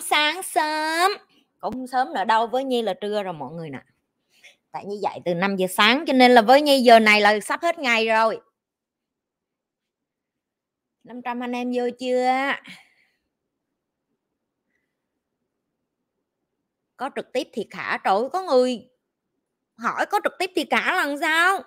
sớm sáng sớm cũng sớm nữa đâu với nhi là trưa rồi mọi người nè tại nhi dậy từ 5 giờ sáng cho nên là với nhi giờ này là sắp hết ngày rồi 500 anh em vô chưa có trực tiếp thì khả trội có người hỏi có trực tiếp thì cả lần sao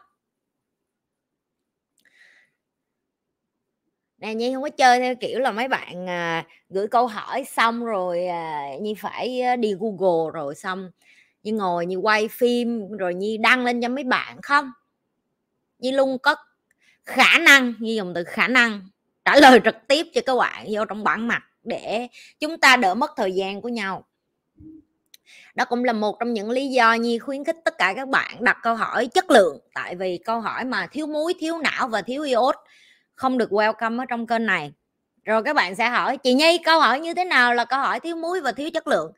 nè nhi không có chơi theo kiểu là mấy bạn à, gửi câu hỏi xong rồi à, nhi phải à, đi google rồi xong nhi ngồi như quay phim rồi nhi đăng lên cho mấy bạn không nhi luôn có khả năng nhi dùng từ khả năng trả lời trực tiếp cho các bạn vô trong bản mặt để chúng ta đỡ mất thời gian của nhau đó cũng là một trong những lý do nhi khuyến khích tất cả các bạn đặt câu hỏi chất lượng tại vì câu hỏi mà thiếu muối thiếu não và thiếu iốt không được welcome ở trong kênh này rồi các bạn sẽ hỏi chị nhi câu hỏi như thế nào là câu hỏi thiếu muối và thiếu chất lượng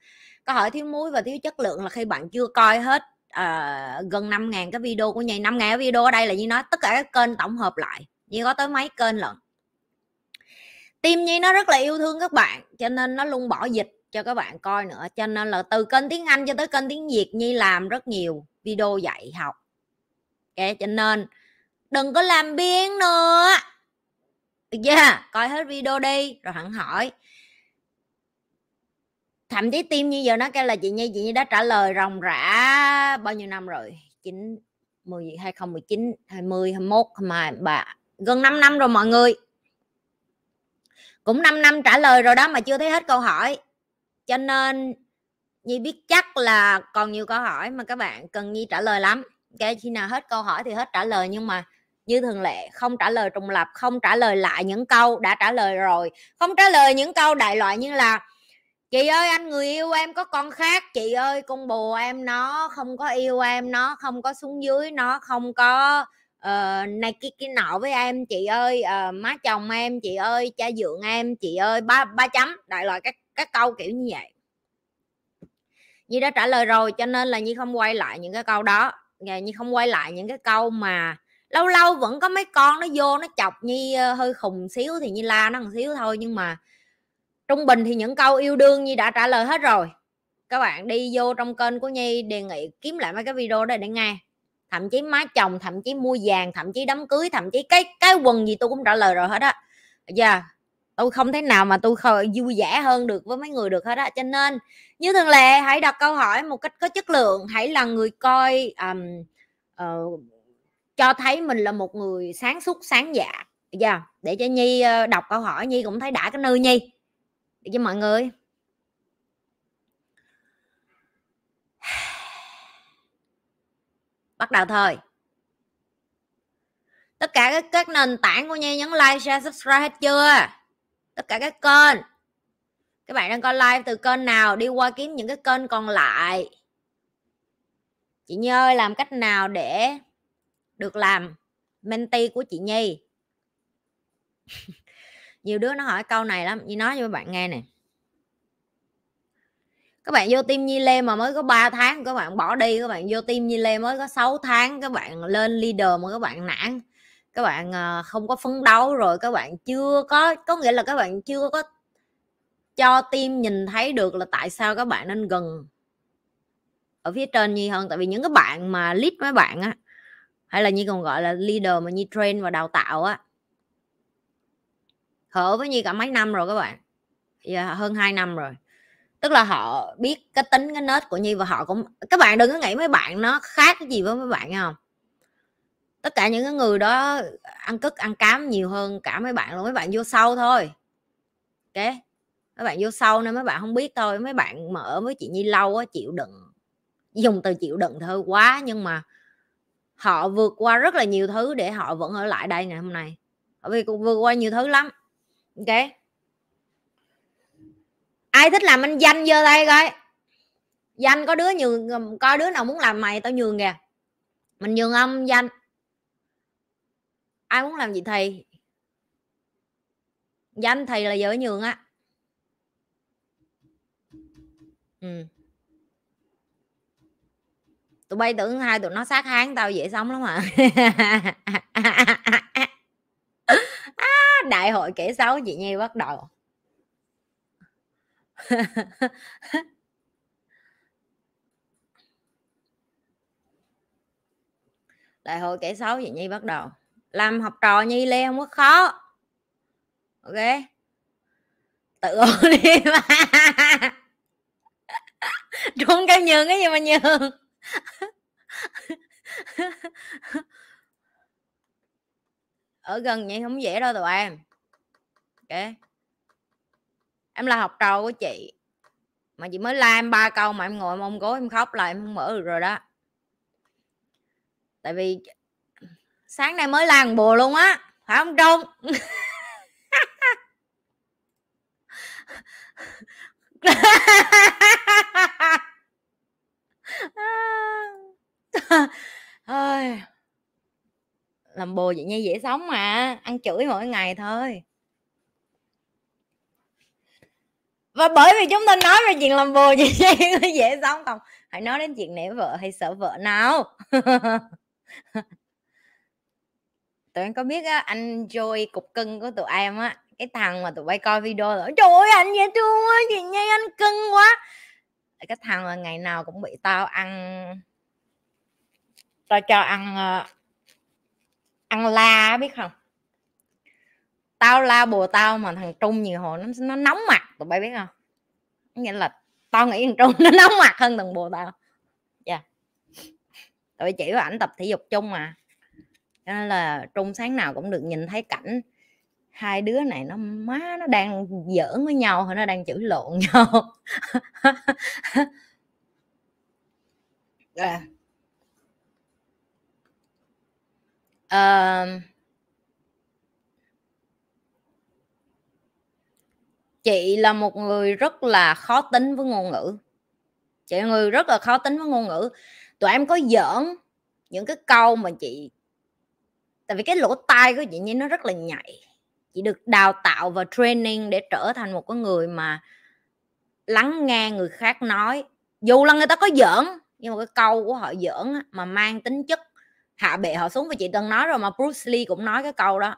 câu hỏi thiếu muối và thiếu chất lượng là khi bạn chưa coi hết uh, gần năm ngàn cái video của Nhi năm ngàn video ở đây là như nói tất cả các kênh tổng hợp lại như có tới mấy kênh lận tim Nhi nó rất là yêu thương các bạn cho nên nó luôn bỏ dịch cho các bạn coi nữa cho nên là từ kênh tiếng Anh cho tới kênh tiếng Việt Nhi làm rất nhiều video dạy học ok cho nên đừng có làm biếng nữa được coi hết video đi rồi hẳn hỏi thậm chí tim như giờ nó kêu là chị nhi chị nhi đã trả lời ròng rã bao nhiêu năm rồi chín mười hai nghìn mười chín hai mươi hai mốt mà bà gần 5 năm rồi mọi người cũng 5 năm trả lời rồi đó mà chưa thấy hết câu hỏi cho nên nhi biết chắc là còn nhiều câu hỏi mà các bạn cần nhi trả lời lắm ok khi nào hết câu hỏi thì hết trả lời nhưng mà như thường lệ không trả lời trùng lập không trả lời lại những câu đã trả lời rồi không trả lời những câu đại loại như là chị ơi anh người yêu em có con khác chị ơi con bồ em nó không có yêu em nó không có xuống dưới nó không có uh, này kia kia nọ với em chị ơi uh, má chồng em chị ơi cha dượng em chị ơi ba ba chấm đại loại các các câu kiểu như vậy như đã trả lời rồi cho nên là như không quay lại những cái câu đó như không quay lại những cái câu mà lâu lâu vẫn có mấy con nó vô nó chọc nhi ờ, hơi khùng xíu thì nhi la nó một xíu thôi nhưng mà trung bình thì những câu yêu đương nhi đã trả lời hết rồi các bạn đi vô trong kênh của nhi đề nghị kiếm lại mấy cái video đó để nghe thậm chí má chồng thậm chí mua vàng thậm chí đám cưới thậm chí cái cái quần gì tôi cũng trả lời rồi hết á giờ dạ, yeah. tôi không thế nào mà tôi vui vẻ hơn được với mấy người được hết á cho nên như thường lệ hãy đặt câu hỏi một cách có chất lượng hãy là người coi um, uh, cho thấy mình là một người sáng suốt sáng dạ giờ để cho nhi ờ, đọc câu hỏi nhi cũng thấy đã cái nơi nhi để cho mọi người bắt đầu thôi tất cả các, các nền tảng của nhi nhấn like share subscribe hết chưa tất cả các kênh các bạn đang coi live từ kênh nào đi qua kiếm những cái kênh còn lại chị nhi ơi làm cách nào để được làm mentee của chị Nhi nhiều đứa nó hỏi câu này lắm nhi nói cho các bạn nghe nè các bạn vô tim Nhi Lê mà mới có 3 tháng các bạn bỏ đi các bạn vô tim Nhi Lê mới có 6 tháng các bạn lên leader mà các bạn nản các bạn ờ, không có phấn đấu rồi các bạn chưa có có nghĩa là các bạn chưa có cho tim nhìn thấy được là tại sao các bạn nên gần ở phía trên nhi hơn tại vì những cái bạn mà lead mấy bạn á hay là như còn gọi là leader mà như train và đào tạo á họ với như cả mấy năm rồi các bạn giờ hơn 2 năm rồi tức là họ biết cái tính cái nết của nhi và họ cũng các bạn đừng có nghĩ mấy bạn nó khác cái gì với mấy bạn không tất cả những cái người đó ăn cất ăn cám nhiều hơn cả mấy bạn luôn mấy bạn vô sâu thôi ok mấy bạn vô sâu nên mấy bạn không biết thôi mấy bạn mà ở với chị nhi lâu á chịu đựng dùng từ chịu đựng thôi quá nhưng mà họ vượt qua rất là nhiều thứ để họ vẫn ở lại đây ngày hôm nay bởi vì cũng vượt qua nhiều thứ lắm ok ai thích làm anh danh giơ tay coi danh có đứa nhường có đứa nào muốn làm mày tao nhường kìa mình nhường ông danh ai muốn làm gì thầy danh thầy là vợ nhường á ừ tụi bay tưởng hai tụi nó sát háng tao dễ sống lắm mà à, đại hội kể xấu chị nhi bắt đầu đại hội kể xấu chị nhi bắt đầu làm học trò nhi lê không có khó ok tự ổn đi mà trúng cái nhường cái gì mà nhường ở gần vậy không dễ đâu tụi em ok em là học trò của chị mà chị mới la em ba câu mà em ngồi mông gối em khóc là em không mở được rồi đó tại vì sáng nay mới la bùa luôn á phải không trung à, làm bồ vậy nha dễ sống mà ăn chửi mỗi ngày thôi và bởi vì chúng ta nói về chuyện làm bồ vậy nha dễ sống không hãy nói đến chuyện nể vợ hay sợ vợ nào tụi em có biết á, anh Joey cục cưng của tụi em á cái thằng mà tụi bay coi video rồi trời ơi anh dễ thương quá chị nha anh cưng quá cái thằng là ngày nào cũng bị tao ăn tao cho ăn ờ, ăn la biết không tao la bùa tao mà thằng trung nhiều hồi nó nó nóng mặt tụi bay biết không nghĩa là tao nghĩ thằng trung nó nóng mặt hơn thằng bùa tao dạ yeah. tụi chỉ có ảnh tập thể dục chung mà cho nên là trung sáng nào cũng được nhìn thấy cảnh hai đứa này nó má nó đang giỡn với nhau hay nó đang chửi lộn nhau à. à. chị là một người rất là khó tính với ngôn ngữ chị là người rất là khó tính với ngôn ngữ tụi em có giỡn những cái câu mà chị tại vì cái lỗ tai của chị như nó rất là nhạy chị được đào tạo và training để trở thành một cái người mà lắng nghe người khác nói dù là người ta có giỡn nhưng mà cái câu của họ giỡn mà mang tính chất hạ bệ họ xuống và chị từng nói rồi mà Bruce Lee cũng nói cái câu đó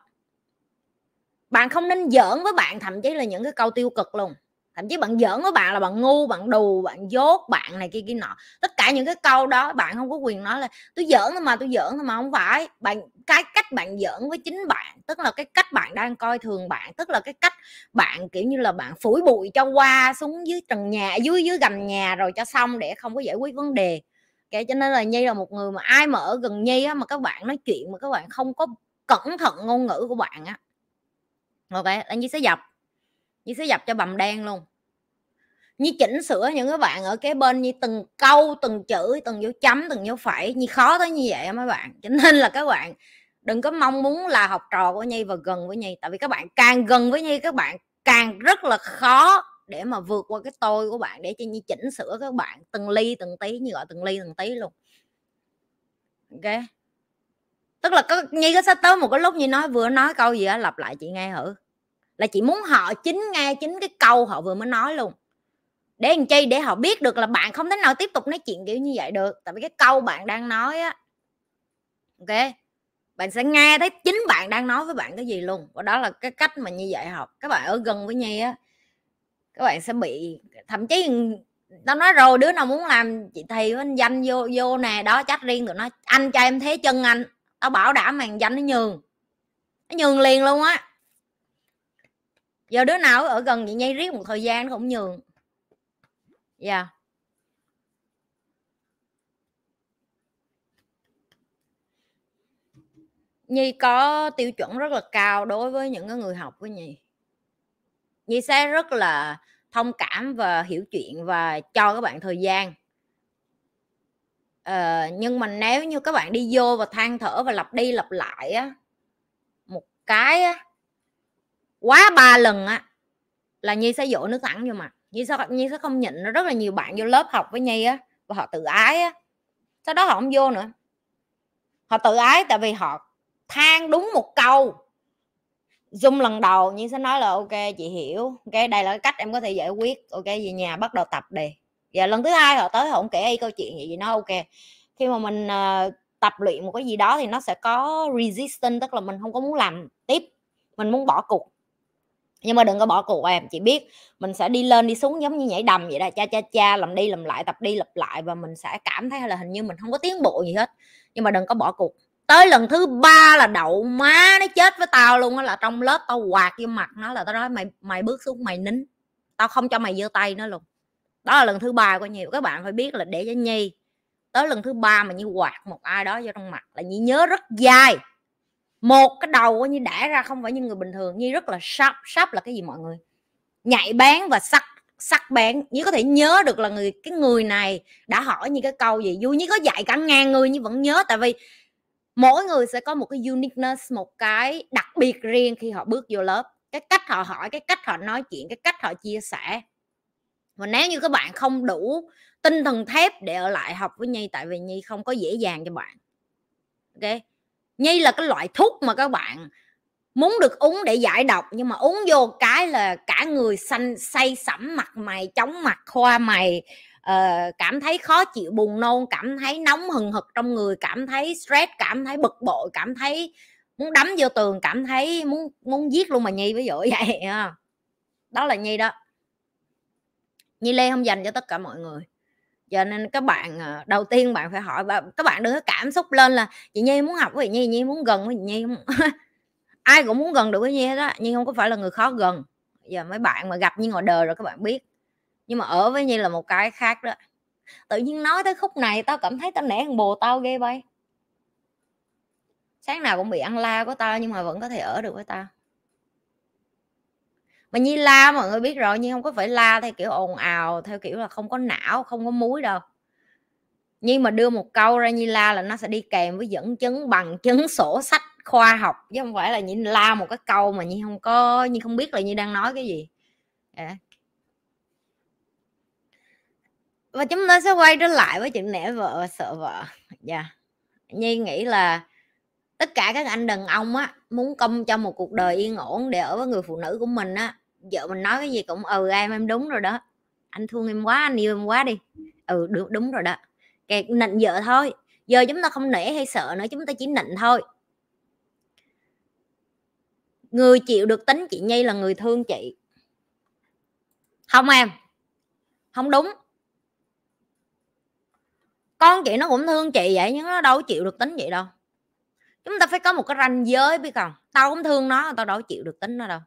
bạn không nên giỡn với bạn thậm chí là những cái câu tiêu cực luôn thậm chí bạn giỡn với bạn là bạn ngu bạn đù bạn dốt bạn này kia kia nọ tất cả những cái câu đó bạn không có quyền nói là tôi giỡn thôi mà tôi giỡn thôi mà không phải bạn cái cách bạn giỡn với chính bạn tức là cái cách bạn đang coi thường bạn tức là cái cách bạn kiểu như là bạn phủi bụi cho qua xuống dưới trần nhà dưới dưới gầm nhà rồi cho xong để không có giải quyết vấn đề cái cho nên là nhi là một người mà ai mà ở gần nhi á, mà các bạn nói chuyện mà các bạn không có cẩn thận ngôn ngữ của bạn á ok anh nhi sẽ dập như sẽ dập cho bầm đen luôn như chỉnh sửa những cái bạn ở cái bên như từng câu từng chữ từng dấu chấm từng dấu phẩy như khó tới như vậy mấy bạn cho nên là các bạn đừng có mong muốn là học trò của Nhi và gần với Nhi tại vì các bạn càng gần với Nhi các bạn càng rất là khó để mà vượt qua cái tôi của bạn để cho Nhi chỉnh sửa các bạn từng ly từng tí như gọi từng ly từng tí luôn ok tức là có nhi có sắp tới một cái lúc như nói vừa nói câu gì á lặp lại chị nghe hử là chị muốn họ chính nghe chính cái câu họ vừa mới nói luôn để làm chi để họ biết được là bạn không thể nào tiếp tục nói chuyện kiểu như vậy được tại vì cái câu bạn đang nói á ok bạn sẽ nghe thấy chính bạn đang nói với bạn cái gì luôn và đó là cái cách mà như vậy học các bạn ở gần với nhi á các bạn sẽ bị thậm chí tao nói rồi đứa nào muốn làm chị thì với anh danh vô vô nè đó chắc riêng tụi nó anh cho em thế chân anh tao bảo đảm màn danh nó nhường nó nhường liền luôn á giờ đứa nào ở gần chị nhay riết một thời gian nó cũng nhường dạ yeah. nhi có tiêu chuẩn rất là cao đối với những cái người học của nhi nhi sẽ rất là thông cảm và hiểu chuyện và cho các bạn thời gian ờ, nhưng mà nếu như các bạn đi vô và than thở và lặp đi lặp lại á một cái á, quá ba lần á là nhi sẽ dội nước thẳng vô mặt nhi sao nhi sẽ không nhịn nó rất là nhiều bạn vô lớp học với nhi á và họ tự ái á sau đó họ không vô nữa họ tự ái tại vì họ than đúng một câu dung lần đầu nhi sẽ nói là ok chị hiểu ok đây là cái cách em có thể giải quyết ok về nhà bắt đầu tập đi và lần thứ hai họ tới họ không kể y câu chuyện vậy nó ok khi mà mình uh, tập luyện một cái gì đó thì nó sẽ có resistance tức là mình không có muốn làm tiếp mình muốn bỏ cuộc nhưng mà đừng có bỏ cuộc em chị biết mình sẽ đi lên đi xuống giống như nhảy đầm vậy đó cha cha cha làm đi làm lại tập đi lặp lại và mình sẽ cảm thấy là hình như mình không có tiến bộ gì hết nhưng mà đừng có bỏ cuộc tới lần thứ ba là đậu má nó chết với tao luôn á là trong lớp tao quạt vô mặt nó là tao nói mày mày bước xuống mày nín tao không cho mày giơ tay nữa luôn đó là lần thứ ba của nhiều các bạn phải biết là để cho nhi tới lần thứ ba mà như quạt một ai đó vô trong mặt là nhi nhớ rất dài một cái đầu như đã ra không phải như người bình thường như rất là sắp sắp là cái gì mọi người nhạy bén và sắc sắc bén như có thể nhớ được là người cái người này đã hỏi như cái câu gì vui như có dạy cả ngàn người như vẫn nhớ tại vì mỗi người sẽ có một cái uniqueness một cái đặc biệt riêng khi họ bước vô lớp cái cách họ hỏi cái cách họ nói chuyện cái cách họ chia sẻ và nếu như các bạn không đủ tinh thần thép để ở lại học với nhi tại vì nhi không có dễ dàng cho bạn ok nhi là cái loại thuốc mà các bạn muốn được uống để giải độc nhưng mà uống vô cái là cả người xanh say sẩm mặt mày chóng mặt khoa mày uh, cảm thấy khó chịu buồn nôn cảm thấy nóng hừng hực trong người cảm thấy stress cảm thấy bực bội cảm thấy muốn đấm vô tường cảm thấy muốn muốn giết luôn mà nhi ví dụ vậy đó là nhi đó nhi lê không dành cho tất cả mọi người cho nên các bạn ờ, đầu tiên bạn phải hỏi và các bạn đưa cảm xúc lên là chị nhi muốn học với nhi nhi muốn gần với nhi ai cũng muốn gần được với nhi đó nhưng không có phải là người khó gần giờ mấy bạn mà gặp như ngoài đời rồi các bạn biết nhưng mà ở với nhi là một cái khác đó tự nhiên nói tới khúc này tao cảm thấy tao nể thằng bồ tao ghê bay sáng nào cũng bị ăn la của tao nhưng mà vẫn có thể ở được với tao mà nhi la mọi người biết rồi nhưng không có phải la theo kiểu ồn ào theo kiểu là không có não không có muối đâu nhưng mà đưa một câu ra nhi la là nó sẽ đi kèm với dẫn chứng bằng chứng sổ sách khoa học chứ không phải là nhi la một cái câu mà nhi không có nhi không biết là nhi đang nói cái gì dạ. và chúng ta sẽ quay trở lại với chuyện nể vợ và sợ vợ dạ yeah. nhi nghĩ là tất cả các anh đàn ông á muốn công cho một cuộc đời yên ổn để ở với người phụ nữ của mình á vợ mình nói cái gì cũng ừ em em đúng rồi đó anh thương em quá anh yêu em quá đi ừ đúng đúng rồi đó cái nịnh vợ thôi giờ chúng ta không nể hay sợ nữa chúng ta chỉ nịnh thôi người chịu được tính chị nhi là người thương chị không em không đúng con chị nó cũng thương chị vậy nhưng nó đâu chịu được tính vậy đâu chúng ta phải có một cái ranh giới biết không tao cũng thương nó tao đâu chịu được tính nó đâu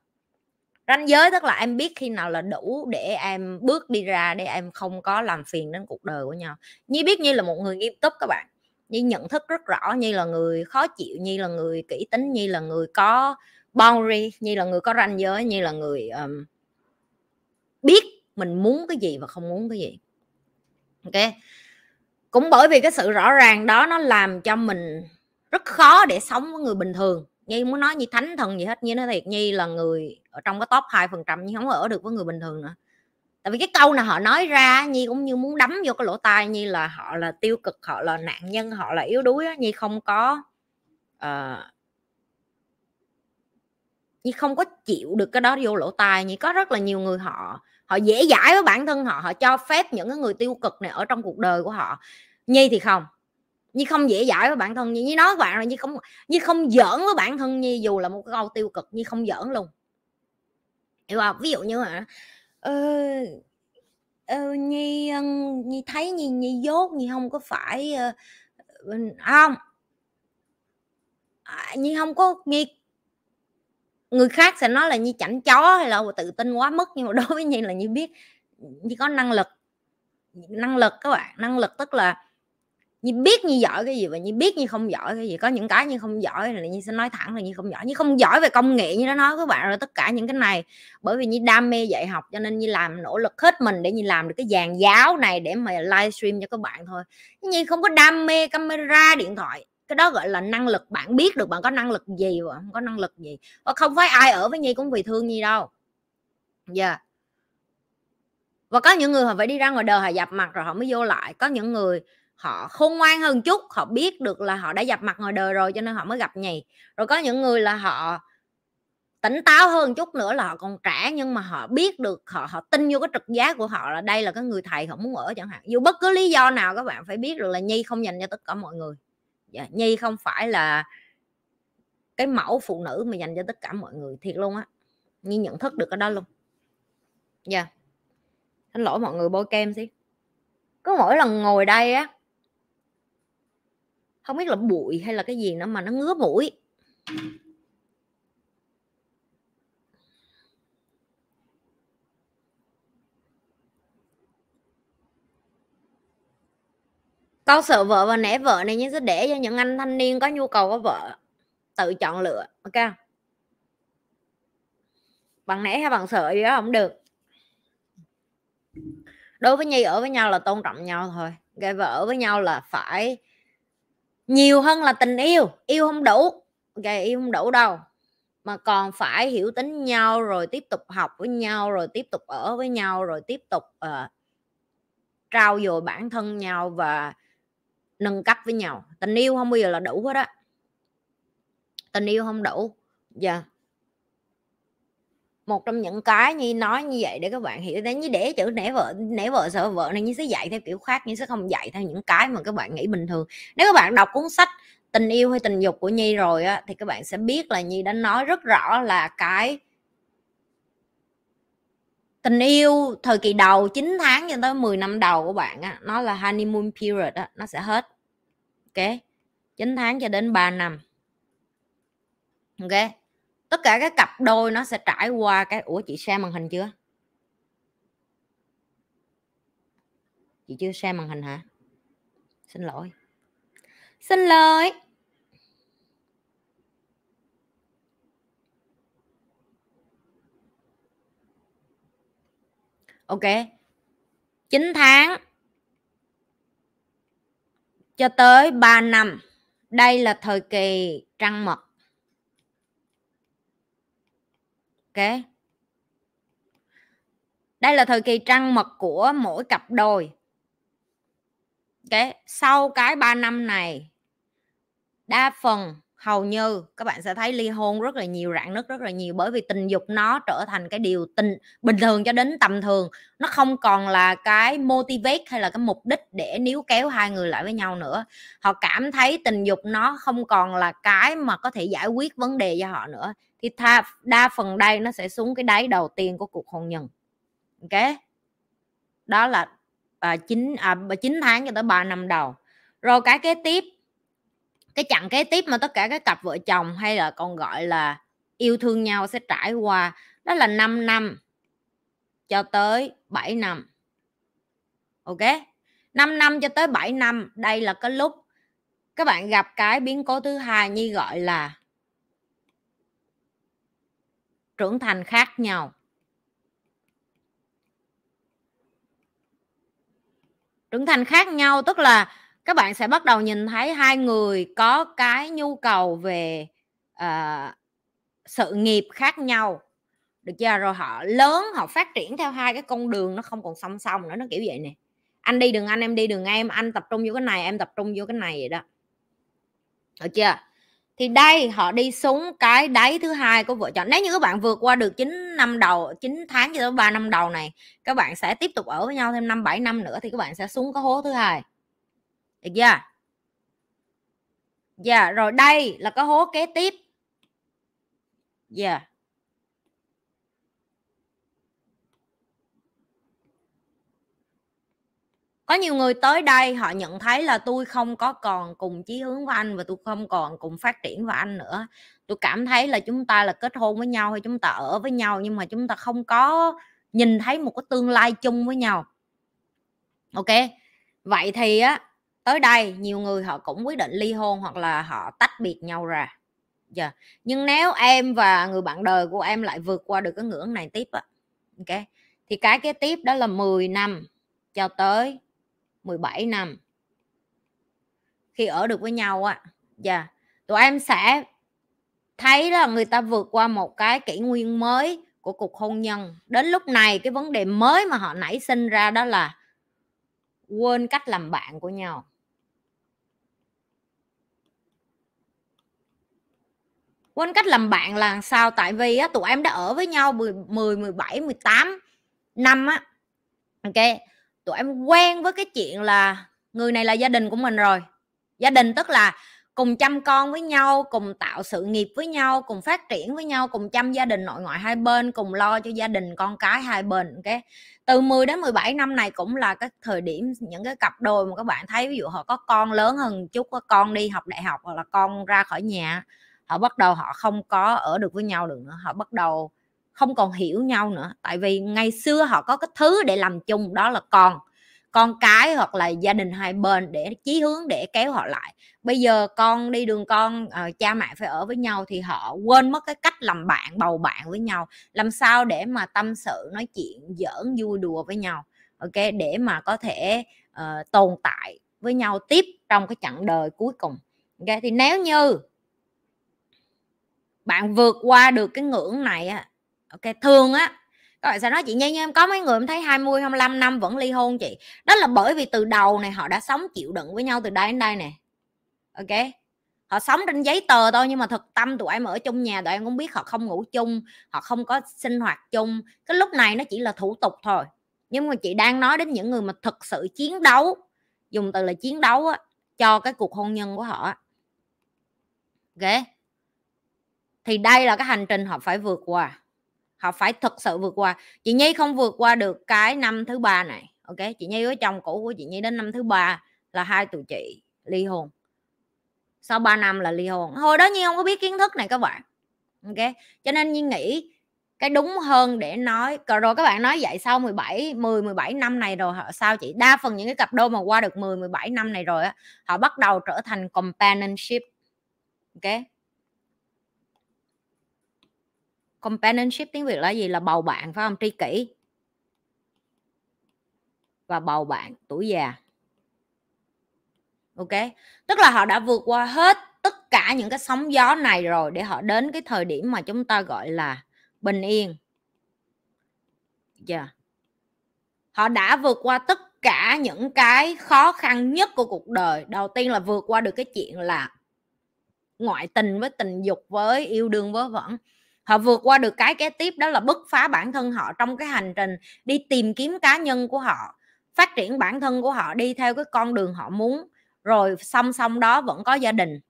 ranh giới tức là em biết khi nào là đủ để em bước đi ra để em không có làm phiền đến cuộc đời của nhau Như biết như là một người nghiêm túc các bạn như nhận thức rất rõ như là người khó chịu như là người kỹ tính như là người có boundary như là người có ranh giới như là người um, biết mình muốn cái gì và không muốn cái gì ok cũng bởi vì cái sự rõ ràng đó nó làm cho mình rất khó để sống với người bình thường Nhi muốn nói như thánh thần gì hết Nhi nói thiệt Nhi là người ở trong cái top hai phần trăm nhưng không ở được với người bình thường nữa tại vì cái câu nào họ nói ra Nhi cũng như muốn đấm vô cái lỗ tai như là họ là tiêu cực họ là nạn nhân họ là yếu đuối Nhi không có uh, Nhi không có chịu được cái đó vô lỗ tai Nhi có rất là nhiều người họ họ dễ dãi với bản thân họ họ cho phép những cái người tiêu cực này ở trong cuộc đời của họ Nhi thì không như không dễ dãi với bản thân như như nói bạn là như không như không giỡn với bản thân như dù là một cái câu tiêu cực như không giỡn luôn hiểu không ví dụ như hả ờ, ờ, nhi ờ, nhi thấy như như dốt như không có phải uh, không à, nhi không có nhi người khác sẽ nói là như chảnh chó hay là tự tin quá mức nhưng mà đối với như là như biết như có năng lực năng lực các bạn năng lực tức là như biết như giỏi cái gì và như biết như không giỏi cái gì có những cái như không giỏi là như sẽ nói thẳng là như không giỏi như không giỏi về công nghệ như nó nói các bạn rồi tất cả những cái này bởi vì như đam mê dạy học cho nên như làm nỗ lực hết mình để như làm được cái dàn giáo này để mà livestream cho các bạn thôi như không có đam mê camera điện thoại cái đó gọi là năng lực bạn biết được bạn có năng lực gì và không có năng lực gì và không phải ai ở với nhi cũng vì thương nhi đâu dạ yeah. và có những người họ phải đi ra ngoài đời họ dập mặt rồi họ mới vô lại có những người họ khôn ngoan hơn chút họ biết được là họ đã gặp mặt ngoài đời rồi cho nên họ mới gặp nhì rồi có những người là họ tỉnh táo hơn chút nữa là họ còn trẻ nhưng mà họ biết được họ họ tin vô cái trực giác của họ là đây là cái người thầy họ muốn ở chẳng hạn dù bất cứ lý do nào các bạn phải biết được là nhi không dành cho tất cả mọi người yeah, dạ, nhi không phải là cái mẫu phụ nữ mà dành cho tất cả mọi người thiệt luôn á nhi nhận thức được cái đó luôn dạ yeah. xin lỗi mọi người bôi kem xí cứ mỗi lần ngồi đây á không biết là bụi hay là cái gì nữa mà nó ngứa mũi con sợ vợ và nể vợ này nhưng sẽ để cho những anh thanh niên có nhu cầu có vợ tự chọn lựa ok bằng nể hay bằng sợ gì đó không được đối với nhi ở với nhau là tôn trọng nhau thôi gái vợ ở với nhau là phải nhiều hơn là tình yêu yêu không đủ ok yêu không đủ đâu mà còn phải hiểu tính nhau rồi tiếp tục học với nhau rồi tiếp tục ở với nhau rồi tiếp tục uh, ờ, trao dồi bản thân nhau và nâng cấp với nhau tình yêu không bao giờ là đủ hết á tình yêu không đủ dạ yeah một trong những cái như nói như vậy để các bạn hiểu đấy như để chữ nể vợ nể vợ sợ vợ này như sẽ dạy theo kiểu khác nhưng sẽ không dạy theo những cái mà các bạn nghĩ bình thường nếu các bạn đọc cuốn sách tình yêu hay tình dục của nhi rồi á thì các bạn sẽ biết là nhi đã nói rất rõ là cái tình yêu thời kỳ đầu 9 tháng cho tới 10 năm đầu của bạn á nó là honeymoon period á nó sẽ hết ok 9 tháng cho đến 3 năm ok tất cả các cặp đôi nó sẽ trải qua cái ủa chị xem màn hình chưa chị chưa xem màn hình hả xin lỗi xin lỗi ok 9 tháng cho tới 3 năm đây là thời kỳ trăng mật ok đây là thời kỳ trăng mật của mỗi cặp đôi ok sau cái 3 năm này đa phần hầu như các bạn sẽ thấy ly hôn rất là nhiều rạn nứt rất là nhiều bởi vì tình dục nó trở thành cái điều tình bình thường cho đến tầm thường nó không còn là cái motivate hay là cái mục đích để níu kéo hai người lại với nhau nữa họ cảm thấy tình dục nó không còn là cái mà có thể giải quyết vấn đề cho họ nữa thì tha, đa phần đây nó sẽ xuống cái đáy đầu tiên của cuộc hôn nhân ok đó là à, 9 à, tháng cho tới 3 năm đầu rồi cái kế tiếp cái chặng kế tiếp mà tất cả các cặp vợ chồng hay là còn gọi là yêu thương nhau sẽ trải qua đó là 5 năm cho tới 7 năm. Ok? 5 năm cho tới 7 năm, đây là cái lúc các bạn gặp cái biến cố thứ hai như gọi là trưởng thành khác nhau. Trưởng thành khác nhau tức là các bạn sẽ bắt đầu nhìn thấy hai người có cái nhu cầu về uh, sự nghiệp khác nhau được chưa rồi họ lớn họ phát triển theo hai cái con đường nó không còn song song nữa nó kiểu vậy nè anh đi đường anh em đi đường em anh tập trung vô cái này em tập trung vô cái này vậy đó được chưa thì đây họ đi xuống cái đáy thứ hai của vợ chồng nếu như các bạn vượt qua được 9 năm đầu 9 tháng cho tới ba năm đầu này các bạn sẽ tiếp tục ở với nhau thêm năm bảy năm nữa thì các bạn sẽ xuống cái hố thứ hai được chưa dạ rồi đây là cái hố kế tiếp dạ yeah. có nhiều người tới đây họ nhận thấy là tôi không có còn cùng chí hướng với anh và tôi không còn cùng phát triển với anh nữa tôi cảm thấy là chúng ta là kết hôn với nhau hay chúng ta ở với nhau nhưng mà chúng ta không có nhìn thấy một cái tương lai chung với nhau ok vậy thì á tới đây nhiều người họ cũng quyết định ly hôn hoặc là họ tách biệt nhau ra giờ dạ. yeah. nhưng nếu em và người bạn đời của em lại vượt qua được cái ngưỡng này tiếp á ok thì cái kế tiếp đó là 10 năm cho tới 17 năm khi ở được với nhau á dạ yeah. tụi em sẽ thấy là người ta vượt qua một cái kỷ nguyên mới của cuộc hôn nhân đến lúc này cái vấn đề mới mà họ nảy sinh ra đó là quên cách làm bạn của nhau quên cách làm bạn là sao tại vì á, tụi em đã ở với nhau 10, 10 17 18 năm á ok tụi em quen với cái chuyện là người này là gia đình của mình rồi gia đình tức là cùng chăm con với nhau cùng tạo sự nghiệp với nhau cùng phát triển với nhau cùng chăm gia đình nội ngoại hai bên cùng lo cho gia đình con cái hai bên cái từ 10 đến 17 năm này cũng là cái thời điểm những cái cặp đôi mà các bạn thấy ví dụ họ có con lớn hơn chút có con đi học đại học hoặc là con ra khỏi nhà họ bắt đầu họ không có ở được với nhau được nữa họ bắt đầu không còn hiểu nhau nữa tại vì ngày xưa họ có cái thứ để làm chung đó là con con cái hoặc là gia đình hai bên để chí hướng để kéo họ lại bây giờ con đi đường con uh, cha mẹ phải ở với nhau thì họ quên mất cái cách làm bạn bầu bạn với nhau làm sao để mà tâm sự nói chuyện giỡn vui đùa với nhau ok để mà có thể uh, tồn tại với nhau tiếp trong cái chặng đời cuối cùng ok thì nếu như bạn vượt qua được cái ngưỡng này á ok thường á các bạn sẽ nói chị Nhi em có mấy người em thấy 20 25 năm vẫn ly hôn chị đó là bởi vì từ đầu này họ đã sống chịu đựng với nhau từ đây đến đây nè ok họ sống trên giấy tờ thôi nhưng mà thực tâm tụi em ở chung nhà tụi em cũng biết họ không ngủ chung họ không có sinh hoạt chung cái lúc này nó chỉ là thủ tục thôi nhưng mà chị đang nói đến những người mà thực sự chiến đấu dùng từ là chiến đấu á, cho cái cuộc hôn nhân của họ ok thì đây là cái hành trình họ phải vượt qua họ phải thực sự vượt qua chị nhi không vượt qua được cái năm thứ ba này ok chị nhi với chồng cũ của chị nhi đến năm thứ ba là hai tụi chị ly hôn sau 3 năm là ly hôn hồi đó nhi không có biết kiến thức này các bạn ok cho nên nhi nghĩ cái đúng hơn để nói rồi các bạn nói vậy sau 17 10 17 năm này rồi sao chị đa phần những cái cặp đôi mà qua được 10 17 năm này rồi á họ bắt đầu trở thành companionship ok companionship tiếng việt là gì là bầu bạn phải không tri kỷ và bầu bạn tuổi già ok tức là họ đã vượt qua hết tất cả những cái sóng gió này rồi để họ đến cái thời điểm mà chúng ta gọi là bình yên yeah. Dạ. họ đã vượt qua tất cả những cái khó khăn nhất của cuộc đời đầu tiên là vượt qua được cái chuyện là ngoại tình với tình dục với yêu đương với vẫn họ vượt qua được cái kế tiếp đó là bứt phá bản thân họ trong cái hành trình đi tìm kiếm cá nhân của họ phát triển bản thân của họ đi theo cái con đường họ muốn rồi song song đó vẫn có gia đình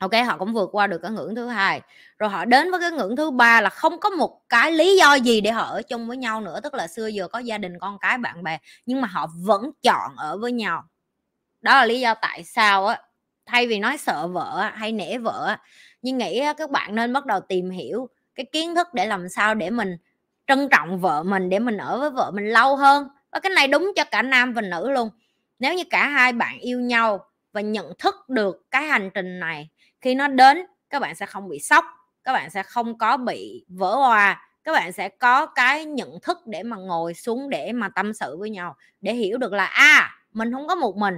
ok họ cũng vượt qua được cái ngưỡng thứ hai rồi họ đến với cái ngưỡng thứ ba là không có một cái lý do gì để họ ở chung với nhau nữa tức là xưa giờ có gia đình con cái bạn bè nhưng mà họ vẫn chọn ở với nhau đó là lý do tại sao á thay vì nói sợ vợ hay nể vợ nhưng nghĩ các bạn nên bắt đầu tìm hiểu cái kiến thức để làm sao để mình trân trọng vợ mình để mình ở với vợ mình lâu hơn và cái này đúng cho cả nam và nữ luôn nếu như cả hai bạn yêu nhau và nhận thức được cái hành trình này khi nó đến các bạn sẽ không bị sốc các bạn sẽ không có bị vỡ hòa các bạn sẽ có cái nhận thức để mà ngồi xuống để mà tâm sự với nhau để hiểu được là a à, mình không có một mình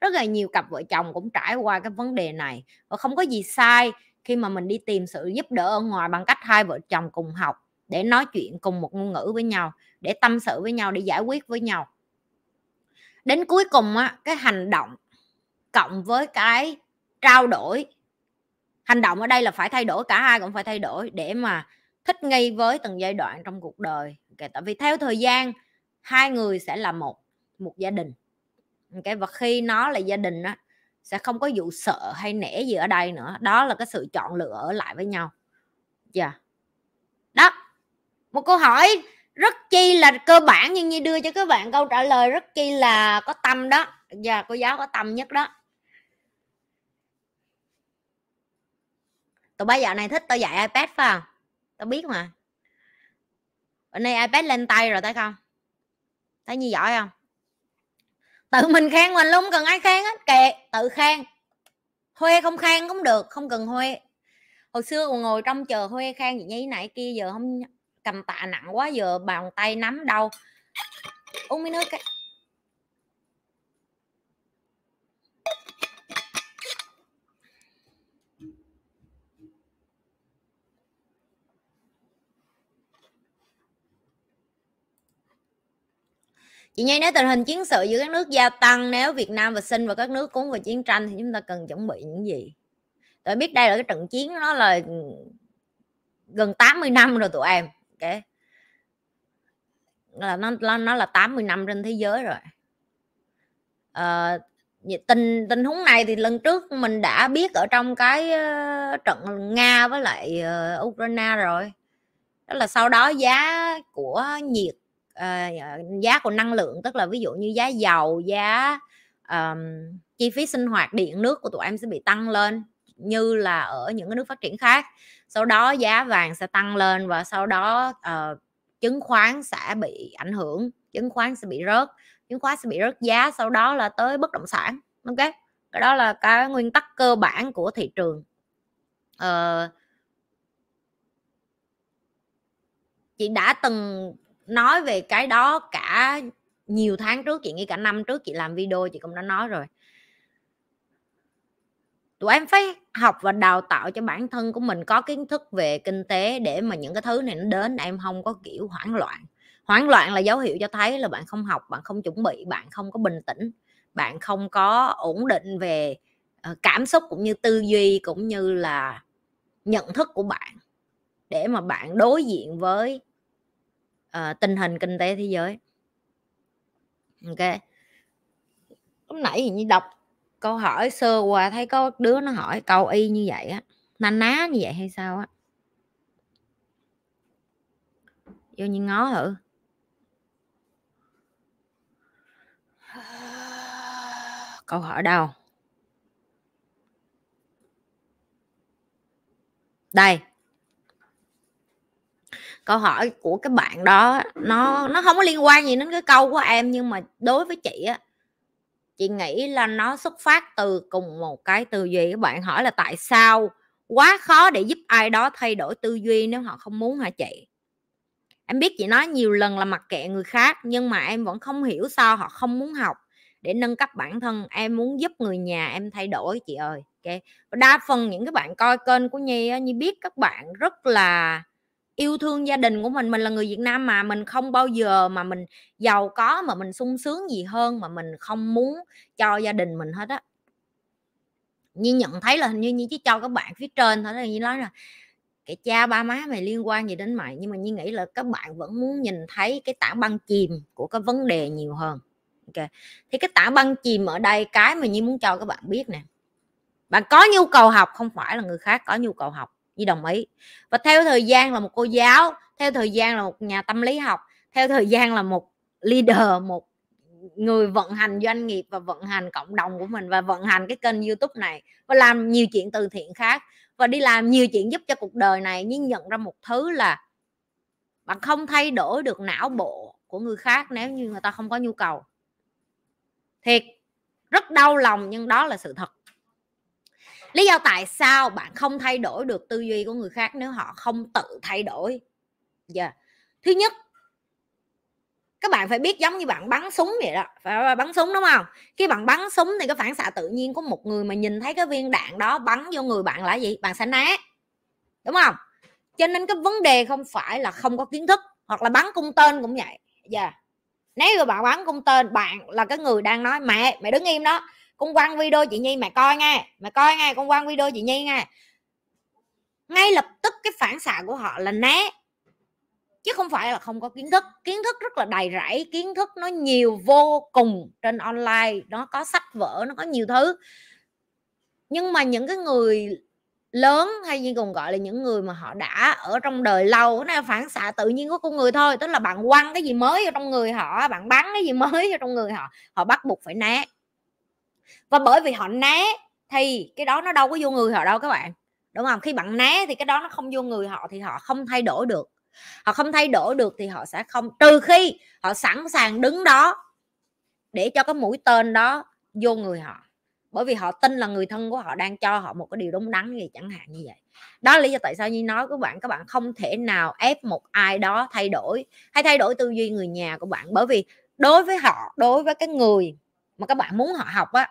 rất là nhiều cặp vợ chồng cũng trải qua cái vấn đề này và không có gì sai khi mà mình đi tìm sự giúp đỡ ở ngoài bằng cách hai vợ chồng cùng học để nói chuyện cùng một ngôn ngữ với nhau để tâm sự với nhau để giải quyết với nhau đến cuối cùng á cái hành động cộng với cái trao đổi hành động ở đây là phải thay đổi cả hai cũng phải thay đổi để mà thích nghi với từng giai đoạn trong cuộc đời okay, tại vì theo thời gian hai người sẽ là một một gia đình okay, và khi nó là gia đình á, sẽ không có vụ sợ hay nể gì ở đây nữa đó là cái sự chọn lựa ở lại với nhau dạ yeah. đó một câu hỏi rất chi là cơ bản nhưng như đưa cho các bạn câu trả lời rất chi là có tâm đó và dạ, yeah, cô giáo có tâm nhất đó tụi ba dạo này thích tao dạy ipad phải không tao biết mà bữa nay ipad lên tay rồi thấy không thấy như giỏi không tự mình khen mình luôn cần ai khen hết kệ tự khen huê không khen cũng được không cần huê hồi xưa còn ngồi trong chờ huê khen gì nhí nãy kia giờ không cầm tạ nặng quá giờ bàn tay nắm đâu uống miếng nước cái chị nhi nếu tình hình chiến sự giữa các nước gia tăng nếu việt nam và sinh và các nước cuốn vào chiến tranh thì chúng ta cần chuẩn bị những gì tôi biết đây là cái trận chiến nó là gần 80 năm rồi tụi em ok là nó, nó nó là 80 năm trên thế giới rồi à, tình tình huống này thì lần trước mình đã biết ở trong cái ờ, trận nga với lại ờ, ukraine rồi đó là sau đó giá của nhiệt uh, giá của năng lượng tức là ví dụ như giá dầu giá um, chi phí sinh hoạt điện nước của tụi em sẽ bị tăng lên như là ở những cái nước phát triển khác sau đó giá vàng sẽ tăng lên và sau đó uh, chứng khoán sẽ bị ảnh hưởng chứng khoán sẽ bị rớt chứng khoán sẽ bị rớt giá sau đó là tới bất động sản ok cái đó là cái nguyên tắc cơ bản của thị trường uh, chị đã từng nói về cái đó cả nhiều tháng trước chị nghĩ cả năm trước chị làm video chị cũng đã nói rồi tụi em phải học và đào tạo cho bản thân của mình có kiến thức về kinh tế để mà những cái thứ này nó đến em không có kiểu hoảng loạn hoảng loạn là dấu hiệu cho thấy là bạn không học bạn không chuẩn bị bạn không có bình tĩnh bạn không có ổn định về ờ, cảm xúc cũng như tư duy cũng như là nhận thức của bạn để mà bạn đối diện với uh, tình hình kinh tế thế giới ok lúc nãy như đọc câu hỏi sơ qua thấy có đứa nó hỏi câu y như vậy á na ná như vậy hay sao á vô như ngó hử? câu hỏi đâu đây câu hỏi của các bạn đó nó ừ. nó không có liên quan gì đến cái câu của em nhưng mà đối với chị á chị nghĩ là nó xuất phát từ cùng một cái tư duy các bạn hỏi là tại sao quá khó để giúp ai đó thay đổi tư duy nếu họ không muốn hả chị em biết chị nói nhiều lần là mặc kệ người khác nhưng mà em vẫn không hiểu sao họ không muốn học để nâng cấp bản thân em muốn giúp người nhà em thay đổi chị ơi ok đa phần những cái bạn coi kênh của nhi như biết các bạn rất là yêu thương gia đình của mình mình là người Việt Nam mà mình không bao giờ mà mình giàu có mà mình sung sướng gì hơn mà mình không muốn cho gia đình mình hết á như nhận thấy là hình như Nhi chỉ cho các bạn phía trên thôi là Nhi nói là cái cha ba má mày liên quan gì đến mày nhưng mà như nghĩ là các bạn vẫn muốn nhìn thấy cái tảng băng chìm của cái vấn đề nhiều hơn ok thì cái tảng băng chìm ở đây cái mà như muốn cho các bạn biết nè bạn có nhu cầu học không phải là người khác có nhu cầu học Nhi đồng ý và theo thời gian là một cô giáo theo thời gian là một nhà tâm lý học theo thời gian là một leader một người vận hành doanh nghiệp và vận hành cộng đồng của mình và vận hành cái kênh youtube này và làm nhiều chuyện từ thiện khác và đi làm nhiều chuyện giúp cho cuộc đời này nhưng nhận ra một thứ là bạn không thay đổi được não bộ của người khác nếu như người ta không có nhu cầu thiệt rất đau lòng nhưng đó là sự thật lý do tại sao bạn không thay đổi được tư duy của người khác nếu họ không tự thay đổi giờ dạ. yeah. thứ nhất các bạn phải biết giống như bạn bắn súng vậy đó phải bắn súng đúng không khi bạn bắn súng thì cái phản xạ tự nhiên của một người mà nhìn thấy cái viên đạn đó bắn vô người bạn là gì bạn sẽ né đúng không cho nên cái vấn đề không phải là không có kiến thức hoặc là bắn cung tên cũng vậy giờ dạ. yeah. nếu mà bạn bắn cung tên bạn là cái người đang nói mẹ mẹ đứng im đó con quăng video chị nhi mày coi nghe mày coi nghe con quăng video chị nhi nghe ngay lập tức cái phản xạ của họ là né chứ không phải là không có kiến thức kiến thức rất là đầy rẫy kiến thức nó nhiều vô cùng trên online nó có sách vở nó có nhiều thứ nhưng mà những cái người lớn hay như còn gọi là những người mà họ đã ở trong đời lâu nó phản xạ tự nhiên của con người thôi tức là bạn quăng cái gì mới vào trong người họ bạn bắn cái gì mới vào trong người họ họ bắt buộc phải né và bởi vì họ né thì cái đó nó đâu có vô người họ đâu các bạn đúng không khi bạn né thì cái đó nó không vô người họ thì họ không thay đổi được họ không thay đổi được thì họ sẽ không trừ khi họ sẵn sàng đứng đó để cho cái mũi tên đó vô người họ bởi vì họ tin là người thân của họ đang cho họ một cái điều đúng đắn gì chẳng hạn như vậy đó là lý do tại sao như nói các bạn các bạn không thể nào ép một ai đó thay đổi hay thay đổi tư duy người nhà của bạn bởi vì đối với họ đối với cái người mà các bạn muốn họ học á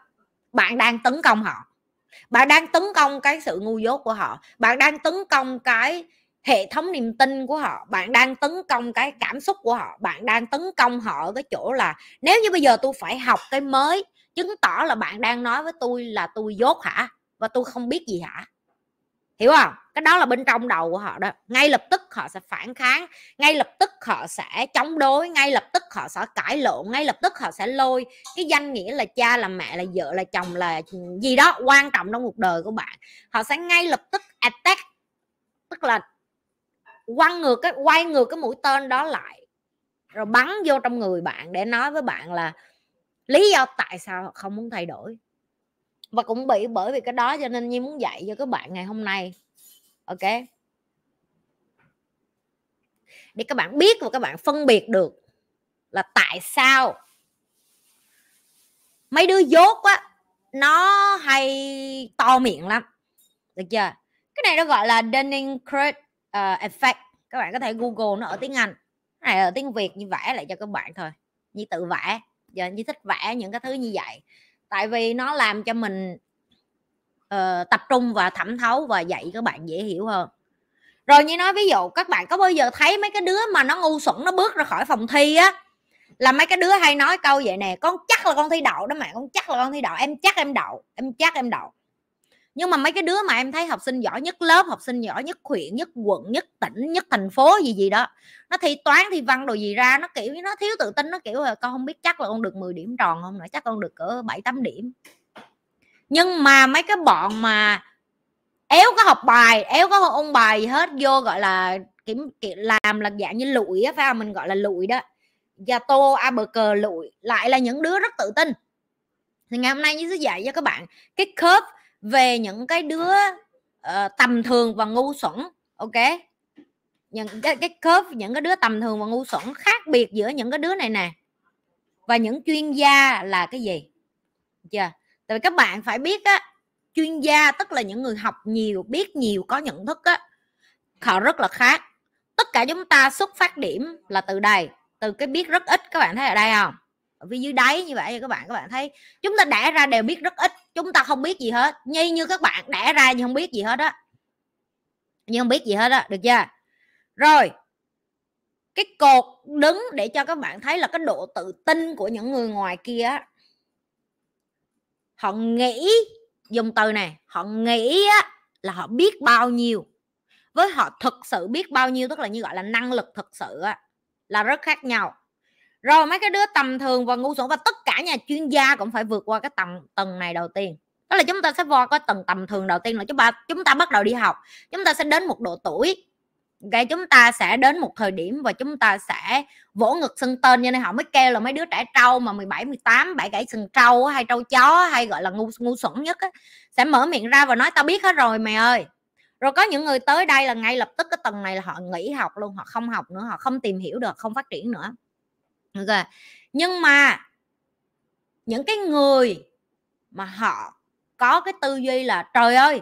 bạn đang tấn công họ bạn đang tấn công cái sự ngu dốt của họ bạn đang tấn công cái hệ thống niềm tin của họ bạn đang tấn công cái cảm xúc của họ bạn đang tấn công họ ở cái chỗ là nếu như bây giờ tôi phải học cái mới chứng tỏ là bạn đang nói với tôi là tôi dốt hả và tôi không biết gì hả hiểu không cái đó là bên trong đầu của họ đó ngay lập tức họ sẽ phản kháng ngay lập tức họ sẽ chống đối ngay lập tức họ sẽ cãi lộn ngay lập tức họ sẽ lôi cái danh nghĩa là cha là mẹ là vợ là chồng là gì đó quan trọng trong cuộc đời của bạn họ sẽ ngay lập tức attack tức là quăng ngược cái quay ngược cái mũi tên đó lại rồi bắn vô trong người bạn để nói với bạn là lý do tại sao họ không muốn thay đổi và cũng bị bởi vì cái đó cho nên nhi muốn dạy cho các bạn ngày hôm nay ok để các bạn biết và các bạn phân biệt được là tại sao mấy đứa dốt á nó hay to miệng lắm được chưa cái này nó gọi là dunning Kruger ờ, effect các bạn có thể google nó ở tiếng anh cái này ở tiếng việt như vẽ lại cho các bạn thôi như tự vẽ giờ như thích vẽ những cái thứ như vậy tại vì nó làm cho mình uh, tập trung và thẩm thấu và dạy các bạn dễ hiểu hơn rồi như nói ví dụ các bạn có bao giờ thấy mấy cái đứa mà nó ngu xuẩn nó bước ra khỏi phòng thi á là mấy cái đứa hay nói câu vậy nè con chắc là con thi đậu đó mẹ con chắc là con thi đậu em chắc em đậu em chắc em đậu nhưng mà mấy cái đứa mà em thấy học sinh giỏi nhất lớp học sinh giỏi nhất huyện nhất quận nhất tỉnh nhất thành phố gì gì đó nó thi toán thi văn đồ gì ra nó kiểu nó thiếu tự tin nó kiểu là con không biết chắc là con được 10 điểm tròn không nữa chắc con được cỡ bảy tám điểm nhưng mà mấy cái bọn mà éo có học bài éo có ôn bài gì hết vô gọi là kiểm, làm là dạng như lụi á phải không mình gọi là lụi đó và tô a bờ cờ lụi lại là những đứa rất tự tin thì ngày hôm nay như sẽ dạy cho các bạn cái khớp về những cái đứa uh, tầm thường và ngu xuẩn ok những cái, cái khớp những cái đứa tầm thường và ngu xuẩn khác biệt giữa những cái đứa này nè và những chuyên gia là cái gì chưa tại vì các bạn phải biết á chuyên gia tức là những người học nhiều biết nhiều có nhận thức á họ rất là khác tất cả chúng ta xuất phát điểm là từ đây từ cái biết rất ít các bạn thấy ở đây không ở phía dưới đáy như vậy các bạn các bạn thấy chúng ta đã ra đều biết rất ít chúng ta không biết gì hết như như các bạn đẻ ra nhưng không biết gì hết đó nhưng không biết gì hết đó được chưa rồi cái cột đứng để cho các bạn thấy là cái độ tự tin của những người ngoài kia họ nghĩ dùng từ này họ nghĩ á là họ biết bao nhiêu với họ thực sự biết bao nhiêu tức là như gọi là năng lực thực sự á là rất khác nhau rồi mấy cái đứa tầm thường và ngu xuẩn và tất cả nhà chuyên gia cũng phải vượt qua cái tầng tầng này đầu tiên đó là chúng ta sẽ vượt qua tầng tầm thường đầu tiên là chúng ta chúng ta bắt đầu đi học chúng ta sẽ đến một độ tuổi ok chúng ta sẽ đến một thời điểm và chúng ta sẽ vỗ ngực sưng tên như nên họ mới kêu là mấy đứa trẻ trâu mà 17 18 bảy gãy sừng trâu hay trâu chó hay gọi là ngu ngu xuẩn nhất á, sẽ mở miệng ra và nói tao biết hết rồi mày ơi rồi có những người tới đây là ngay lập tức cái tầng này là họ nghỉ học luôn họ không học nữa họ không tìm hiểu được không phát triển nữa được rồi nhưng mà những cái người mà họ có cái tư duy là trời ơi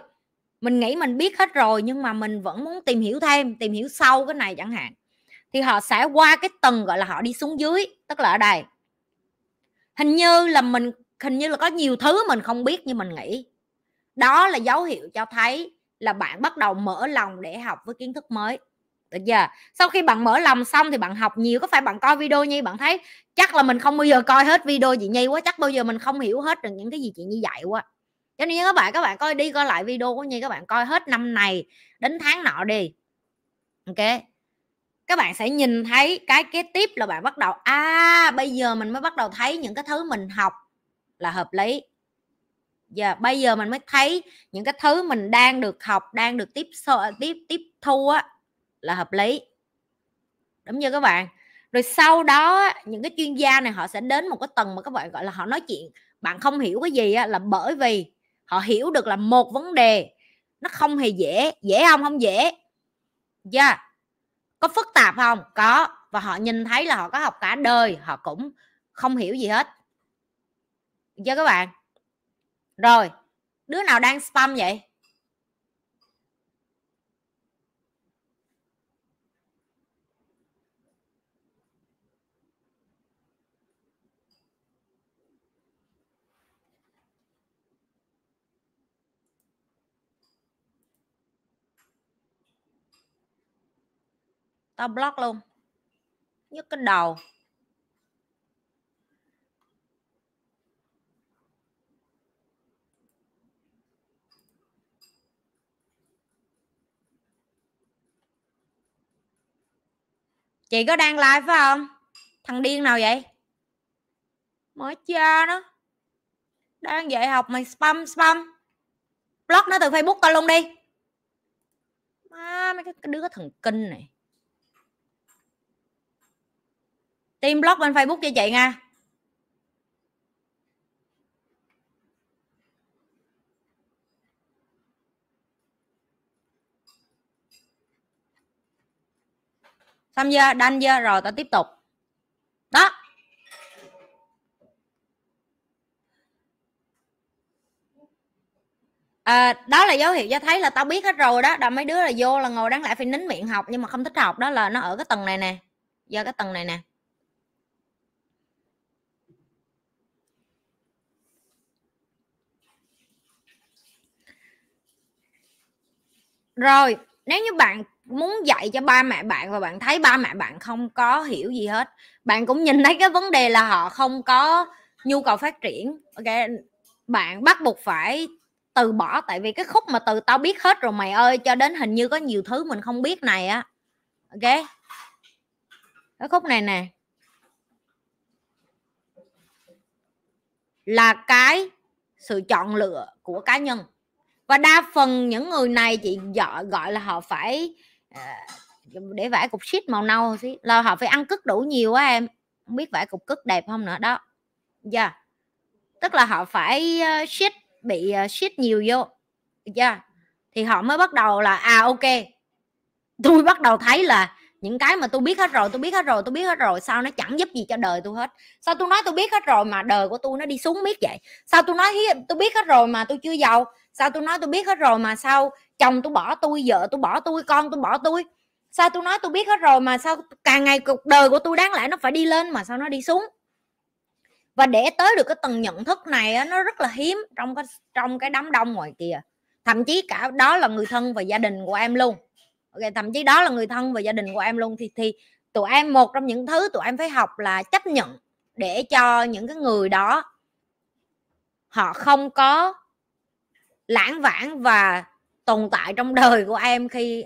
mình nghĩ mình biết hết rồi nhưng mà mình vẫn muốn tìm hiểu thêm tìm hiểu sâu cái này chẳng hạn thì họ sẽ qua cái tầng gọi là họ đi xuống dưới tức là ở đây hình như là mình hình như là có nhiều thứ mình không biết như mình nghĩ đó là dấu hiệu cho thấy là bạn bắt đầu mở lòng để học với kiến thức mới được ờ, giờ sau khi bạn mở lòng xong thì bạn học nhiều có phải bạn coi video nhi bạn thấy chắc là mình không bao giờ coi hết video chị nhi quá chắc bao giờ mình không hiểu hết được những cái gì chị nhi dạy quá cho nên các bạn các bạn coi đi coi lại video của nhi các bạn coi hết năm này đến tháng nọ đi ok các bạn sẽ nhìn thấy cái kế tiếp là bạn bắt đầu à bây giờ mình mới bắt đầu thấy những cái thứ mình học là hợp lý giờ yeah, bây giờ mình mới thấy những cái thứ mình đang được học đang được tiếp so, tiếp tiếp thu á là hợp lý đúng như các bạn rồi sau đó những cái chuyên gia này họ sẽ đến một cái tầng mà các bạn gọi là họ nói chuyện bạn không hiểu cái gì là bởi vì họ hiểu được là một vấn đề nó không hề dễ dễ không không dễ dạ yeah. có phức tạp không có và họ nhìn thấy là họ có học cả đời họ cũng không hiểu gì hết cho dạ các bạn rồi đứa nào đang spam vậy tao block luôn nhức cái đầu chị có đang live phải không thằng điên nào vậy mới cha nó đang dạy học mày spam spam block nó từ facebook coi luôn đi má mấy cái đứa thần kinh này team blog bên facebook cho chị nha xong chưa đanh chưa rồi tao tiếp tục đó à, đó là dấu hiệu cho thấy là tao biết hết rồi đó là mấy đứa là vô là ngồi đáng lẽ phải nín miệng học nhưng mà không thích học đó là nó ở cái tầng này nè do cái tầng này nè rồi nếu như bạn muốn dạy cho ba mẹ bạn và bạn thấy ba mẹ bạn không có hiểu gì hết bạn cũng nhìn thấy cái vấn đề là họ không có nhu cầu phát triển ok bạn bắt buộc phải từ bỏ tại vì cái khúc mà từ tao biết hết rồi mày ơi cho đến hình như có nhiều thứ mình không biết này á ok cái khúc này nè là cái sự chọn lựa của cá nhân và đa phần những người này chị gọi gọi là họ phải à, để vải cục shit màu nâu xí là họ phải ăn cứt đủ nhiều quá em không biết vải cục cứt đẹp không nữa đó dạ yeah. tức là họ phải ờ, shit bị ờ, shit nhiều vô dạ yeah. thì họ mới bắt đầu là à ok tôi bắt đầu thấy là những cái mà tôi biết hết rồi tôi biết hết rồi tôi biết hết rồi sao nó chẳng giúp gì cho đời tôi hết sao tôi nói tôi biết hết rồi mà đời của tôi nó đi xuống miết vậy sao tôi nói tôi biết hết rồi mà tôi chưa giàu sao tôi nói tôi biết hết rồi mà sao chồng tôi bỏ tôi vợ tôi bỏ tôi con tôi bỏ tôi sao tôi nói tôi biết hết rồi mà sao càng ngày cuộc đời của tôi đáng lẽ nó phải đi lên mà sao nó đi xuống và để tới được cái tầng nhận thức này nó rất là hiếm trong cái trong cái đám đông ngoài kia thậm chí cả đó là người thân và gia đình của em luôn okay, thậm chí đó là người thân và gia đình của em luôn thì thì tụi em một trong những thứ tụi em phải học là chấp nhận để cho những cái người đó họ không có lãng vãng và tồn tại trong đời của em khi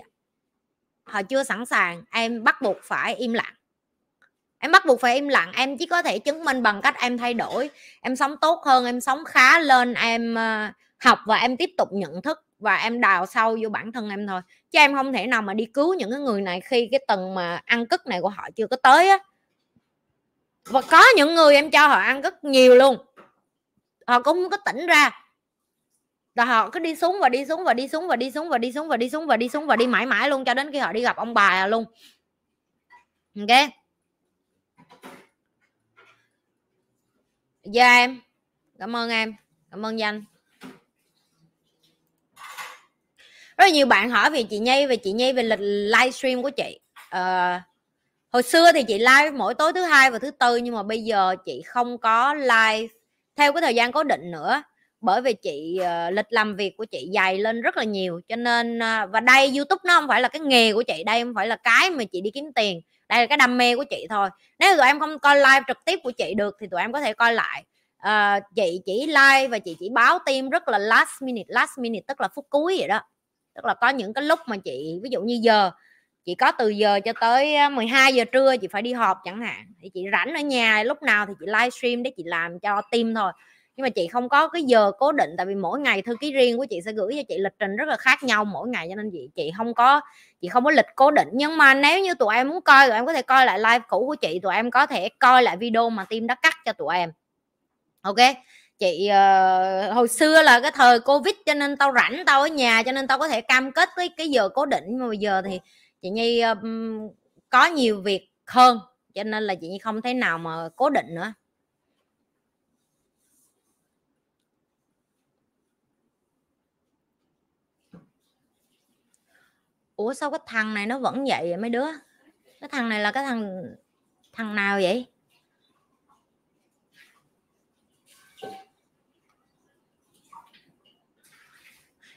họ chưa sẵn sàng em bắt buộc phải im lặng em bắt buộc phải im lặng em chỉ có thể chứng minh bằng cách em thay đổi em sống tốt hơn em sống khá lên em ờ, học và em tiếp tục nhận thức và em đào sâu vô bản thân em thôi chứ em không thể nào mà đi cứu những cái người này khi cái tầng mà ăn cất này của họ chưa có tới á và có những người em cho họ ăn rất nhiều luôn họ cũng không có tỉnh ra là họ cứ đi xuống và đi xuống và đi xuống và đi xuống và đi xuống và đi xuống và đi xuống và đi mãi mãi luôn cho đến khi họ đi gặp ông bà luôn ok dạ em cảm ơn em cảm ơn danh rất nhiều bạn hỏi về chị nhi về chị nhi về lịch livestream của chị à, hồi xưa thì chị live mỗi tối thứ hai và thứ tư nhưng mà bây giờ chị không có live theo cái thời gian cố định nữa bởi vì chị uh, lịch làm việc của chị dày lên rất là nhiều cho nên uh, và đây youtube nó không phải là cái nghề của chị đây không phải là cái mà chị đi kiếm tiền đây là cái đam mê của chị thôi nếu tụi em không coi live trực tiếp của chị được thì tụi em có thể coi lại uh, chị chỉ live và chị chỉ báo tim rất là last minute last minute tức là phút cuối vậy đó tức là có những cái lúc mà chị ví dụ như giờ chị có từ giờ cho tới 12 giờ trưa chị phải đi họp chẳng hạn thì chị rảnh ở nhà lúc nào thì chị livestream để chị làm cho tim thôi nhưng mà chị không có cái giờ cố định tại vì mỗi ngày thư ký riêng của chị sẽ gửi cho chị lịch trình rất là khác nhau mỗi ngày cho nên chị chị không có chị không có lịch cố định nhưng mà nếu như tụi em muốn coi tụi em có thể coi lại live cũ của chị tụi em có thể coi lại video mà team đã cắt cho tụi em ok chị uh, hồi xưa là cái thời covid cho nên tao rảnh tao ở nhà cho nên tao có thể cam kết với cái giờ cố định nhưng mà bây giờ thì chị nhi um, có nhiều việc hơn cho nên là chị không thấy nào mà cố định nữa ủa sao cái thằng này nó vẫn vậy vậy mấy đứa cái thằng này là cái thằng thằng nào vậy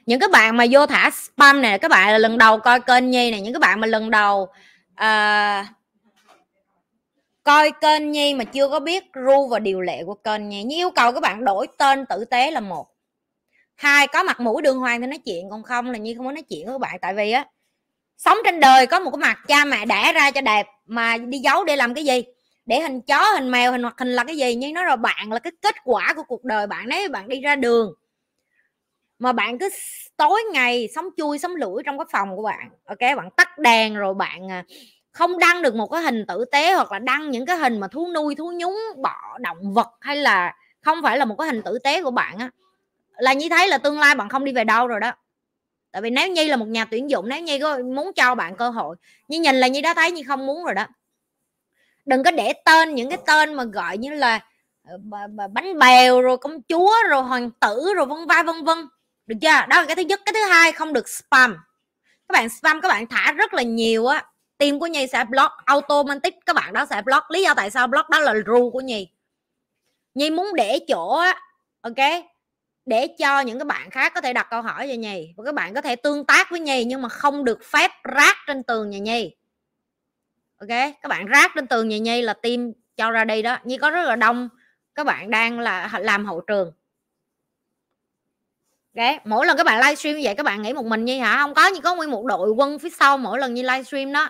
những cái bạn mà vô thả spam này các bạn là lần đầu coi kênh nhi này những cái bạn mà lần đầu uh, coi kênh nhi mà chưa có biết ru và điều lệ của kênh nhi như yêu cầu các bạn đổi tên tử tế là một hai có mặt mũi đường hoàng thì nói chuyện còn không là nhi không có nói chuyện với các bạn tại vì á sống trên đời có một cái mặt cha mẹ đẻ ra cho đẹp mà đi giấu để làm cái gì để hình chó hình mèo hình hoặc hình là cái gì nhưng nó rồi bạn là cái kết quả của cuộc đời bạn nếu bạn đi ra đường mà bạn cứ tối ngày sống chui sống lủi trong cái phòng của bạn ok bạn tắt đèn rồi bạn à, không đăng được một cái hình tử tế hoặc là đăng những cái hình mà thú nuôi thú nhúng bỏ động vật hay là không phải là một cái hình tử tế của bạn á là như thế là tương lai bạn không đi về đâu rồi đó tại vì nếu nhi là một nhà tuyển dụng nếu nhi có muốn cho bạn cơ hội nhưng nhìn là nhi đã thấy nhi không muốn rồi đó đừng có để tên những cái tên mà gọi như là ờ, bánh bèo rồi công chúa rồi hoàng tử rồi vân vai vân vân được chưa đó là cái thứ nhất cái thứ hai không được spam các bạn spam các bạn thả rất là nhiều á tim của nhi sẽ block automatic các bạn đó sẽ block lý do tại sao block đó là rule của nhi nhi muốn để chỗ á ok để cho những cái bạn khác có thể đặt câu hỏi cho nhì và các bạn có thể tương tác với nhì nhưng mà không được phép rác trên tường nhà nhi ok các bạn rác trên tường nhà nhi là tim cho ra đi đó nhi có rất là đông các bạn đang là làm hậu trường ok mỗi lần các bạn livestream như vậy các bạn nghĩ một mình nhi hả không có như có nguyên một đội quân phía sau mỗi lần như livestream đó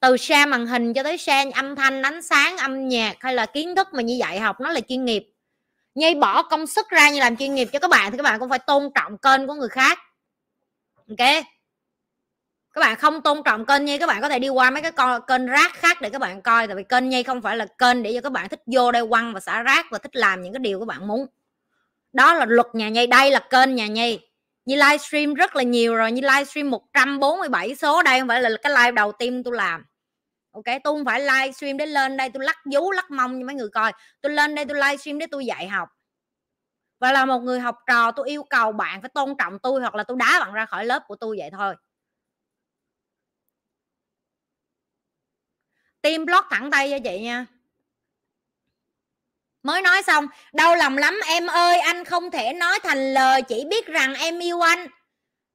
từ share màn hình cho tới share âm thanh ánh sáng âm nhạc hay là kiến thức mà như dạy học nó là chuyên nghiệp Nhi bỏ công sức ra như làm chuyên nghiệp cho các bạn thì các bạn cũng phải tôn trọng kênh của người khác ok các bạn không tôn trọng kênh Nhi các bạn có thể đi qua mấy cái con kênh rác khác để các bạn coi tại vì kênh Nhi không phải là kênh để cho các bạn thích vô đây quăng và xả rác và thích làm những cái điều các bạn muốn đó là luật nhà Nhi đây là kênh nhà Nhi như livestream rất là nhiều rồi như livestream 147 số đây không phải là cái live đầu tiên tôi làm ok tôi không phải livestream để lên đây tôi lắc vú lắc mông cho mấy người coi tôi lên đây tôi livestream để tôi dạy học và là một người học trò tôi yêu cầu bạn phải tôn trọng tôi hoặc là tôi đá bạn ra khỏi lớp của tôi vậy thôi tim block thẳng tay cho chị nha mới nói xong đau lòng lắm em ơi anh không thể nói thành lời chỉ biết rằng em yêu anh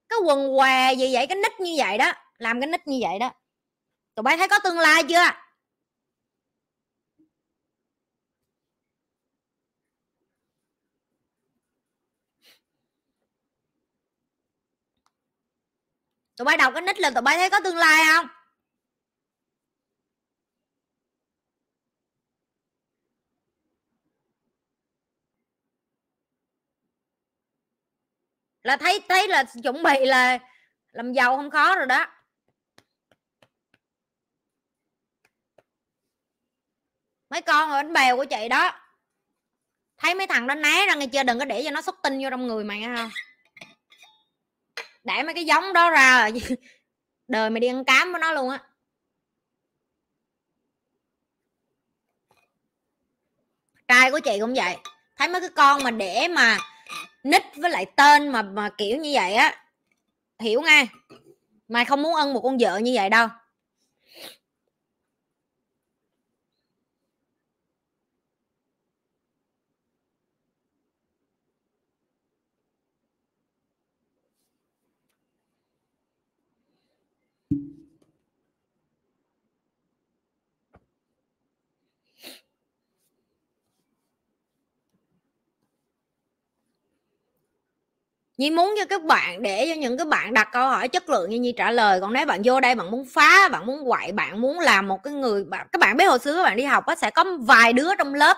cái quần què gì vậy cái nít như vậy đó làm cái nít như vậy đó tụi bay thấy có tương lai chưa tụi bay đọc cái nick là tụi bay thấy có tương lai không là thấy thấy là chuẩn bị là làm giàu không khó rồi đó mấy con ở bánh bèo của chị đó thấy mấy thằng đó né ra nghe chưa đừng có để cho nó xuất tinh vô trong người mày nghe không để mấy cái giống đó ra đời mày đi ăn cám với nó luôn á trai của chị cũng vậy thấy mấy cái con mà để mà nít với lại tên mà mà kiểu như vậy á hiểu nghe mày không muốn ân một con vợ như vậy đâu Nhi muốn cho các bạn để cho những cái bạn đặt câu hỏi chất lượng như Nhi trả lời còn nếu bạn vô đây bạn muốn phá bạn muốn quậy bạn muốn làm một cái người bạn các bạn biết hồi xưa các bạn đi học á sẽ có vài đứa trong lớp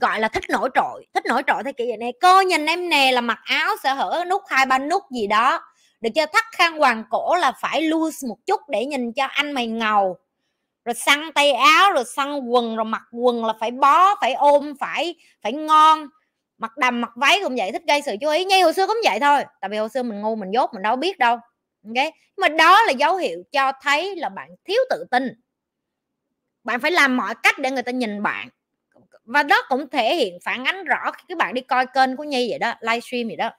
gọi là thích nổi trội thích nổi trội thì kiểu vậy này cô nhìn em nè là mặc áo sẽ hở nút hai ba nút gì đó được cho thắt khăn hoàng cổ là phải loose một chút để nhìn cho anh mày ngầu rồi săn tay áo rồi săn quần rồi mặc quần là phải bó phải ôm phải phải ngon mặc đầm mặc váy cũng vậy thích gây sự chú ý như hồi xưa cũng vậy thôi tại vì hồi xưa mình ngu mình dốt mình đâu biết đâu ok mà đó là dấu hiệu cho thấy là bạn thiếu tự tin bạn phải làm mọi cách để người ta nhìn bạn và đó cũng thể hiện phản ánh rõ khi các bạn đi coi kênh của nhi vậy đó livestream vậy đó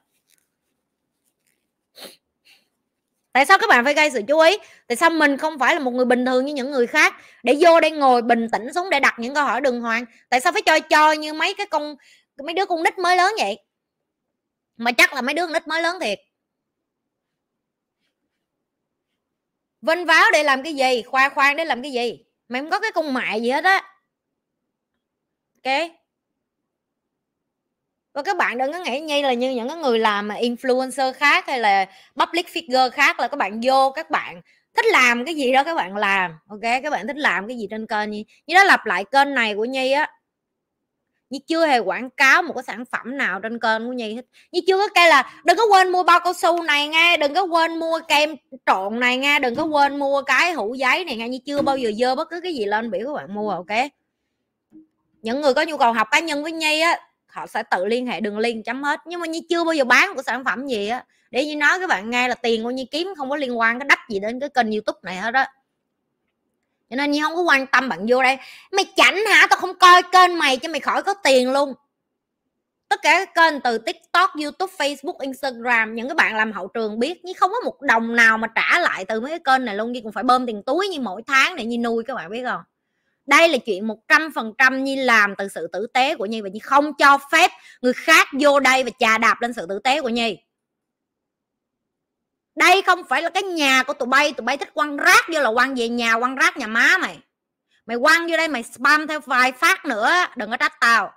tại sao các bạn phải gây sự chú ý tại sao mình không phải là một người bình thường như những người khác để vô đây ngồi bình tĩnh xuống để đặt những câu hỏi đường hoàng tại sao phải chơi chơi như mấy cái con mấy đứa con nít mới lớn vậy mà chắc là mấy đứa con nít mới lớn thiệt vinh váo để làm cái gì khoa khoan để làm cái gì mày không có cái cung mại gì hết á ok và các bạn đừng có nghĩ như là như những người làm mà influencer khác hay là public figure khác là các bạn vô các bạn thích làm cái gì đó các bạn làm ok các bạn thích làm cái gì trên kênh như như đó lặp lại kênh này của nhi á như chưa hề quảng cáo một cái sản phẩm nào trên kênh của Nhi hết như chưa có cây là đừng có quên mua bao cao su này nghe đừng có quên mua kem trộn này nghe đừng có quên mua cái hũ giấy này nghe như chưa bao giờ dơ bất cứ cái gì lên biểu các bạn mua ok những người có nhu cầu học cá nhân với Nhi á họ sẽ tự liên hệ đường liên chấm hết nhưng mà như chưa bao giờ bán của sản phẩm gì á để như nói các bạn nghe là tiền của Nhi kiếm không có liên quan cái đắp gì đến cái kênh youtube này hết á cho nên nhi không có quan tâm bạn vô đây mày chảnh hả tao không coi kênh mày cho mày khỏi có tiền luôn tất cả các kênh từ tiktok youtube facebook instagram những cái bạn làm hậu trường biết nhưng không có một đồng nào mà trả lại từ mấy cái kênh này luôn như cũng phải bơm tiền túi như mỗi tháng để như nuôi các bạn biết không đây là chuyện một trăm phần trăm Nhi làm từ sự tử tế của Nhi và Nhi không cho phép người khác vô đây và chà đạp lên sự tử tế của Nhi đây không phải là cái nhà của tụi bay tụi bay thích quăng rác vô là quăng về nhà quăng rác nhà má mày mày quăng vô đây mày spam theo vài phát nữa đừng có trách tao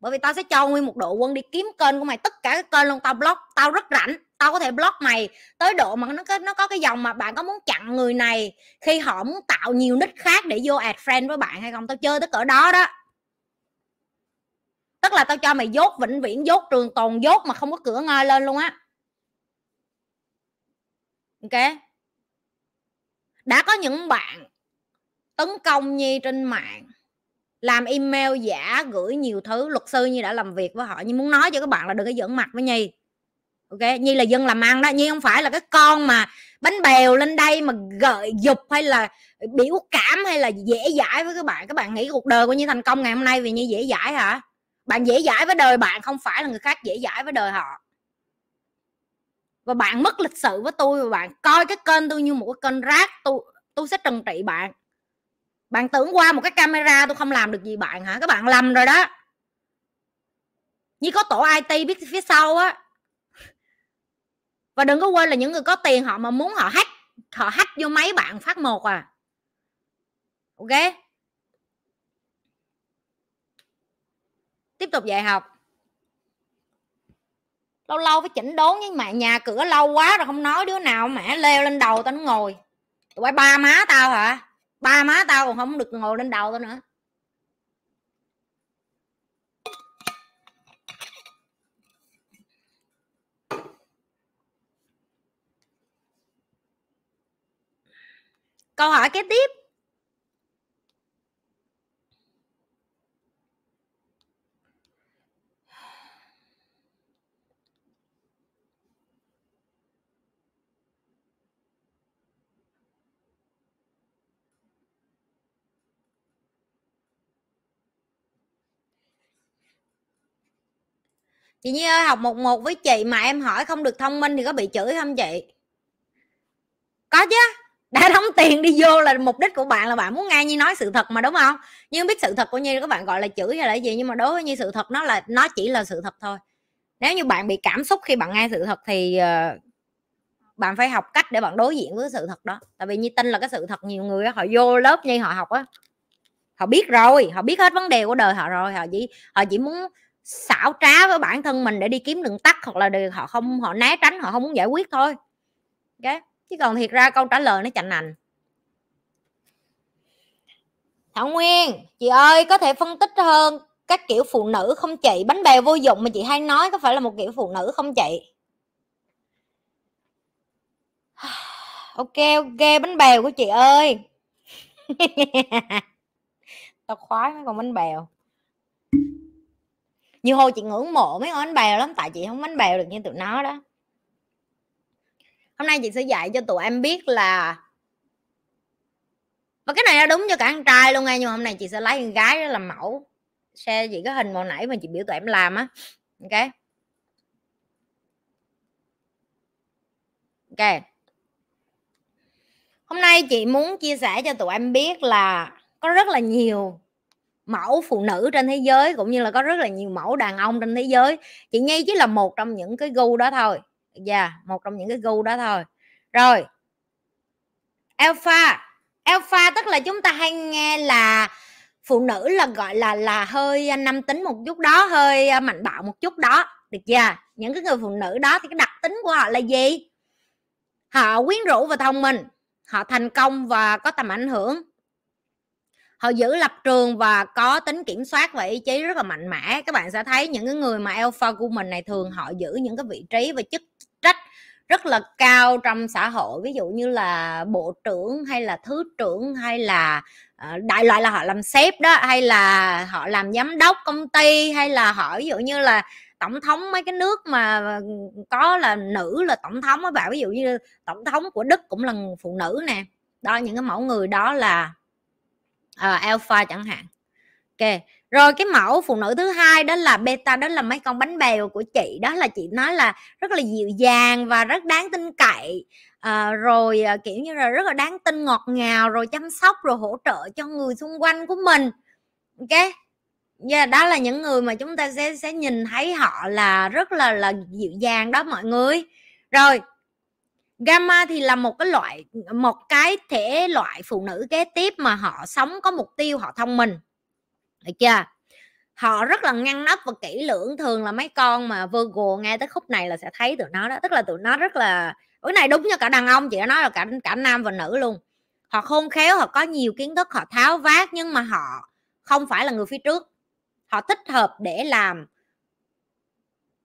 bởi vì tao sẽ cho nguyên một đội quân đi kiếm kênh của mày tất cả các kênh luôn tao block tao rất rảnh tao có thể block mày tới độ mà nó có nó có cái dòng mà bạn có muốn chặn người này khi họ muốn tạo nhiều nick khác để vô add friend với bạn hay không tao chơi tới cỡ đó đó tức là tao cho mày dốt vĩnh viễn dốt trường tồn dốt mà không có cửa ngơi lên luôn á ok đã có những bạn tấn công nhi trên mạng làm email giả gửi nhiều thứ luật sư như đã làm việc với họ nhưng muốn nói cho các bạn là đừng có dẫn mặt với nhi ok nhi là dân làm ăn đó nhi không phải là cái con mà bánh bèo lên đây mà gợi dục hay là biểu cảm hay là dễ dãi với các bạn các bạn nghĩ cuộc đời của nhi thành công ngày hôm nay vì nhi dễ dãi hả bạn dễ dãi với đời bạn không phải là người khác dễ dãi với đời họ và bạn mất lịch sự với tôi và bạn coi cái kênh tôi như một cái kênh rác tôi tôi sẽ trừng trị bạn bạn tưởng qua một cái camera tôi không làm được gì bạn hả các bạn lầm rồi đó như có tổ it biết phía sau á và đừng có quên là những người có tiền họ mà muốn họ hack họ hack vô máy bạn phát một à ok tiếp tục dạy học lâu lâu phải chỉnh đốn với mẹ nhà cửa lâu quá rồi không nói đứa nào mẹ leo lên đầu tao ngồi tụi bay ba má tao hả ba má tao còn không được ngồi lên đầu tao nữa câu hỏi kế tiếp chị Nhi ơi học một một với chị mà em hỏi không được thông minh thì có bị chửi không chị có chứ đã đóng tiền đi vô là mục đích của bạn là bạn muốn nghe như nói sự thật mà đúng không nhưng biết sự thật của nhi các bạn gọi là chửi hay là gì nhưng mà đối với như sự thật nó là nó chỉ là sự thật thôi nếu như bạn bị cảm xúc khi bạn nghe sự thật thì ờ, bạn phải học cách để bạn đối diện với sự thật đó tại vì như tin là cái sự thật nhiều người họ vô lớp như họ học á họ biết rồi họ biết hết vấn đề của đời họ rồi họ chỉ họ chỉ muốn xảo trá với bản thân mình để đi kiếm đường tắt hoặc là họ không họ né tránh họ không muốn giải quyết thôi okay. Dạ. chứ còn thiệt ra câu trả lời nó chành nành thảo nguyên chị ơi có thể phân tích hơn các kiểu phụ nữ không chị bánh bèo vô dụng mà chị hay nói có phải là một kiểu phụ nữ không chị ok ok bánh bèo của chị ơi tao khoái còn bánh bèo nhiều hồi chị ngưỡng mộ mấy con bánh bèo lắm tại chị không bánh bèo được như tụi nó đó hôm nay chị sẽ dạy cho tụi em biết là và cái này nó đúng cho cả con trai luôn nghe nhưng mà hôm nay chị sẽ lấy con gái đó làm mẫu xe chị cái hình hồi nãy mà chị biểu tụi em làm á ok ok hôm nay chị muốn chia sẻ cho tụi em biết là có rất là nhiều mẫu phụ nữ trên thế giới cũng như là có rất là nhiều mẫu đàn ông trên thế giới chị nhi chỉ là một trong những cái gu đó thôi dạ yeah, một trong những cái gu đó thôi rồi alpha alpha tức là chúng ta hay nghe là phụ nữ là gọi là là hơi à, nam tính một chút đó hơi à, mạnh bạo một chút đó được chưa những cái người phụ nữ đó thì cái đặc tính của họ là gì họ quyến rũ và thông minh họ thành công và có tầm ảnh hưởng họ giữ lập trường và có tính kiểm soát và ý chí rất là mạnh mẽ các bạn sẽ thấy những cái người mà alpha của mình này thường họ giữ những cái vị trí và chức trách rất là cao trong xã hội ví dụ như là bộ trưởng hay là thứ trưởng hay là ờ, đại loại là họ làm sếp đó hay là họ làm giám đốc công ty hay là họ ví dụ như là tổng thống mấy cái nước mà có là nữ là tổng thống á bạn ví dụ như tổng thống của đức cũng là phụ nữ nè đó những cái mẫu người đó là uh, alpha chẳng hạn ok rồi cái mẫu phụ nữ thứ hai đó là beta đó là mấy con bánh bèo của chị đó là chị nói là rất là dịu dàng và rất đáng tin cậy à, rồi à, kiểu như là rất là đáng tin ngọt ngào rồi chăm sóc rồi hỗ trợ cho người xung quanh của mình ok yeah, đó là những người mà chúng ta sẽ sẽ nhìn thấy họ là rất là là dịu dàng đó mọi người rồi gamma thì là một cái loại một cái thể loại phụ nữ kế tiếp mà họ sống có mục tiêu họ thông minh được chưa họ rất là ngăn nắp và kỹ lưỡng thường là mấy con mà Virgo nghe tới khúc này là sẽ thấy tụi nó đó tức là tụi nó rất là cái này đúng cho cả đàn ông chị đã nói là cả cả nam và nữ luôn họ khôn khéo họ có nhiều kiến thức họ tháo vát nhưng mà họ không phải là người phía trước họ thích hợp để làm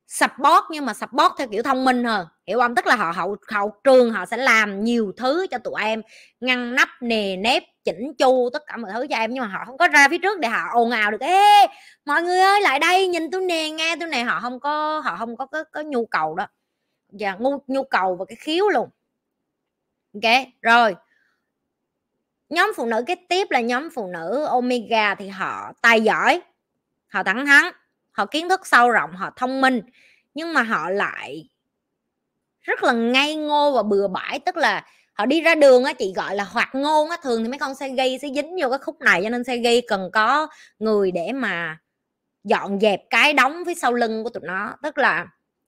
support nhưng mà support theo kiểu thông minh hơn hiểu không tức là họ hậu hậu trường họ sẽ làm nhiều thứ cho tụi em ngăn nắp nề nếp chỉnh chu tất cả mọi thứ cho em nhưng mà họ không có ra phía trước để họ ồn ào được ê mọi người ơi lại đây nhìn tôi nè nghe tôi này họ không có họ không có có, có nhu cầu đó và dạ, nhu, nhu cầu và cái khiếu luôn ok rồi nhóm phụ nữ kế tiếp là nhóm phụ nữ omega thì họ tài giỏi họ thẳng thắn họ kiến thức sâu rộng họ thông minh nhưng mà họ lại rất là ngây ngô và bừa bãi tức là họ đi ra đường á chị gọi là hoạt ngôn á thường thì mấy con xe gây sẽ dính vô cái khúc này cho nên xe gây cần có người để mà dọn dẹp cái đóng phía sau lưng của tụi nó tức là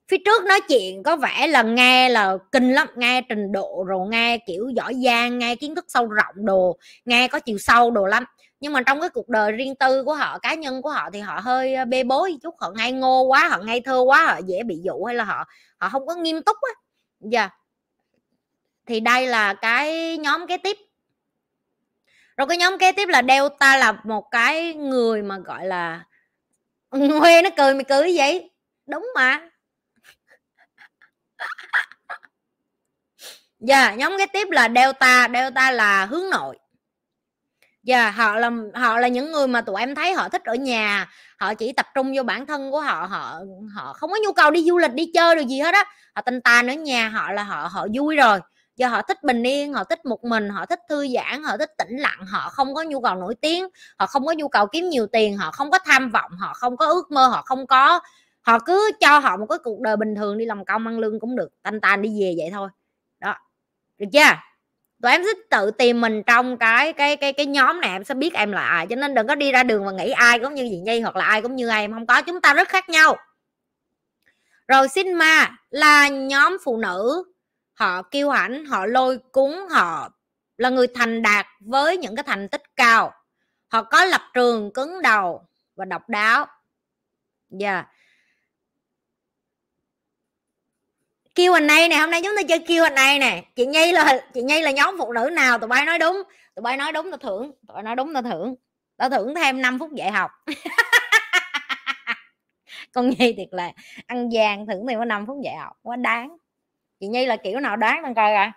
phía trước nói chuyện có vẻ là nghe là kinh lắm nghe trình độ rồi nghe kiểu giỏi giang nghe kiến thức sâu rộng đồ nghe có chiều sâu đồ lắm nhưng mà trong cái cuộc đời riêng tư của họ cá nhân của họ thì họ hơi bê bối chút họ ngây ngô quá họ ngây thơ quá họ dễ bị dụ hay là họ họ không có nghiêm túc á dạ yeah. thì đây là cái nhóm kế tiếp rồi cái nhóm kế tiếp là delta là một cái người mà gọi là huê nó cười mày cười vậy đúng mà dạ yeah, nhóm kế tiếp là delta delta là hướng nội dạ yeah, họ là họ là những người mà tụi em thấy họ thích ở nhà họ chỉ tập trung vô bản thân của họ họ họ không có nhu cầu đi du lịch đi chơi được gì hết á họ tinh tàn ở nhà họ là họ họ vui rồi do họ thích bình yên họ thích một mình họ thích thư giãn họ thích tĩnh lặng họ không có nhu cầu nổi tiếng họ không có nhu cầu kiếm nhiều tiền họ không có tham vọng họ không có ước mơ họ không có họ cứ cho họ một cái cuộc đời bình thường đi làm công ăn lương cũng được tanh tàn đi về vậy thôi đó được chưa tụi em sẽ tự tìm mình trong cái cái cái cái nhóm này em sẽ biết em là ai cho nên đừng có đi ra đường mà nghĩ ai cũng như chị nhi hoặc là ai cũng như em không có chúng ta rất khác nhau rồi sigma là nhóm phụ nữ họ kiêu hãnh họ lôi cuốn họ là người thành đạt với những cái thành tích cao họ có lập trường cứng đầu và độc đáo dạ yeah. kêu hình này nè hôm nay chúng ta chơi kêu hình này nè chị nhi là chị nhi là nhóm phụ nữ nào tụi bay nói đúng tụi bay nói đúng tao thưởng tụi bay nói đúng tao thưởng tao thưởng thêm 5 phút dạy học con nhi thiệt là ăn vàng thưởng thì có năm phút dạy học quá đáng chị nhi là kiểu nào đoán đang coi rồi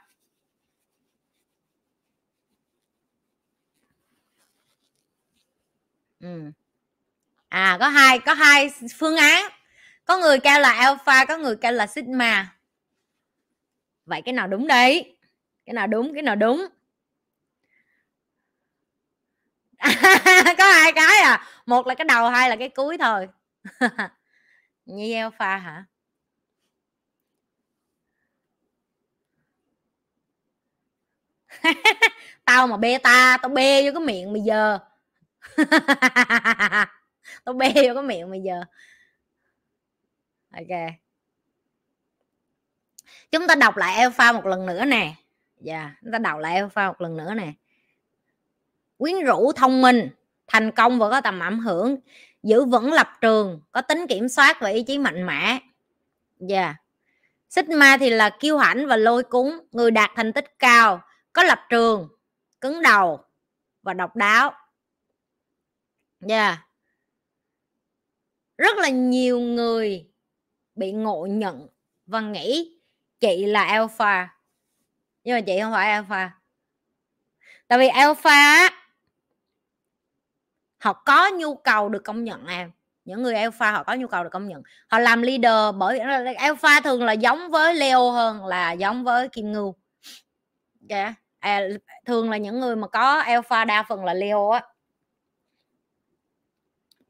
ừ. à có hai có hai phương án có người cao là alpha có người cao là sigma vậy cái nào đúng đấy cái nào đúng cái nào đúng có hai cái à một là cái đầu hai là cái cuối thôi như gieo pha hả tao mà bê ta tao bê vô cái miệng mày giờ tao bê vô cái miệng mày giờ ok chúng ta đọc lại alpha một lần nữa nè dạ yeah, chúng ta đọc lại alpha một lần nữa nè quyến rũ thông minh thành công và có tầm ảnh hưởng giữ vững lập trường có tính kiểm soát và ý chí mạnh mẽ dạ yeah. ma thì là kiêu hãnh và lôi cuốn người đạt thành tích cao có lập trường cứng đầu và độc đáo dạ yeah. rất là nhiều người bị ngộ nhận và nghĩ chị là alpha nhưng mà chị không phải alpha tại vì alpha họ có nhu cầu được công nhận em những người alpha họ có nhu cầu được công nhận họ làm leader bởi alpha thường là giống với leo hơn là giống với kim ngưu yeah. Dạ. À, thường là những người mà có alpha đa phần là leo á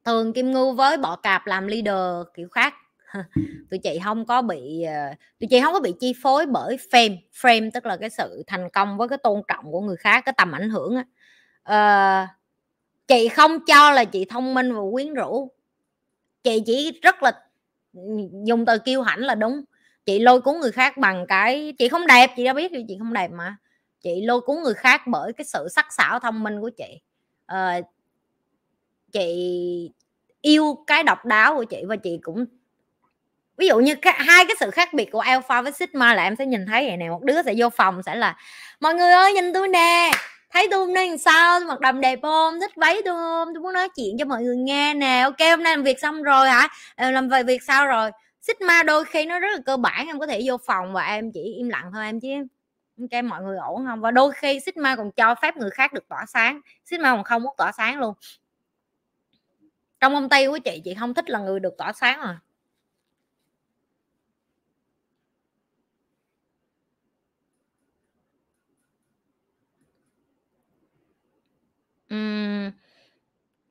thường kim ngưu với bọ cạp làm leader kiểu khác tụi chị không có bị ờ, tụi chị không có bị chi phối bởi fame frame tức là cái sự thành công với cái tôn trọng của người khác cái tầm ảnh hưởng á à, chị không cho là chị thông minh và quyến rũ chị chỉ rất là ừ, dùng từ kiêu hãnh là đúng chị lôi cuốn người khác bằng cái chị không đẹp chị đã biết chị không đẹp mà chị lôi cuốn người khác bởi cái sự sắc sảo thông minh của chị à, chị yêu cái độc đáo của chị và chị cũng ví dụ như hai cái sự khác biệt của alpha với sigma là em sẽ nhìn thấy vậy nè một đứa sẽ vô phòng sẽ là mọi người ơi nhìn tôi nè thấy tôi hôm nay làm sao tôi mặc đầm đẹp không thích váy tôi không tôi muốn nói chuyện cho mọi người nghe nè ok hôm nay làm việc xong rồi hả ờ, làm về việc sao rồi sigma đôi khi nó rất là cơ bản em có thể vô phòng và em chỉ im lặng thôi em chứ ok mọi người ổn không và đôi khi sigma còn cho phép người khác được tỏa sáng sigma còn không muốn tỏa sáng luôn trong công ty của chị chị không thích là người được tỏa sáng à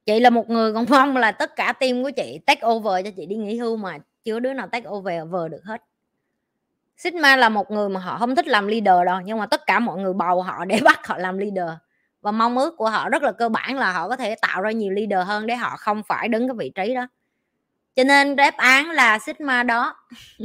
chị là một người còn mong là tất cả team của chị take over cho chị đi nghỉ hưu mà chưa đứa nào take over vờ được hết Sigma là một người mà họ không thích làm leader đâu nhưng mà tất cả mọi người bầu họ để bắt họ làm leader và mong ước của họ rất là cơ bản là họ có thể tạo ra nhiều leader hơn để họ không phải đứng cái vị trí đó cho nên đáp án là Sigma đó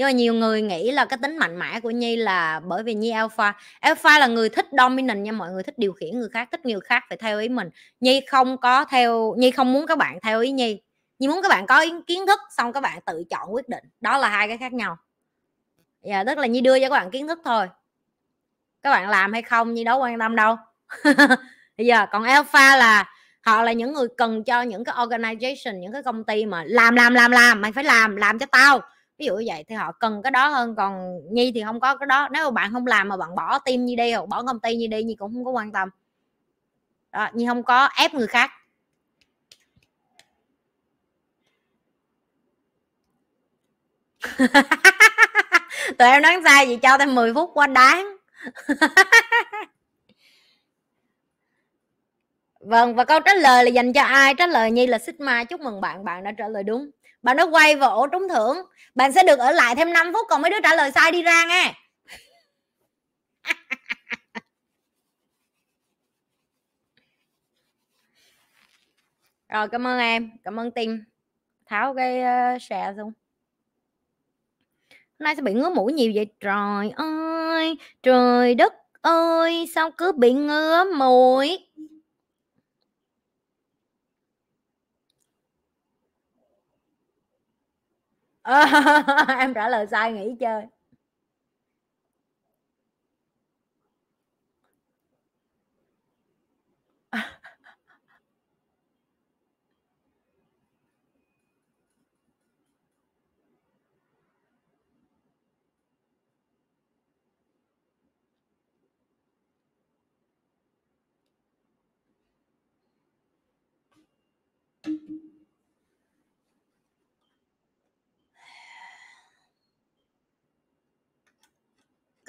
nhưng mà nhiều người nghĩ là cái tính mạnh mẽ của nhi là bởi vì nhi alpha alpha là người thích dominant nha mọi người thích điều khiển người khác thích người khác phải theo ý mình nhi không có theo nhi không muốn các bạn theo ý nhi nhi muốn các bạn có kiến thức xong các bạn tự chọn quyết định đó là hai cái khác nhau dạ yeah, tức là nhi đưa cho các bạn kiến thức thôi các bạn làm hay không nhi đâu quan tâm đâu bây giờ còn alpha là họ là những người cần cho những cái organization những cái công ty mà làm làm làm làm mày phải làm làm cho tao ví dụ như vậy thì họ cần cái đó hơn còn nhi thì không có cái đó nếu mà bạn không làm mà bạn bỏ tim như đi hoặc bỏ công ty như đi nhi cũng không có quan tâm đó nhi không có ép người khác tụi em nói sai gì cho thêm 10 phút quá đáng vâng và câu trả lời là dành cho ai trả lời nhi là xích ma chúc mừng bạn bạn đã trả lời đúng bạn đã quay vào ổ trúng thưởng bạn sẽ được ở lại thêm 5 phút còn mấy đứa trả lời sai đi ra nghe rồi cảm ơn em cảm ơn tim tháo cái uh, xè xuống hôm nay sẽ bị ngứa mũi nhiều vậy trời ơi trời đất ơi sao cứ bị ngứa mũi em trả lời sai nghỉ chơi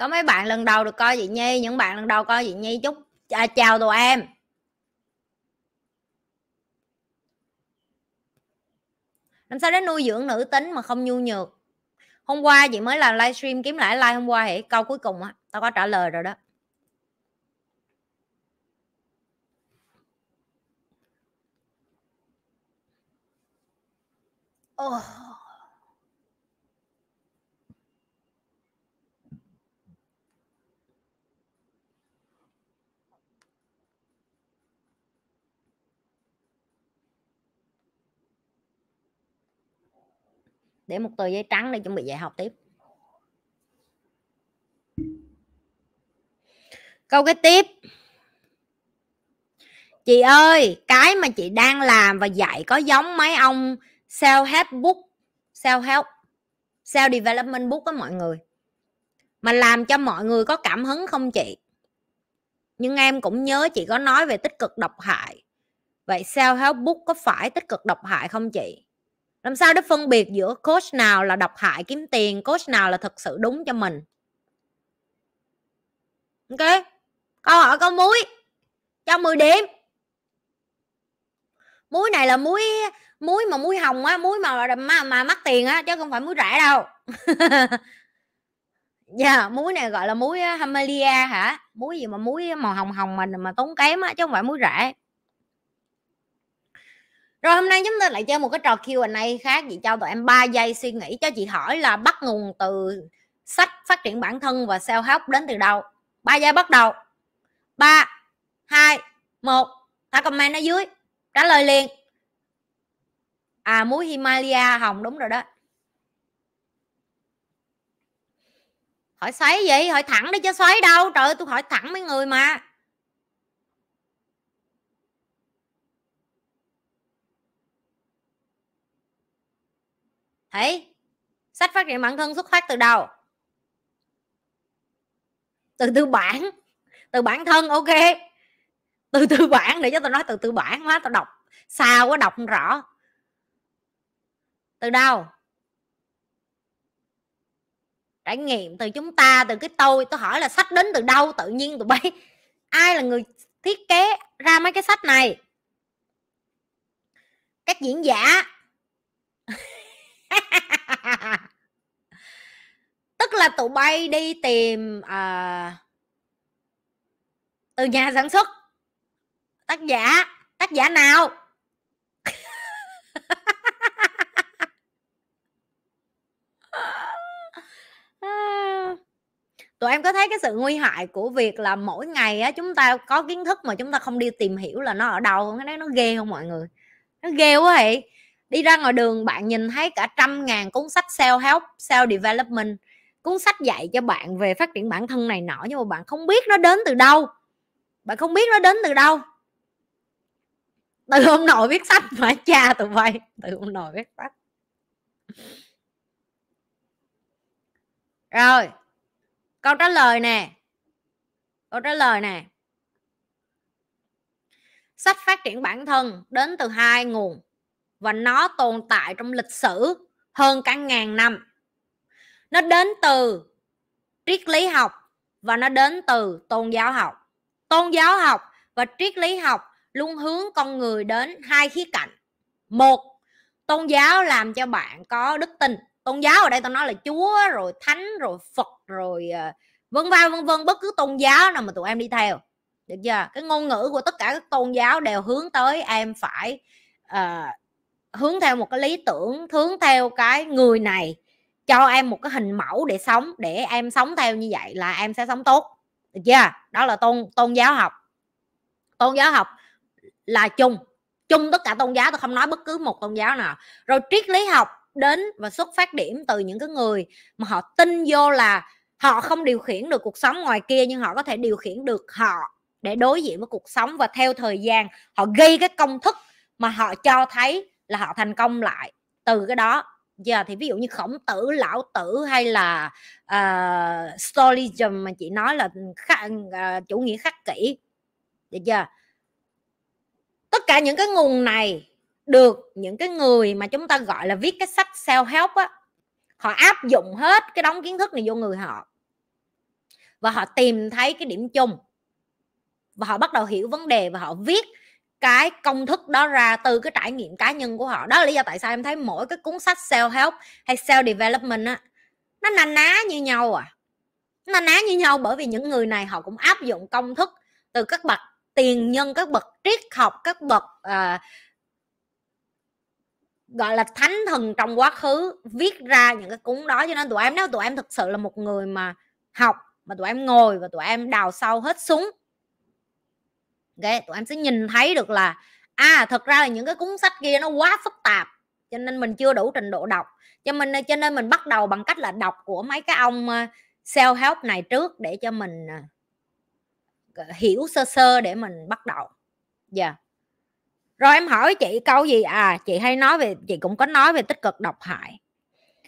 có mấy bạn lần đầu được coi chị nhi những bạn lần đầu coi chị nhi chúc à, chào tụi em làm sao để nuôi dưỡng nữ tính mà không nhu nhược hôm qua chị mới làm livestream kiếm lại like hôm qua hãy câu cuối cùng á tao có trả lời rồi đó oh. để một tờ giấy trắng để chuẩn bị dạy học tiếp câu cái tiếp chị ơi cái mà chị đang làm và dạy có giống mấy ông self help book self help self development book với mọi người mà làm cho mọi người có cảm hứng không chị nhưng em cũng nhớ chị có nói về tích cực độc hại vậy self help book có phải tích cực độc hại không chị làm sao để phân biệt giữa coach nào là độc hại kiếm tiền coach nào là thật sự đúng cho mình ok câu hỏi câu muối cho 10 điểm muối này là muối muối mà muối hồng á muối mà mà, mà mắc tiền á chứ không phải muối rẻ đâu dạ yeah, muối này gọi là muối ờ, hamalia hả muối gì mà muối màu hồng hồng mình mà, mà tốn kém á chứ không phải muối rẻ rồi hôm nay chúng ta lại chơi một cái trò Q&A khác chị cho tụi em 3 giây suy nghĩ cho chị hỏi là bắt nguồn từ sách phát triển bản thân và self help đến từ đâu 3 giây bắt đầu 3 2 1 Thả comment ở dưới trả lời liền à muối Himalaya hồng đúng rồi đó hỏi xoáy gì hỏi thẳng đi chứ xoáy đâu trời ơi tôi hỏi thẳng mấy người mà thấy sách phát triển bản thân xuất phát từ đâu từ tư bản từ bản thân ok từ tư bản để cho tôi nói từ tư bản quá tao đọc sao quá đọc không rõ từ đâu trải nghiệm từ chúng ta từ cái tôi tôi hỏi là sách đến từ đâu tự nhiên tụi bay ai là người thiết kế ra mấy cái sách này các diễn giả tức là tụi bay đi tìm uh, từ nhà sản xuất tác giả tác giả nào tụi em có thấy cái sự nguy hại của việc là mỗi ngày á chúng ta có kiến thức mà chúng ta không đi tìm hiểu là nó ở đâu cái đấy nó ghê không mọi người nó ghê quá vậy đi ra ngoài đường bạn nhìn thấy cả trăm ngàn cuốn sách self help self development cuốn sách dạy cho bạn về phát triển bản thân này nọ nhưng mà bạn không biết nó đến từ đâu bạn không biết nó đến từ đâu từ ông nội viết sách mà cha tụi bay từ ông nội viết sách rồi câu trả lời nè câu trả lời nè sách phát triển bản thân đến từ hai nguồn và nó tồn tại trong lịch sử hơn cả ngàn năm nó đến từ triết lý học và nó đến từ tôn giáo học tôn giáo học và triết lý học luôn hướng con người đến hai khía cạnh một tôn giáo làm cho bạn có đức tin tôn giáo ở đây tôi nói là chúa rồi thánh rồi phật rồi ờ, vân vân vân vân bất cứ tôn giáo nào mà tụi em đi theo được chưa cái ngôn ngữ của tất cả các tôn giáo đều hướng tới em phải uh, hướng theo một cái lý tưởng hướng theo cái người này cho em một cái hình mẫu để sống để em sống theo như vậy là em sẽ sống tốt được chưa đó là tôn tôn giáo học tôn giáo học là chung chung tất cả tôn giáo tôi không nói bất cứ một tôn giáo nào rồi triết lý học đến và xuất phát điểm từ những cái người mà họ tin vô là họ không điều khiển được cuộc sống ngoài kia nhưng họ có thể điều khiển được họ để đối diện với cuộc sống và theo thời gian họ gây cái công thức mà họ cho thấy là họ thành công lại từ cái đó giờ thì ví dụ như khổng tử lão tử hay là uh, ờ, stoicism mà chị nói là khắc, uh, chủ nghĩa khắc kỷ được chưa tất cả những cái nguồn này được những cái người mà chúng ta gọi là viết cái sách self help á họ áp dụng hết cái đống kiến thức này vô người họ và họ tìm thấy cái điểm chung và họ bắt đầu hiểu vấn đề và họ viết cái công thức đó ra từ cái trải nghiệm cá nhân của họ đó là lý do tại sao em thấy mỗi cái cuốn sách self help hay self development á nó na ná như nhau à nó ná như nhau bởi vì những người này họ cũng áp dụng công thức từ các bậc tiền nhân các bậc triết học các bậc uh, gọi là thánh thần trong quá khứ viết ra những cái cuốn đó cho nên tụi em nếu tụi em thực sự là một người mà học mà tụi em ngồi và tụi em đào sâu hết súng okay, tụi anh sẽ nhìn thấy được là à thật ra là những cái cuốn sách kia nó quá phức tạp cho nên mình chưa đủ trình độ đọc cho mình cho nên mình bắt đầu bằng cách là đọc của mấy cái ông ờ, self help này trước để cho mình ờ, hiểu sơ sơ để mình bắt đầu dạ yeah. rồi em hỏi chị câu gì à chị hay nói về chị cũng có nói về tích cực độc hại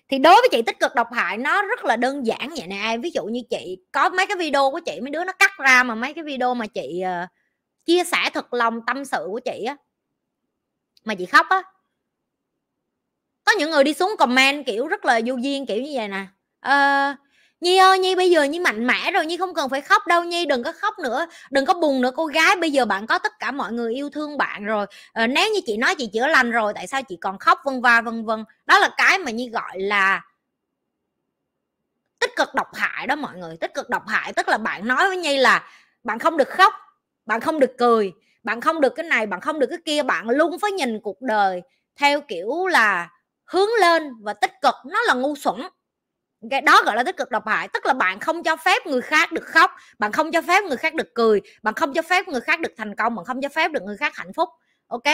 thì đối với chị tích cực độc hại nó rất là đơn giản vậy nè ví dụ như chị có mấy cái video của chị mấy đứa nó cắt ra mà mấy cái video mà chị uh, chia sẻ thật lòng tâm sự của chị á mà chị khóc á có những người đi xuống comment kiểu rất là du duyên kiểu như vậy nè à, nhi ơi nhi bây giờ nhi mạnh mẽ rồi nhi không cần phải khóc đâu nhi đừng có khóc nữa đừng có buồn nữa cô gái bây giờ bạn có tất cả mọi người yêu thương bạn rồi à, nếu như chị nói chị chữa lành rồi tại sao chị còn khóc vân va vân vân đó là cái mà nhi gọi là tích cực độc hại đó mọi người tích cực độc hại tức là bạn nói với nhi là bạn không được khóc bạn không được cười bạn không được cái này bạn không được cái kia bạn luôn phải nhìn cuộc đời theo kiểu là hướng lên và tích cực nó là ngu xuẩn cái đó gọi là tích cực độc hại tức là bạn không cho phép người khác được khóc bạn không cho phép người khác được cười bạn không cho phép người khác được thành công bạn không cho phép được người khác hạnh phúc ok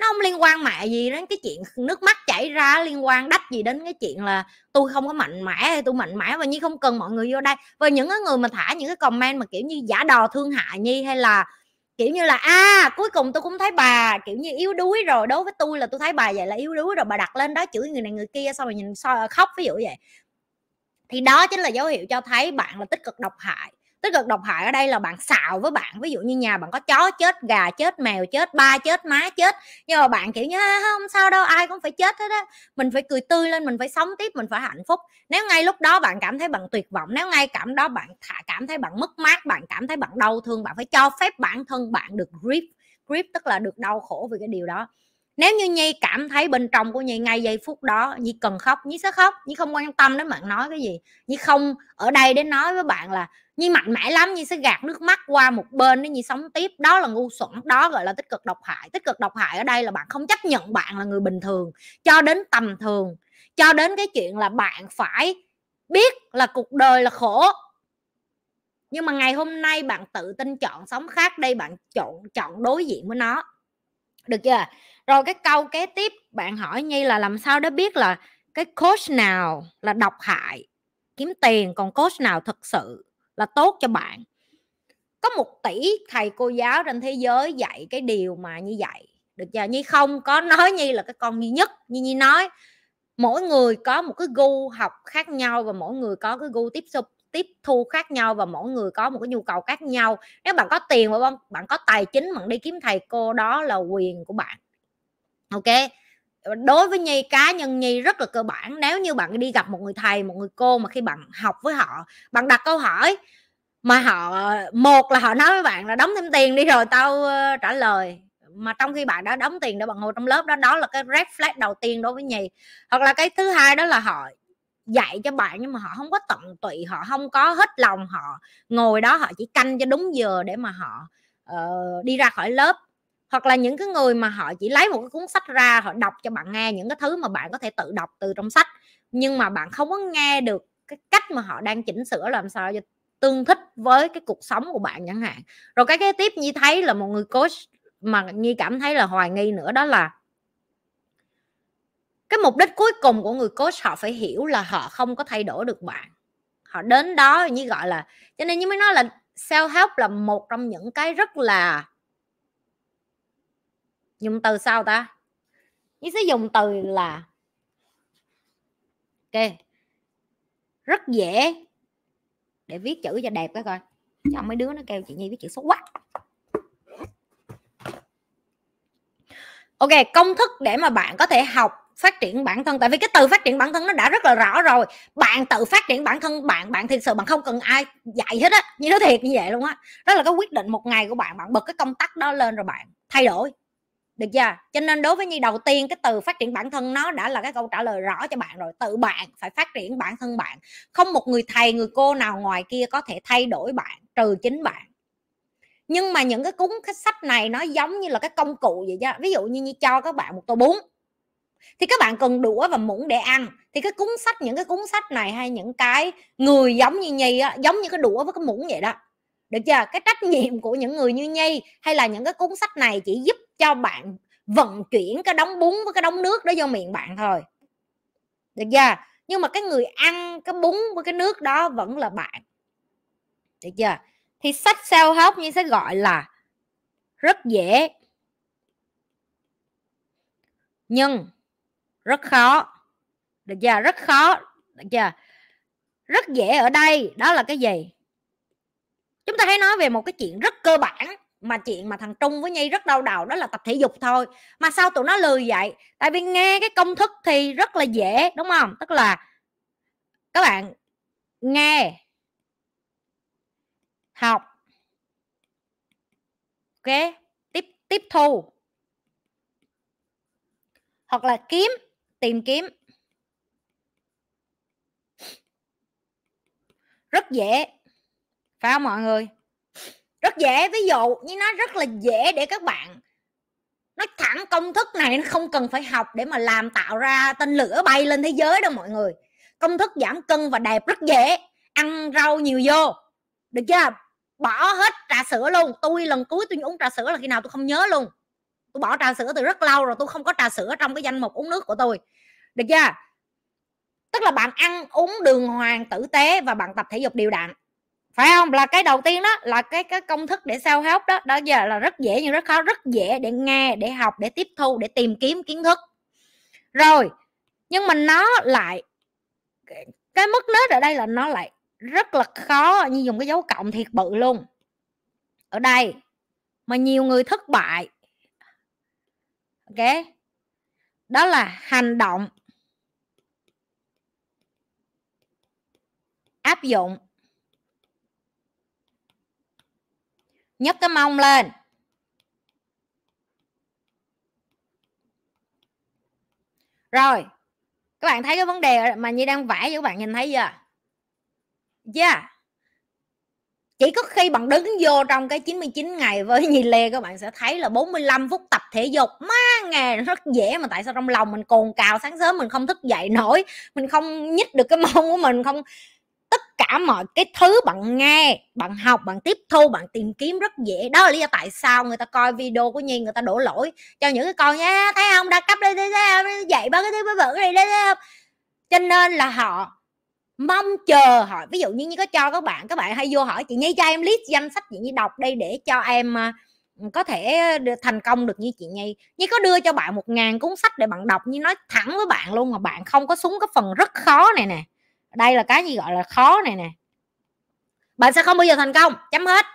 nó không liên quan mẹ gì đến cái chuyện nước mắt chảy ra liên quan đắt gì đến cái chuyện là tôi không có mạnh mẽ hay tôi mạnh mẽ và nhi không cần mọi người vô đây và những cái người mà thả những cái comment mà kiểu như giả đò thương hại nhi hay là kiểu như là a à, cuối cùng tôi cũng thấy bà kiểu như yếu đuối rồi đối với tôi là tôi thấy bà vậy là yếu đuối rồi bà đặt lên đó chửi người này người kia xong rồi nhìn so khóc ví dụ vậy thì đó chính là dấu hiệu cho thấy bạn là tích cực độc hại tích cực độc hại ở đây là bạn xạo với bạn ví dụ như nhà bạn có chó chết gà chết mèo chết ba chết má chết nhưng mà bạn kiểu như không sao đâu ai cũng phải chết hết á mình phải cười tươi lên mình phải sống tiếp mình phải hạnh phúc nếu ngay lúc đó bạn cảm thấy bạn tuyệt vọng nếu ngay cảm đó bạn thả cảm thấy bạn mất mát bạn cảm thấy bạn đau thương bạn phải cho phép bản thân bạn được grip grip tức là được đau khổ vì cái điều đó nếu như nhi cảm thấy bên trong của nhi ngay giây phút đó nhi cần khóc nhi sẽ khóc nhi không quan tâm đến bạn nói cái gì nhi không ở đây để nói với bạn là nhi mạnh mẽ lắm nhi sẽ gạt nước mắt qua một bên để nhi sống tiếp đó là ngu xuẩn đó gọi là tích cực độc hại tích cực độc hại ở đây là bạn không chấp nhận bạn là người bình thường cho đến tầm thường cho đến cái chuyện là bạn phải biết là cuộc đời là khổ nhưng mà ngày hôm nay bạn tự tin chọn sống khác đây bạn chọn chọn đối diện với nó được chưa rồi cái câu kế tiếp bạn hỏi nhi là làm sao để biết là cái coach nào là độc hại kiếm tiền còn coach nào thực sự là tốt cho bạn có một tỷ thầy cô giáo trên thế giới dạy cái điều mà như vậy được chưa nhi không có nói nhi là cái con duy nhất như nhi nói mỗi người có một cái gu học khác nhau và mỗi người có cái gu tiếp xúc tiếp thu khác nhau và mỗi người có một cái nhu cầu khác nhau nếu bạn có tiền và bạn có tài chính bạn đi kiếm thầy cô đó là quyền của bạn ok đối với nhi cá nhân nhi rất là cơ bản nếu như bạn đi gặp một người thầy một người cô mà khi bạn học với họ bạn đặt câu hỏi mà họ một là họ nói với bạn là đóng thêm tiền đi rồi tao trả lời mà trong khi bạn đã đóng tiền để bạn ngồi trong lớp đó đó là cái red flag đầu tiên đối với nhì hoặc là cái thứ hai đó là họ dạy cho bạn nhưng mà họ không có tận tụy họ không có hết lòng họ ngồi đó họ chỉ canh cho đúng giờ để mà họ uh, đi ra khỏi lớp hoặc là những cái người mà họ chỉ lấy một cái cuốn sách ra họ đọc cho bạn nghe những cái thứ mà bạn có thể tự đọc từ trong sách nhưng mà bạn không có nghe được cái cách mà họ đang chỉnh sửa làm sao cho tương thích với cái cuộc sống của bạn chẳng hạn rồi cái kế tiếp như thấy là một người coach mà như cảm thấy là hoài nghi nữa đó là cái mục đích cuối cùng của người coach họ phải hiểu là họ không có thay đổi được bạn họ đến đó như gọi là cho nên như mới nói là self help là một trong những cái rất là dùng từ sao ta Nhi sẽ dùng từ là ok rất dễ để viết chữ cho đẹp cái coi cho mấy đứa nó kêu chị Nhi viết chữ xấu quá ok công thức để mà bạn có thể học phát triển bản thân tại vì cái từ phát triển bản thân nó đã rất là rõ rồi bạn tự phát triển bản thân bạn bạn thực sự bạn không cần ai dạy hết á như nó thiệt như vậy luôn á đó. đó là cái quyết định một ngày của bạn bạn bật cái công tắc đó lên rồi bạn thay đổi được chưa cho nên đối với nhi đầu tiên cái từ phát triển bản thân nó đã là cái câu trả lời rõ cho bạn rồi tự bạn phải phát triển bản thân bạn không một người thầy người cô nào ngoài kia có thể thay đổi bạn trừ chính bạn nhưng mà những cái cúng cái sách này nó giống như là cái công cụ vậy đó ví dụ như, như cho các bạn một tô bún thì các bạn cần đũa và muỗng để ăn thì cái cuốn sách những cái cuốn sách này hay những cái người giống như nhi á, giống như cái đũa với cái muỗng vậy đó được chưa cái trách nhiệm của những người như nhi hay là những cái cuốn sách này chỉ giúp cho bạn vận chuyển cái đống bún với cái đống nước đó vô miệng bạn thôi được chưa nhưng mà cái người ăn cái bún với cái nước đó vẫn là bạn được chưa thì sách self help như sẽ gọi là rất dễ nhưng rất khó được chưa rất khó được chưa rất dễ ở đây đó là cái gì chúng ta hãy nói về một cái chuyện rất cơ bản mà chuyện mà thằng Trung với Nhi rất đau đầu đó là tập thể dục thôi mà sao tụi nó lười vậy tại vì nghe cái công thức thì rất là dễ đúng không tức là các bạn nghe học ok tiếp tiếp thu hoặc là kiếm tìm kiếm rất dễ phải không mọi người rất dễ ví dụ như nó rất là dễ để các bạn nó thẳng công thức này nó không cần phải học để mà làm tạo ra tên lửa bay lên thế giới đâu mọi người công thức giảm cân và đẹp rất dễ ăn rau nhiều vô được chưa bỏ hết trà sữa luôn tôi lần cuối tôi uống trà sữa là khi nào tôi không nhớ luôn tôi bỏ trà sữa từ rất lâu rồi tôi không có trà sữa trong cái danh mục uống nước của tôi được chưa tức là bạn ăn uống đường hoàng tử tế và bạn tập thể dục đều đặn phải không là cái đầu tiên đó là cái cái công thức để sao hóc đó đó giờ là rất dễ nhưng rất khó rất dễ để nghe để học để tiếp thu để tìm kiếm kiến thức rồi nhưng mà nó lại cái mức nết ở đây là nó lại rất là khó như dùng cái dấu cộng thiệt bự luôn ở đây mà nhiều người thất bại ok đó là hành động áp dụng nhấc cái mông lên rồi các bạn thấy cái vấn đề mà nhi đang vẽ cho các bạn nhìn thấy chưa yeah chỉ có khi bạn đứng vô trong cái 99 ngày với Nhi Lê các bạn sẽ thấy là 45 phút tập thể dục má nghe rất dễ mà tại sao trong lòng mình cồn cào sáng sớm mình không thức dậy nổi mình không nhích được cái mông của mình không mọi cái thứ bạn nghe bạn học bạn tiếp thu bạn tìm kiếm rất dễ đó là lý do tại sao người ta coi video của nhi người ta đổ lỗi cho những cái con nha thấy không đa cấp đây dạy ba cái thứ bớ vẩn này đấy cho nên là họ mong chờ họ ví dụ như như có cho các bạn các bạn hay vô hỏi chị nhi cho em list danh sách chị nhi đọc đây để cho em à, có thể thành công được như chị nhi nhi có đưa cho bạn một ngàn cuốn sách để bạn đọc như nói thẳng với bạn luôn mà bạn không có xuống cái phần rất khó này nè đây là cái gì gọi là khó này nè bạn sẽ không bao giờ thành công chấm hết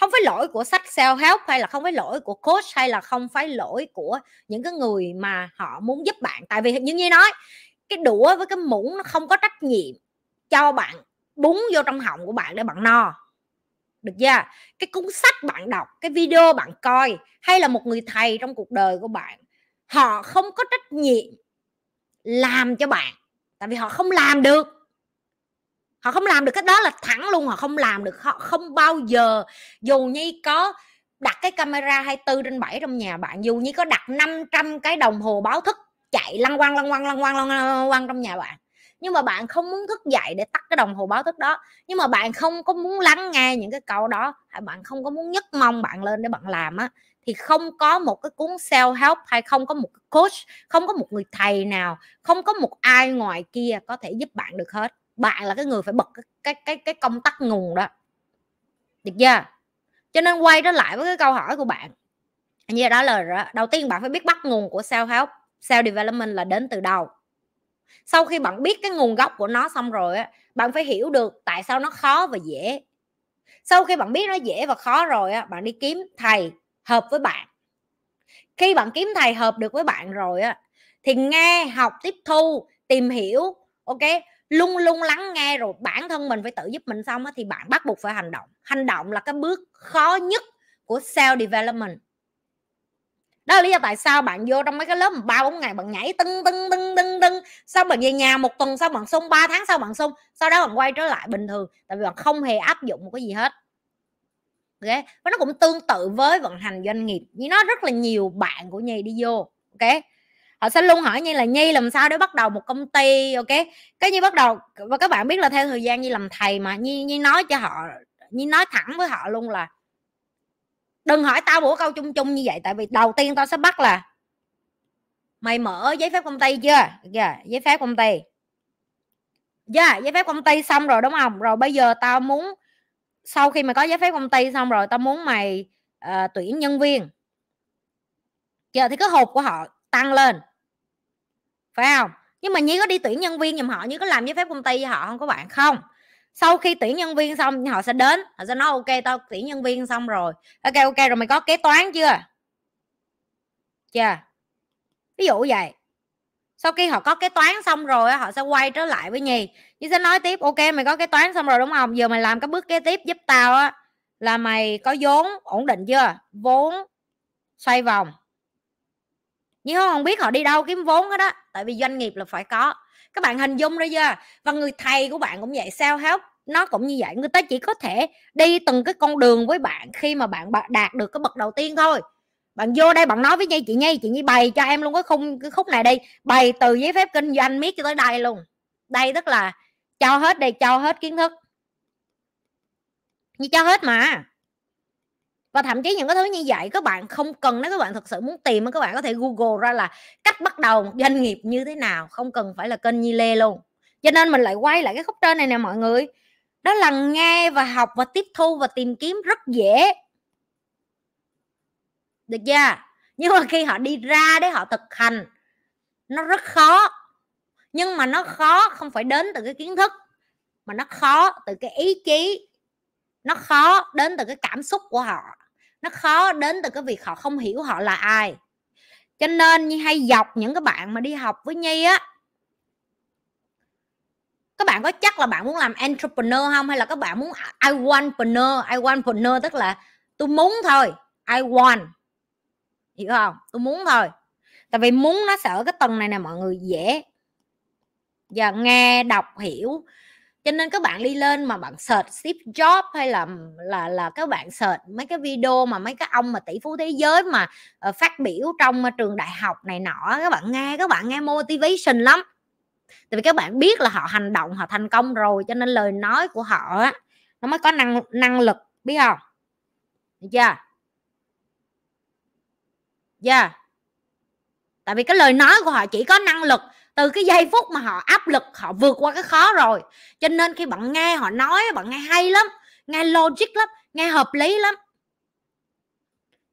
không phải lỗi của sách self help hay là không phải lỗi của coach hay là không phải lỗi của những cái người mà họ muốn giúp bạn tại vì như nhi nói cái đũa với cái muỗng nó không có trách nhiệm cho bạn búng vô trong họng của bạn để bạn no được chưa cái cuốn sách bạn đọc cái video bạn coi hay là một người thầy trong cuộc đời của bạn họ không có trách nhiệm làm cho bạn tại vì họ không làm được họ không làm được cái đó là thẳng luôn họ không làm được họ không bao giờ dù như có đặt cái camera 24 trên 7 trong nhà bạn dù như có đặt 500 cái đồng hồ báo thức chạy lăn quăng lăn quăng lăn quăng lăn quăng, trong nhà bạn nhưng mà bạn không muốn thức dậy để tắt cái đồng hồ báo thức đó nhưng mà bạn không có muốn lắng nghe những cái câu đó hay bạn không có muốn nhất mong bạn lên để bạn làm á thì không có một cái cuốn self help hay không có một coach không có một người thầy nào không có một ai ngoài kia có thể giúp bạn được hết bạn là cái người phải bật cái cái cái, công tắc nguồn đó được chưa cho nên quay trở lại với cái câu hỏi của bạn như đó là đầu tiên bạn phải biết bắt nguồn của self help self development là đến từ đâu sau khi bạn biết cái nguồn gốc của nó xong rồi á bạn phải hiểu được tại sao nó khó và dễ sau khi bạn biết nó dễ và khó rồi á bạn đi kiếm thầy hợp với bạn khi bạn kiếm thầy hợp được với bạn rồi á thì nghe học tiếp thu tìm hiểu ok luôn luôn lắng nghe rồi bản thân mình phải tự giúp mình xong á, thì bạn bắt buộc phải hành động hành động là cái bước khó nhất của self development đó là lý do tại sao bạn vô trong mấy cái lớp ba bốn ngày bạn nhảy tưng tưng tưng tưng tưng xong bạn về nhà một tuần sau bạn xung 3 tháng sau bạn xung sau đó bạn quay trở lại bình thường tại vì bạn không hề áp dụng một cái gì hết ok và nó cũng tương tự với vận hành doanh nghiệp như nó rất là nhiều bạn của nhì đi vô ok họ sẽ luôn hỏi như là nhi làm sao để bắt đầu một công ty ok cái như bắt đầu và các bạn biết là theo thời gian nhi làm thầy mà nhi nhi nói cho họ nhi nói thẳng với họ luôn là đừng hỏi tao bữa câu chung chung như vậy tại vì đầu tiên tao sẽ bắt là mày mở giấy phép công ty chưa yeah, dạ, giấy phép công ty yeah, dạ, giấy phép công ty xong rồi đúng không rồi bây giờ tao muốn sau khi mày có giấy phép công ty xong rồi tao muốn mày uh, tuyển nhân viên giờ dạ, thì cái hộp của họ tăng lên phải không nhưng mà nhi có đi tuyển nhân viên giùm họ như có làm giấy phép công ty cho họ không có bạn không sau khi tuyển nhân viên xong họ sẽ đến họ sẽ nói ok tao tuyển nhân viên xong rồi ok ok rồi mày có kế toán chưa chưa ví dụ vậy sau khi họ có kế toán xong rồi họ sẽ quay trở lại với nhì, nhi sẽ nói tiếp ok mày có kế toán xong rồi đúng không giờ mày làm cái bước kế tiếp giúp tao á là mày có vốn ổn định chưa vốn xoay vòng nhưng không biết họ đi đâu kiếm vốn hết đó tại vì doanh nghiệp là phải có các bạn hình dung ra chưa và người thầy của bạn cũng vậy sao help nó cũng như vậy người ta chỉ có thể đi từng cái con đường với bạn khi mà bạn đạt được cái bậc đầu tiên thôi bạn vô đây bạn nói với nhi chị nhi chị nhi bày cho em luôn cái khung cái khúc này đi bày từ giấy phép kinh doanh miết cho tới đây luôn đây tức là cho hết đây cho hết kiến thức như cho hết mà và thậm chí những cái thứ như vậy các bạn không cần nếu các bạn thực sự muốn tìm các bạn có thể google ra là cách bắt đầu một doanh nghiệp như thế nào không cần phải là kênh nhi lê luôn cho nên mình lại quay lại cái khúc trên này nè mọi người đó là nghe và học và tiếp thu và tìm kiếm rất dễ được chưa nhưng mà khi họ đi ra để họ thực hành nó rất khó nhưng mà nó khó không phải đến từ cái kiến thức mà nó khó từ cái ý chí nó khó đến từ cái cảm xúc của họ nó khó đến từ cái việc họ không hiểu họ là ai cho nên như hay dọc những cái bạn mà đi học với nhi á các bạn có chắc là bạn muốn làm entrepreneur không hay là các bạn muốn à, I want partner I want partner tức là tôi muốn thôi I want hiểu không tôi muốn thôi tại vì muốn nó sợ cái tầng này nè mọi người dễ giờ nghe đọc hiểu cho nên các bạn đi lên mà bạn search Steve Jobs hay là là là các bạn search mấy cái video mà mấy cái ông mà tỷ phú thế giới mà uh, phát biểu trong uh, trường đại học này nọ các bạn nghe các bạn nghe motivation lắm tại vì các bạn biết là họ hành động họ thành công rồi cho nên lời nói của họ á, nó mới có năng năng lực biết không được chưa yeah. tại vì cái lời nói của họ chỉ có năng lực từ cái giây phút mà họ áp lực họ vượt qua cái khó rồi cho nên khi bạn nghe họ nói bạn nghe hay lắm nghe logic lắm nghe hợp lý lắm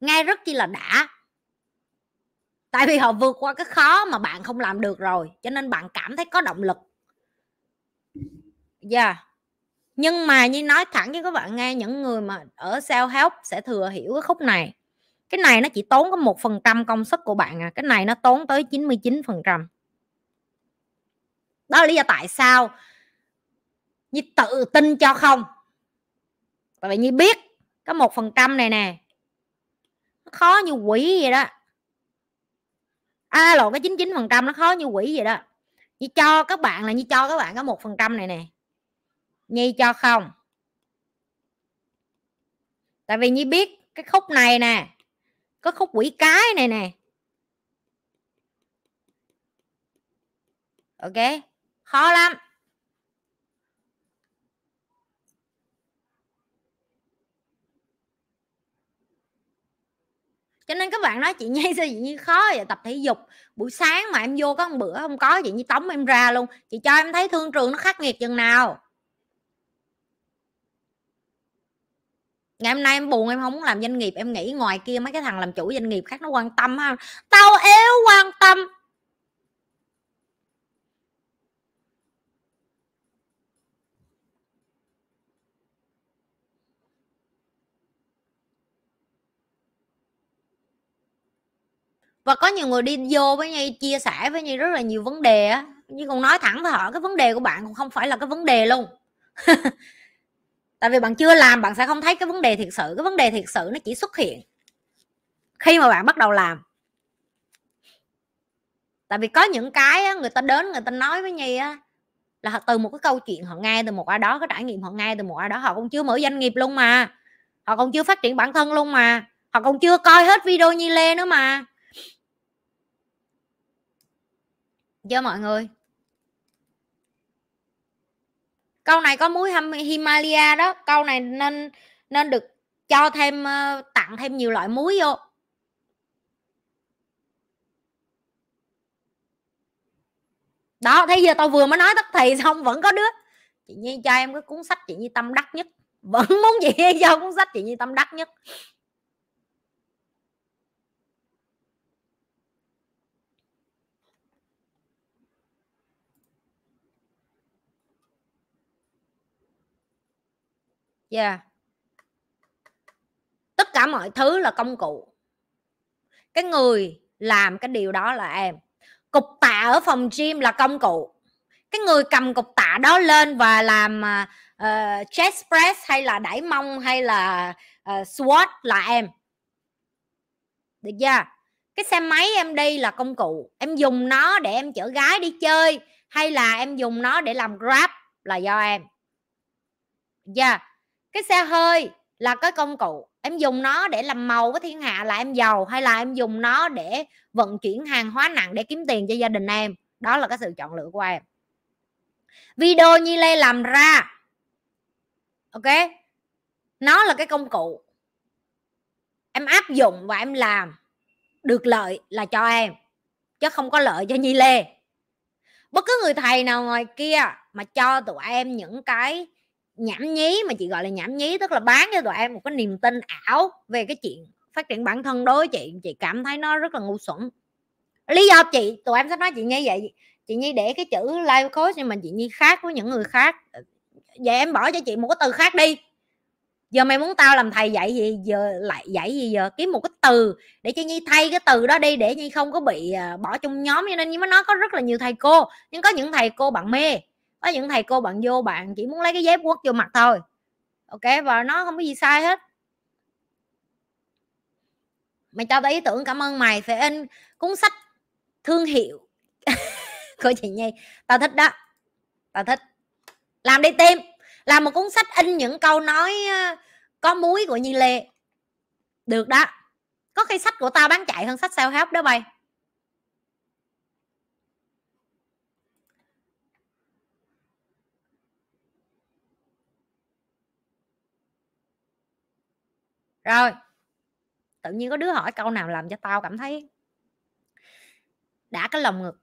nghe rất chi là đã tại vì họ vượt qua cái khó mà bạn không làm được rồi cho nên bạn cảm thấy có động lực dạ yeah. nhưng mà như nói thẳng với các bạn nghe những người mà ở sao help sẽ thừa hiểu cái khúc này cái này nó chỉ tốn có một phần trăm công sức của bạn à cái này nó tốn tới 99 phần trăm đó là lý do tại sao nhi tự tin cho không tại vì nhi biết có một phần trăm này nè khó như quỷ vậy đó à lộn cái 99 phần trăm nó khó như quỷ vậy đó như cho các bạn là như cho các bạn có một phần trăm này nè nhi cho không tại vì nhi biết cái khúc này nè có khúc quỷ cái này nè ok khó lắm cho nên các bạn nói chị nhây sao chị nhi khó vậy tập thể dục buổi sáng mà em vô có một bữa không có chị như tống em ra luôn chị cho em thấy thương trường nó khắc nghiệt chừng nào ngày hôm nay em buồn em không muốn làm doanh nghiệp em nghĩ ngoài kia mấy cái thằng làm chủ doanh nghiệp khác nó quan tâm ha tao éo quan tâm và có nhiều người đi vô với nhi chia sẻ với nhi rất là nhiều vấn đề á nhưng còn nói thẳng với họ cái vấn đề của bạn cũng không phải là cái vấn đề luôn tại vì bạn chưa làm bạn sẽ không thấy cái vấn đề thiệt sự cái vấn đề thiệt sự nó chỉ xuất hiện khi mà bạn bắt đầu làm tại vì có những cái á, người ta đến người ta nói với nhi á là từ một cái câu chuyện họ nghe từ một ai đó cái trải nghiệm họ nghe từ một ai đó họ cũng chưa mở doanh nghiệp luôn mà họ còn chưa phát triển bản thân luôn mà họ còn chưa coi hết video nhi lê nữa mà cho vâng, mọi người câu này có muối Himalaya đó câu này nên nên được cho thêm ờ, tặng thêm nhiều loại muối vô đó thấy giờ tao vừa mới nói tất thì xong vẫn có đứa chị nhi cho em cái cuốn sách chị nhi tâm đắc nhất vẫn muốn chị nhi cho cuốn sách chị nhi tâm đắc nhất yeah tất cả mọi thứ là công cụ cái người làm cái điều đó là em cục tạ ở phòng gym là công cụ cái người cầm cục tạ đó lên và làm uh, chest press hay là đẩy mông hay là uh, squat là em được chưa cái xe máy em đi là công cụ em dùng nó để em chở gái đi chơi hay là em dùng nó để làm grab là do em yeah cái xe hơi là cái công cụ em dùng nó để làm màu với thiên hạ là em giàu hay là em dùng nó để vận chuyển hàng hóa nặng để kiếm tiền cho gia đình em đó là cái sự chọn lựa của em video nhi lê làm ra ok nó là cái công cụ em áp dụng và em làm được lợi là cho em chứ không có lợi cho nhi lê bất cứ người thầy nào ngoài kia mà cho tụi em những cái nhảm nhí mà chị gọi là nhảm nhí tức là bán cho tụi em một cái niềm tin ảo về cái chuyện phát triển bản thân đối với chị chị cảm thấy nó rất là ngu xuẩn lý do chị tụi em sẽ nói chị như vậy chị nhi để cái chữ live coach nhưng mà chị nhi khác với những người khác vậy em bỏ cho chị một cái từ khác đi giờ mày muốn tao làm thầy dạy gì giờ lại dạy gì giờ kiếm một cái từ để cho nhi thay cái từ đó đi để nhi không có bị à, bỏ trong nhóm cho nên nhi mới nói có rất là nhiều thầy cô nhưng có những thầy cô bạn mê có những thầy cô bạn vô bạn chỉ muốn lấy cái dép quất vô mặt thôi ok và nó không có gì sai hết mày cho tao ý tưởng cảm ơn mày phải in cuốn sách thương hiệu của chị nhi tao thích đó tao thích làm đi tim làm một cuốn sách in những câu nói ờ, có muối của nhi lê được đó có khi sách của tao bán chạy hơn sách sao hấp đó bay rồi tự nhiên có đứa hỏi câu nào làm cho tao cảm thấy đã cái lòng ngực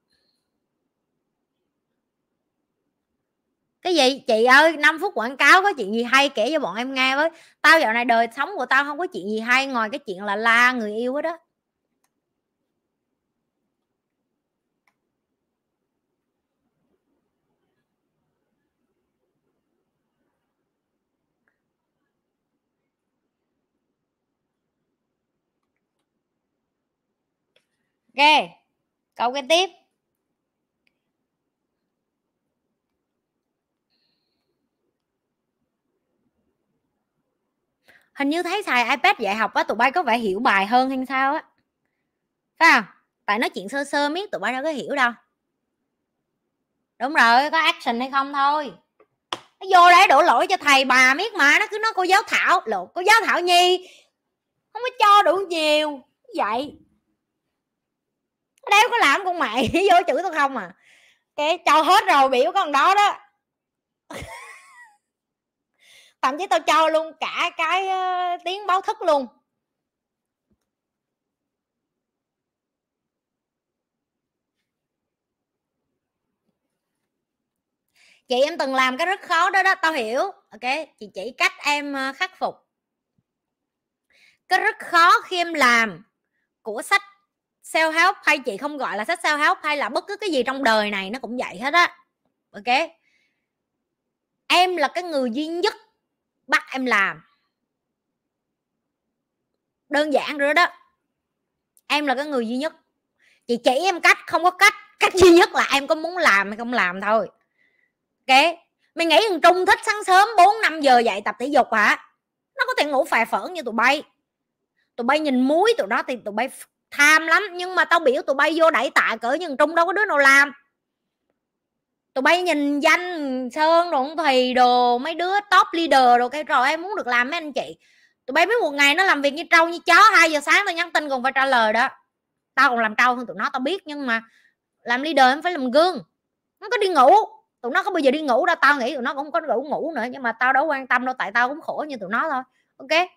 cái gì chị ơi 5 phút quảng cáo có chuyện gì hay kể cho bọn em nghe với tao dạo này đời sống của tao không có chuyện gì hay ngoài cái chuyện là la người yêu hết đó ok câu kế tiếp hình như thấy xài ipad dạy học á tụi bay có vẻ hiểu bài hơn hay sao á phải không tại nói chuyện sơ sơ miết tụi bay đâu có hiểu đâu đúng rồi có action hay không thôi nó vô đấy đổ lỗi cho thầy bà miết mà nó cứ nói cô giáo thảo lộ cô giáo thảo nhi không có cho đủ nhiều vậy đéo có làm con mày vô chữ tôi không à cái cho hết rồi biểu con đó đó thậm chí tao cho luôn cả cái ờ, tiếng báo thức luôn chị em từng làm cái rất khó đó đó tao hiểu ok chị chỉ cách em ờ, khắc phục cái rất khó khi em làm của sách self help hay chị không gọi là sách self help hay là bất cứ cái gì trong đời này nó cũng vậy hết á ok em là cái người duy nhất bắt em làm đơn giản rồi đó em là cái người duy nhất chị chỉ em cách không có cách cách duy nhất là em có muốn làm hay không làm thôi ok mày nghĩ thằng trung thích sáng sớm 4 năm giờ dậy tập thể dục hả nó có thể ngủ phè phởn như tụi bay tụi bay nhìn muối tụi đó thì tụi bay tham lắm nhưng mà tao biểu tụi bay vô đẩy tạ cỡ nhưng trung đâu có đứa nào làm tụi bay nhìn danh sơn đụng thùy đồ mấy đứa top leader rồi cái rồi em muốn được làm mấy anh chị tụi bay biết một ngày nó làm việc như trâu như chó 2 giờ sáng tao nhắn tin còn phải trả lời đó tao còn làm trâu hơn tụi nó tao biết nhưng mà làm leader em phải làm gương nó có đi ngủ tụi nó có bao giờ đi ngủ đâu tao nghĩ tụi nó cũng không có ngủ ngủ nữa nhưng mà tao đâu quan tâm đâu tại tao cũng khổ như tụi nó thôi ok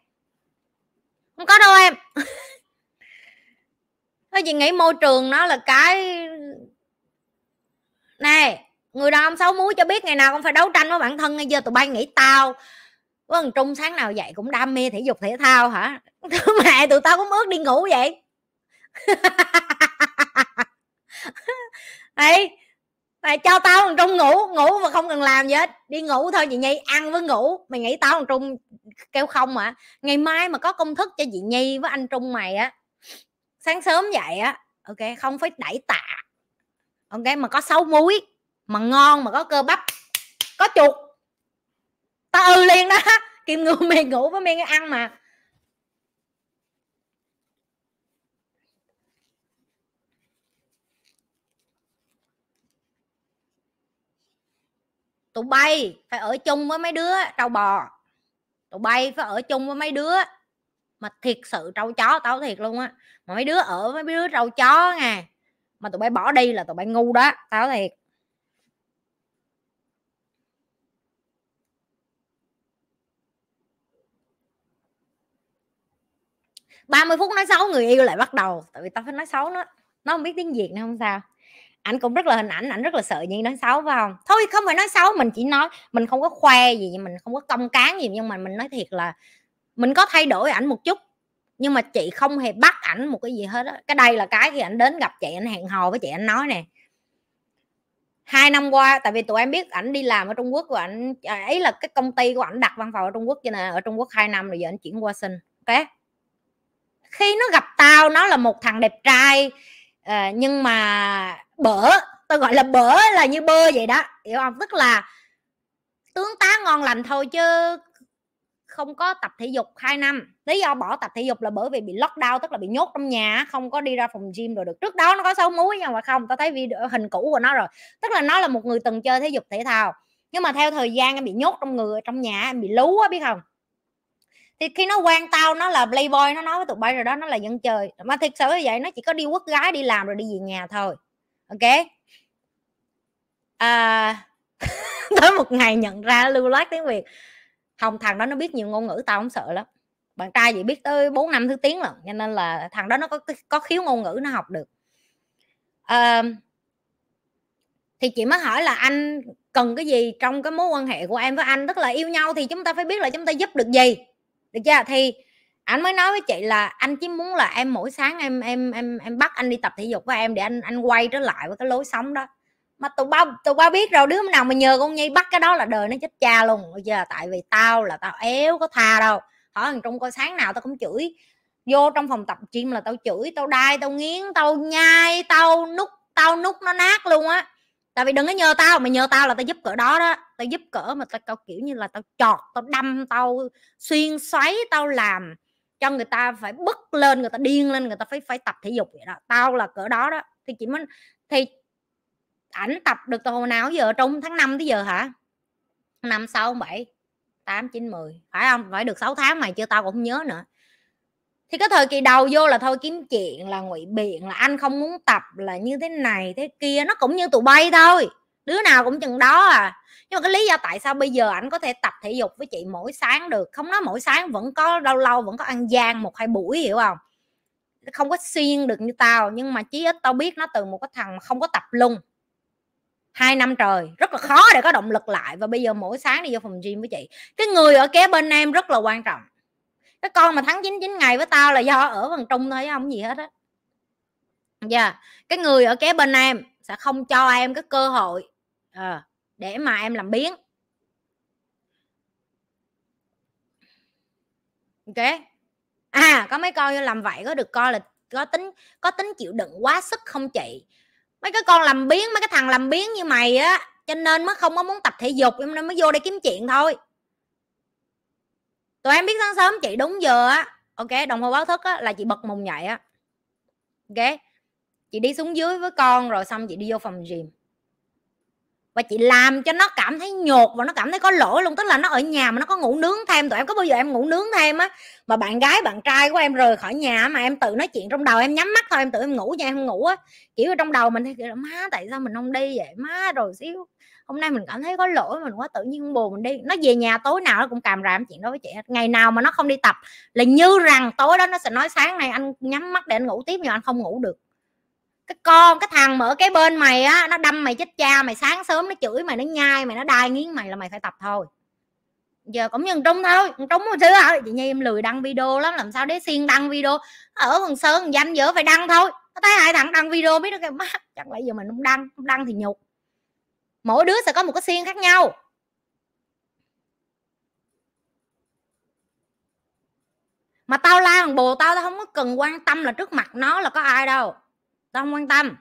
không có đâu em nó chị nghĩ môi trường nó là cái này người đàn ông xấu muối cho biết ngày nào cũng phải đấu tranh với bản thân ngay giờ tụi bay nghĩ tao với thằng trung sáng nào dậy cũng đam mê thể dục thể thao hả mẹ tụi tao cũng ước đi ngủ vậy đấy mày cho tao thằng trung ngủ ngủ mà không cần làm gì hết đi ngủ thôi chị nhi ăn với ngủ mày nghĩ tao thằng trung kêu không mà ngày mai mà có công thức cho chị nhi với anh trung mày á sáng sớm dậy á ok không phải đẩy tạ ok mà có sáu muối mà ngon mà có cơ bắp có chuột ta ừ liền đó kim ngưu mày ngủ với mày ăn mà tụi bay phải ở chung với mấy đứa trâu bò tụi bay phải ở chung với mấy đứa mà thiệt sự trâu chó tao thiệt luôn á mà mấy đứa ở mấy đứa trâu chó nè mà tụi bay bỏ đi là tụi bay ngu đó tao thiệt ba mươi phút nói xấu người yêu lại bắt đầu tại vì tao phải nói xấu nó nó không biết tiếng việt nên không sao ảnh cũng rất là hình ảnh ảnh rất là sợ nhiên nói xấu phải không thôi không phải nói xấu mình chỉ nói mình không có khoe gì mình không có công cán gì nhưng mà mình nói thiệt là mình có thay đổi ảnh một chút nhưng mà chị không hề bắt ảnh một cái gì hết á cái đây là cái khi ảnh đến gặp chị anh hẹn hò với chị anh nói nè hai năm qua tại vì tụi em biết ảnh đi làm ở trung quốc và ảnh ấy à, là cái công ty của ảnh đặt văn phòng ở trung quốc cho nên ở trung quốc hai năm rồi giờ ảnh chuyển qua sinh ok khi nó gặp tao nó là một thằng đẹp trai à, nhưng mà bở tao gọi là bở là như bơ vậy đó hiểu không tức là tướng tá ngon lành thôi chứ không có tập thể dục 2 năm lý do bỏ tập thể dục là bởi vì bị lockdown tức là bị nhốt trong nhà không có đi ra phòng gym rồi được trước đó nó có sáu muối nhưng mà không tao thấy video hình cũ của nó rồi tức là nó là một người từng chơi thể dục thể thao nhưng mà theo thời gian em bị nhốt trong người trong nhà em bị lú á biết không thì khi nó quen tao nó là playboy nó nói với tụi bay rồi đó nó là dân chơi mà thiệt sự như vậy nó chỉ có đi quất gái đi làm rồi đi về nhà thôi ok à tới một ngày nhận ra lưu loát tiếng việt không thằng đó nó biết nhiều ngôn ngữ tao không sợ lắm bạn trai gì biết tới bốn năm thứ tiếng lận cho nên là thằng đó nó có có khiếu ngôn ngữ nó học được à, thì chị mới hỏi là anh cần cái gì trong cái mối quan hệ của em với anh tức là yêu nhau thì chúng ta phải biết là chúng ta giúp được gì được chưa thì anh mới nói với chị là anh chỉ muốn là em mỗi sáng em em em em bắt anh đi tập thể dục với em để anh anh quay trở lại với cái lối sống đó mà tụi bao tụi bao biết rồi đứa nào mà nhờ con nhi bắt cái đó là đời nó chết cha luôn bây giờ tại vì tao là tao éo có tha đâu hỏi thằng trung coi sáng nào tao cũng chửi vô trong phòng tập chim là tao chửi tao đai tao nghiến tao nhai tao nút tao nút nó nát luôn á tại vì đừng có nhờ tao mà nhờ tao là tao giúp cỡ đó đó tao giúp cỡ mà tao, tao kiểu như là tao chọt tao đâm tao xuyên xoáy tao làm cho người ta phải bứt lên người ta điên lên người ta phải phải tập thể dục vậy đó tao là cỡ đó đó thì chỉ mới thì ảnh tập được từ hồi nào giờ trong tháng 5 tới giờ hả năm sáu bảy tám chín mười phải không phải được 6 tháng mày chưa tao cũng không nhớ nữa thì cái thời kỳ đầu vô là thôi kiếm chuyện là ngụy biện là anh không muốn tập là như thế này thế kia nó cũng như tụi bay thôi đứa nào cũng chừng đó à nhưng mà cái lý do tại sao bây giờ ảnh có thể tập thể dục với chị mỗi sáng được không nói mỗi sáng vẫn có lâu lâu vẫn có ăn gian một hai buổi hiểu không không có xuyên được như tao nhưng mà chí ít tao biết nó từ một cái thằng mà không có tập lung hai năm trời rất là khó để có động lực lại và bây giờ mỗi sáng đi vô phòng gym với chị cái người ở kế bên em rất là quan trọng cái con mà thắng 99 ngày với tao là do ở phần trung thôi không gì hết á dạ cái người ở kế bên em sẽ không cho em cái cơ hội à, để mà em làm biến ok à có mấy con làm vậy có được coi là có tính có tính chịu đựng quá sức không chị mấy cái con làm biến mấy cái thằng làm biến như mày á cho nên mới không có muốn tập thể dục em nên mới vô đây kiếm chuyện thôi tụi em biết sáng sớm chị đúng giờ á ok đồng hồ báo thức á là chị bật mùng nhảy á ok chị đi xuống dưới với con rồi xong chị đi vô phòng gym và chị làm cho nó cảm thấy nhột và nó cảm thấy có lỗi luôn tức là nó ở nhà mà nó có ngủ nướng thêm tụi em có bao giờ em ngủ nướng thêm á mà bạn gái bạn trai của em rời khỏi nhà mà em tự nói chuyện trong đầu em nhắm mắt thôi em tự em ngủ nha em ngủ á kiểu trong đầu mình thì kiểu là má tại sao mình không đi vậy má rồi xíu hôm nay mình cảm thấy có lỗi mình quá tự nhiên buồn mình đi nó về nhà tối nào nó cũng càm ràm chuyện đó với chị ngày nào mà nó không đi tập là như rằng tối đó nó sẽ nói sáng nay anh nhắm mắt để anh ngủ tiếp nhưng anh không ngủ được cái con cái thằng mở cái bên mày á nó đâm mày chết cha mày sáng sớm nó chửi mày nó nhai mày nó đai nghiến mày là mày phải tập thôi giờ cũng như trung thôi trúng một thứ hả chị nhi em lười đăng video lắm làm sao để xiên đăng video ở phần sơn danh dở phải đăng thôi nó thấy hai thằng đăng video biết được cái mắt chẳng lẽ giờ mình không đăng không đăng thì nhục mỗi đứa sẽ có một cái xiên khác nhau mà tao la thằng bồ tao tao không có cần quan tâm là trước mặt nó là có ai đâu tao không quan tâm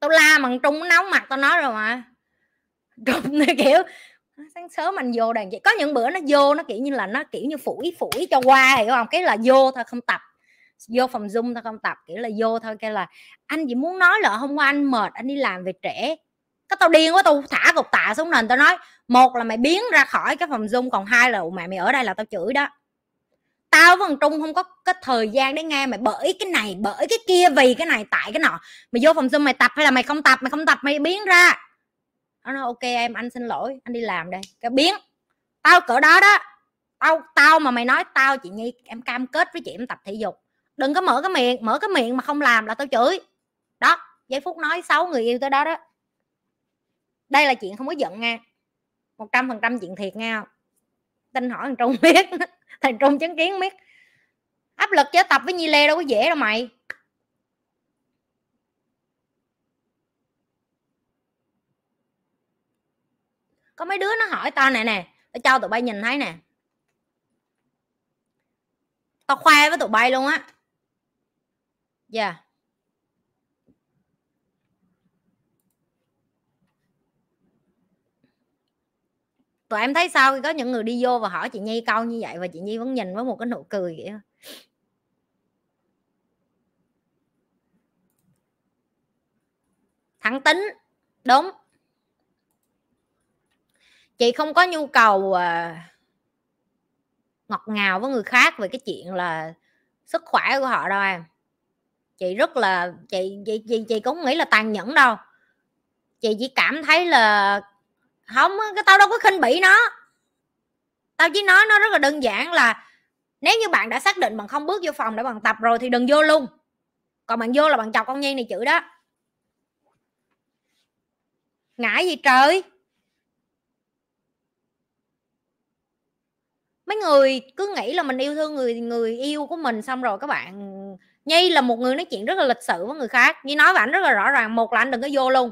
tao la bằng trung nóng mặt tao nói rồi mà trung này kiểu sáng sớm anh vô đàn chị có những bữa nó vô nó kiểu như là nó kiểu như phủi phủi cho qua hiểu không cái là vô thôi không tập vô phòng dung thôi không tập kiểu là vô thôi cái là anh chỉ muốn nói là hôm qua anh mệt anh đi làm về trễ cái tao điên quá tao thả cục tạ xuống nền tao nói một là mày biến ra khỏi cái phòng dung còn hai là mẹ mày ở đây là tao chửi đó tao với thằng trung không có cái thời gian để nghe mày bởi cái này bởi cái kia vì cái này tại cái nọ mày vô phòng zoom mày tập hay là mày không tập mày không tập mày biến ra nó nói ok em anh xin lỗi anh đi làm đây cái biến tao cỡ đó đó tao tao mà mày nói tao chị nhi em cam kết với chị em tập thể dục đừng có mở cái miệng mở cái miệng mà không làm là tao chửi đó giây phút nói xấu người yêu tới đó đó đây là chuyện không có giận nha một trăm phần trăm chuyện thiệt nha tin hỏi thằng trung biết thằng trung chứng kiến biết áp lực chơi tập với nhi lê đâu có dễ đâu mày có mấy đứa nó hỏi tao này nè tao cho tụi bay nhìn thấy nè tao khoe với tụi bay luôn á dạ yeah. tụi em thấy sao khi có những người đi vô và hỏi chị nhi câu như vậy và chị nhi vẫn nhìn với một cái nụ cười vậy thẳng tính đúng chị không có nhu cầu ờ, ngọt ngào với người khác về cái chuyện là sức khỏe của họ đâu em chị rất là chị chị chị, chị cũng nghĩ là tàn nhẫn đâu chị chỉ cảm thấy là không cái tao đâu có khinh bỉ nó tao chỉ nói nó rất là đơn giản là nếu như bạn đã xác định bằng không bước vô phòng để bằng tập rồi thì đừng vô luôn còn bạn vô là bạn chọc con nhi này chữ đó ngại gì trời mấy người cứ nghĩ là mình yêu thương người người yêu của mình xong rồi các bạn nhi là một người nói chuyện rất là lịch sự với người khác nhi nói với ảnh rất là rõ ràng một là anh đừng có vô luôn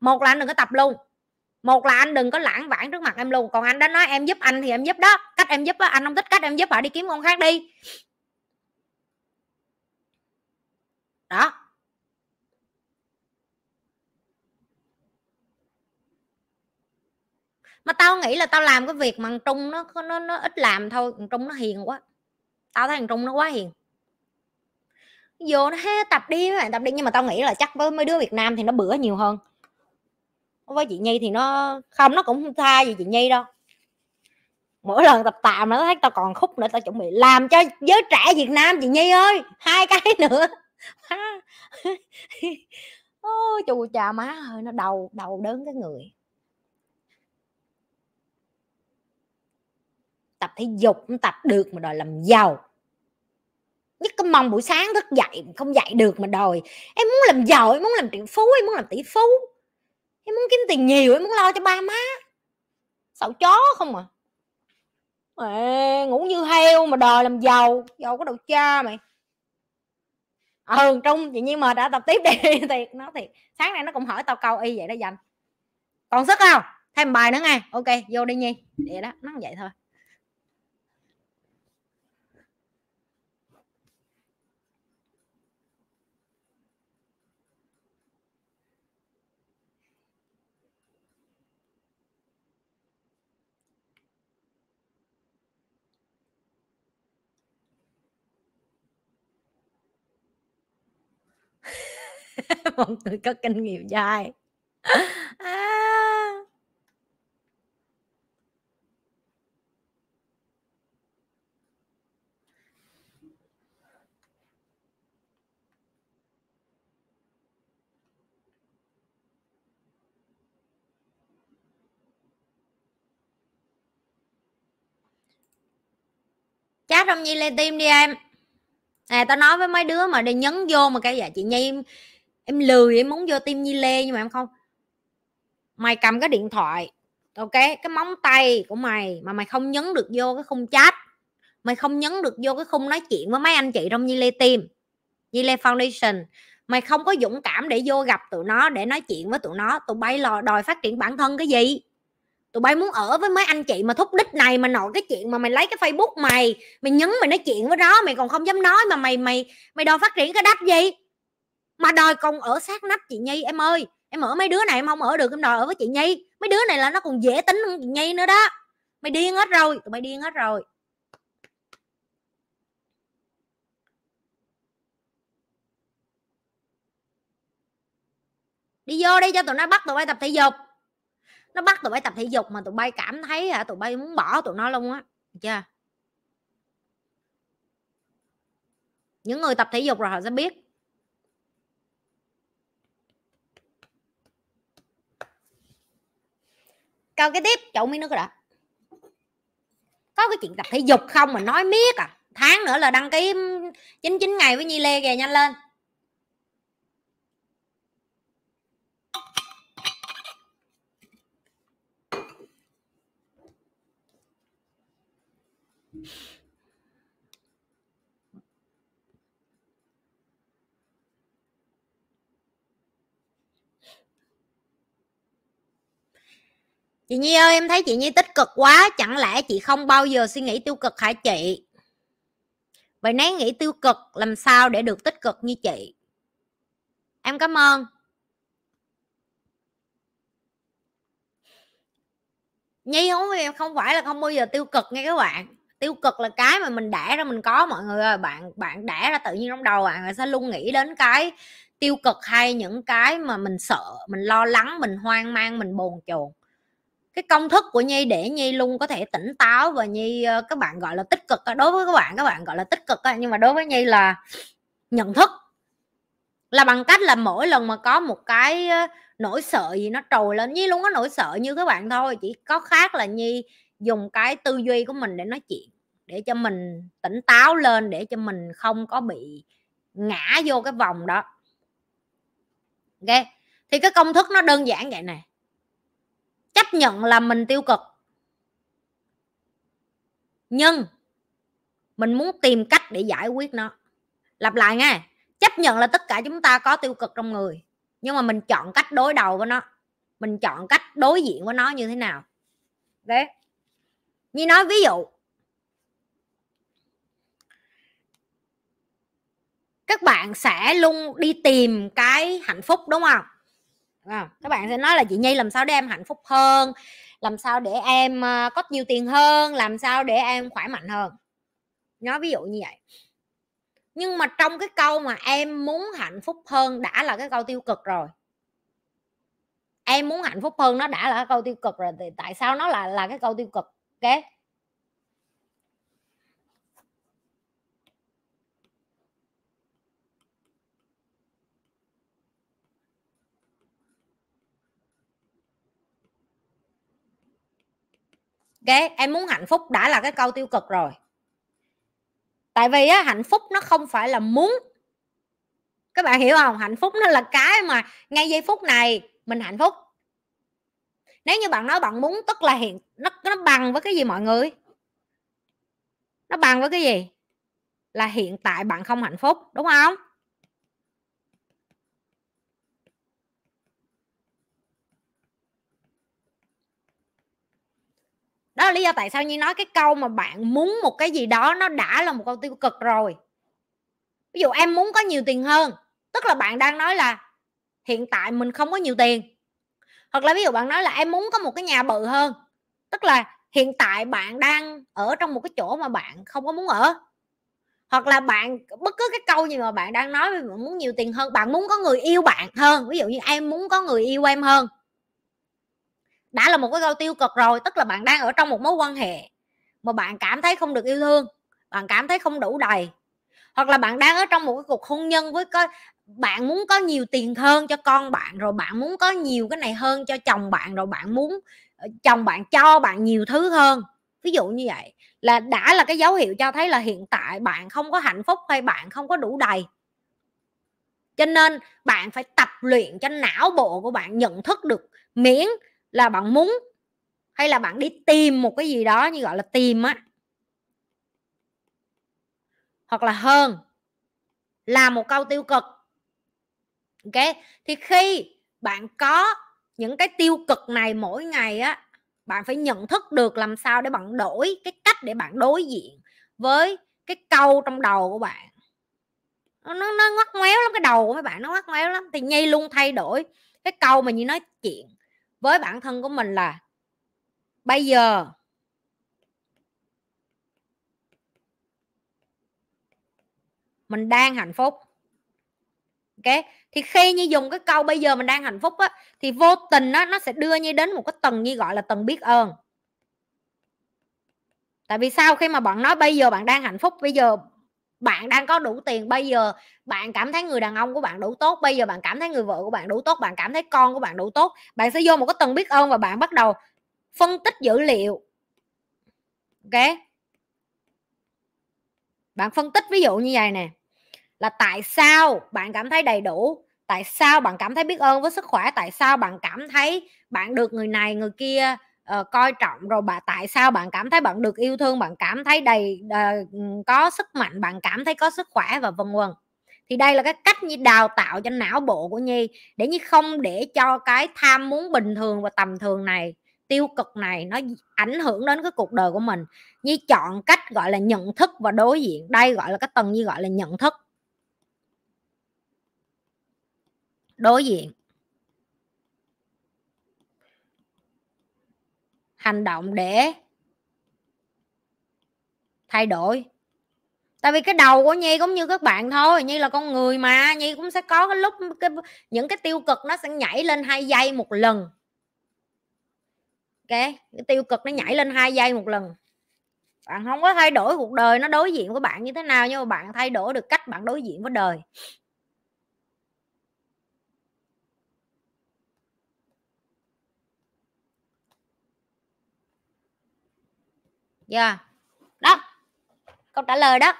một là anh đừng có tập luôn một là anh đừng có lãng vãng trước mặt em luôn còn anh đã nói em giúp anh thì em giúp đó cách em giúp đó. anh không thích cách em giúp họ đi kiếm con khác đi đó mà tao nghĩ là tao làm cái việc mà trung nó nó nó ít làm thôi thằng trung nó hiền quá tao thấy thằng trung nó quá hiền vô nó hết tập đi mấy bạn tập đi nhưng mà tao nghĩ là chắc với mấy đứa việt nam thì nó bữa nhiều hơn với chị nhi thì nó không nó cũng không tha gì chị nhi đâu mỗi lần tập tạm nó thấy tao còn khúc nữa tao chuẩn bị làm cho giới trẻ việt nam chị nhi ơi hai cái nữa Ô, chù chà má ơi nó đầu đầu đớn cái người tập thể dục cũng tập được mà đòi làm giàu nhất cái mong buổi sáng thức dậy không dậy được mà đòi em muốn làm giàu em muốn làm triệu phú em muốn làm tỷ phú em muốn kiếm tiền nhiều em muốn lo cho ba má sợ chó không à Ê, ngủ như heo mà đòi làm giàu giàu có đầu cha mày ừ trung vậy nhiên mà đã tập tiếp đi thì nó thì sáng nay nó cũng hỏi tao câu y vậy đó dành còn sức không thêm bài nữa nghe ok vô đi nhi vậy đó nó vậy thôi mọi người có kinh nghiệm dài à. chat trong nhi lên tim đi em à tao nói với mấy đứa mà đi nhấn vô mà cái dạ chị nhi em lười em muốn vô tim nhi lê nhưng mà em không mày cầm cái điện thoại ok cái móng tay của mày mà mày không nhấn được vô cái khung chat mày không nhấn được vô cái khung nói chuyện với mấy anh chị trong nhi lê team nhi lê foundation mày không có dũng cảm để vô gặp tụi nó để nói chuyện với tụi nó tụi bay lò đòi phát triển bản thân cái gì tụi bay muốn ở với mấy anh chị mà thúc đích này mà nội cái chuyện mà mày lấy cái facebook mày mày nhấn mày nói chuyện với nó mày còn không dám nói mà mày mày mày đòi phát triển cái đáp gì mà đòi còn ở sát nách chị nhi em ơi em ở mấy đứa này em không ở được em đòi ở với chị nhi mấy đứa này là nó còn dễ tính hơn chị nhi nữa đó mày điên hết rồi tụi mày điên hết rồi đi vô đi cho tụi nó bắt tụi bay tập thể dục nó bắt tụi bay tập thể dục mà tụi bay cảm thấy hả tụi bay muốn bỏ tụi nó luôn á chưa những người tập thể dục rồi họ sẽ biết câu cái tiếp chậu miếng nước rồi đó có cái chuyện tập thể dục không mà nói miết à tháng nữa là đăng ký 99 ngày với nhi lê kìa nhanh lên chị nhi ơi em thấy chị nhi tích cực quá chẳng lẽ chị không bao giờ suy nghĩ tiêu cực hả chị vậy nếu nghĩ tiêu cực làm sao để được tích cực như chị em cảm ơn nhi không không phải là không bao giờ tiêu cực nghe các bạn tiêu cực là cái mà mình đẻ ra mình có mọi người ơi bạn bạn đẻ ra tự nhiên trong đầu bạn sẽ luôn nghĩ đến cái tiêu cực hay những cái mà mình sợ mình lo lắng mình hoang mang mình buồn chồn cái công thức của nhi để nhi luôn có thể tỉnh táo và nhi ờ, các bạn gọi là tích cực đối với các bạn các bạn gọi là tích cực nhưng mà đối với nhi là nhận thức là bằng cách là mỗi lần mà có một cái ờ, nỗi sợ gì nó trồi lên nhi luôn có nỗi sợ như các bạn thôi chỉ có khác là nhi dùng cái tư duy của mình để nói chuyện để cho mình tỉnh táo lên để cho mình không có bị ngã vô cái vòng đó ok thì cái công thức nó đơn giản vậy này chấp nhận là mình tiêu cực nhưng mình muốn tìm cách để giải quyết nó lặp lại nghe chấp nhận là tất cả chúng ta có tiêu cực trong người nhưng mà mình chọn cách đối đầu với nó mình chọn cách đối diện với nó như thế nào đấy như nói ví dụ các bạn sẽ luôn đi tìm cái hạnh phúc đúng không không? Ờ, các bạn sẽ nói là chị nhi làm sao để em hạnh phúc hơn làm sao để em ờ, có nhiều tiền hơn làm sao để em khỏe mạnh hơn nói ví dụ như vậy nhưng mà trong cái câu mà em muốn hạnh phúc hơn đã là cái câu tiêu cực rồi em muốn hạnh phúc hơn nó đã là cái câu tiêu cực rồi thì tại sao nó là là cái câu tiêu cực ok ok em muốn hạnh phúc đã là cái câu tiêu cực rồi tại vì á, hạnh phúc nó không phải là muốn các bạn hiểu không hạnh phúc nó là cái mà ngay giây phút này mình hạnh phúc nếu như bạn nói bạn muốn tức là hiện nó nó bằng với cái gì mọi người nó bằng với cái gì là hiện tại bạn không hạnh phúc đúng không đó là lý do tại sao như nói cái câu mà bạn muốn một cái gì đó nó đã là một câu tiêu cực rồi ví dụ em muốn có nhiều tiền hơn tức là bạn đang nói là hiện tại mình không có nhiều tiền hoặc là ví dụ bạn nói là em muốn có một cái nhà bự hơn tức là hiện tại bạn đang ở trong một cái chỗ mà bạn không có muốn ở hoặc là bạn bất cứ cái câu gì mà bạn đang nói muốn nhiều tiền hơn bạn muốn có người yêu bạn hơn ví dụ như em muốn có người yêu em hơn đã là một cái câu tiêu cực rồi tức là bạn đang ở trong một mối quan hệ mà bạn cảm thấy không được yêu thương bạn cảm thấy không đủ đầy hoặc là bạn đang ở trong một cái cuộc hôn nhân với có bạn muốn có nhiều tiền hơn cho con bạn rồi bạn muốn có nhiều cái này hơn cho chồng bạn rồi bạn muốn ờ, chồng bạn cho bạn nhiều thứ hơn ví dụ như vậy là đã là cái dấu hiệu cho thấy là hiện tại bạn không có hạnh phúc hay bạn không có đủ đầy cho nên bạn phải tập luyện cho não bộ của bạn nhận thức được miễn là bạn muốn hay là bạn đi tìm một cái gì đó như gọi là tìm á hoặc là hơn là một câu tiêu cực ok thì khi bạn có những cái tiêu cực này mỗi ngày á bạn phải nhận thức được làm sao để bạn đổi cái cách để bạn đối diện với cái câu trong đầu của bạn nó nó ngoắt ngoéo lắm cái đầu của mấy bạn nó ngoắt ngoéo lắm thì nhi luôn thay đổi cái câu mà nhi nói chuyện với bản thân của mình là bây giờ mình đang hạnh phúc ok thì khi như dùng cái câu bây giờ mình đang hạnh phúc á thì vô tình á nó sẽ đưa như đến một cái tầng như gọi là tầng biết ơn tại vì sao khi mà bạn nói bây giờ bạn đang hạnh phúc bây giờ bạn đang có đủ tiền bây giờ bạn cảm thấy người đàn ông của bạn đủ tốt bây giờ bạn cảm thấy người vợ của bạn đủ tốt bạn cảm thấy con của bạn đủ tốt bạn sẽ vô một cái tầng biết ơn và bạn bắt đầu phân tích dữ liệu ok bạn phân tích ví dụ như vậy nè là tại sao bạn cảm thấy đầy đủ tại sao bạn cảm thấy biết ơn với sức khỏe tại sao bạn cảm thấy bạn được người này người kia uh, coi trọng rồi bà tại sao bạn cảm thấy bạn được yêu thương bạn cảm thấy đầy uh, có sức mạnh bạn cảm thấy có sức khỏe và vân vân thì đây là cái cách như đào tạo cho não bộ của nhi để nhi không để cho cái tham muốn bình thường và tầm thường này tiêu cực này nó ảnh hưởng đến cái cuộc đời của mình như chọn cách gọi là nhận thức và đối diện đây gọi là cái tầng như gọi là nhận thức đối diện hành động để thay đổi tại vì cái đầu của nhi cũng như các bạn thôi nhi là con người mà nhi cũng sẽ có cái lúc cái, những cái tiêu cực nó sẽ nhảy lên hai giây một lần ok cái tiêu cực nó nhảy lên hai giây một lần bạn không có thay đổi cuộc đời nó đối diện với bạn như thế nào nhưng mà bạn thay đổi được cách bạn đối diện với đời yeah. đó câu trả lời đó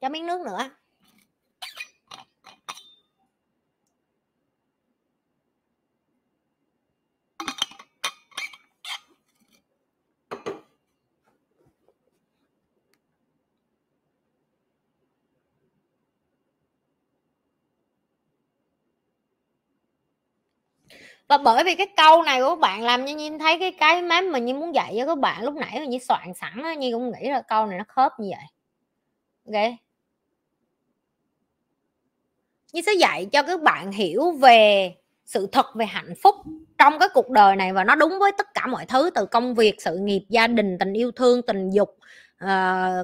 cho miếng nước nữa và bởi vì cái câu này của các bạn làm cho nhiên thấy cái cái mà như muốn dạy cho các bạn lúc nãy như soạn sẵn á như cũng nghĩ là câu này nó khớp như vậy ok như sẽ dạy cho các bạn hiểu về sự thật về hạnh phúc trong cái cuộc đời này và nó đúng với tất cả mọi thứ từ công việc sự nghiệp gia đình tình yêu thương tình dục uh,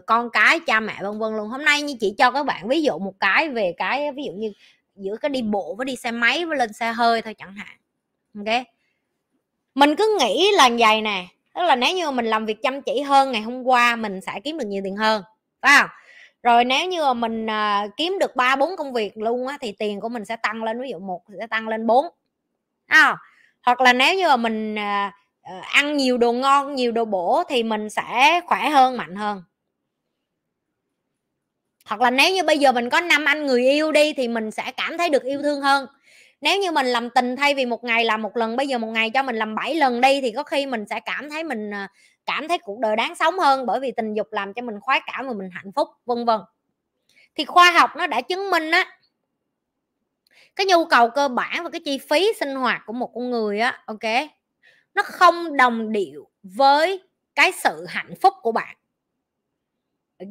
con cái cha mẹ vân vân luôn hôm nay như chỉ cho các bạn ví dụ một cái về cái ví dụ như giữa cái đi bộ với đi xe máy với lên xe hơi thôi chẳng hạn ok mình cứ nghĩ là vậy nè tức là nếu như mình làm việc chăm chỉ hơn ngày hôm qua mình sẽ kiếm được nhiều tiền hơn phải không rồi nếu như mình à, kiếm được ba bốn công việc luôn á thì tiền của mình sẽ tăng lên ví dụ một sẽ tăng lên bốn à, hoặc là nếu như mình à, à, ăn nhiều đồ ngon nhiều đồ bổ thì mình sẽ khỏe hơn mạnh hơn hoặc là nếu như bây giờ mình có năm anh người yêu đi thì mình sẽ cảm thấy được yêu thương hơn nếu như mình làm tình thay vì một ngày làm một lần bây giờ một ngày cho mình làm 7 lần đi thì có khi mình sẽ cảm thấy mình à, cảm thấy cuộc đời đáng sống hơn bởi vì tình dục làm cho mình khoái cảm và mình hạnh phúc vân vân thì khoa học nó đã chứng minh á cái nhu cầu cơ bản và cái chi phí sinh hoạt của một con người á ok nó không đồng điệu với cái sự hạnh phúc của bạn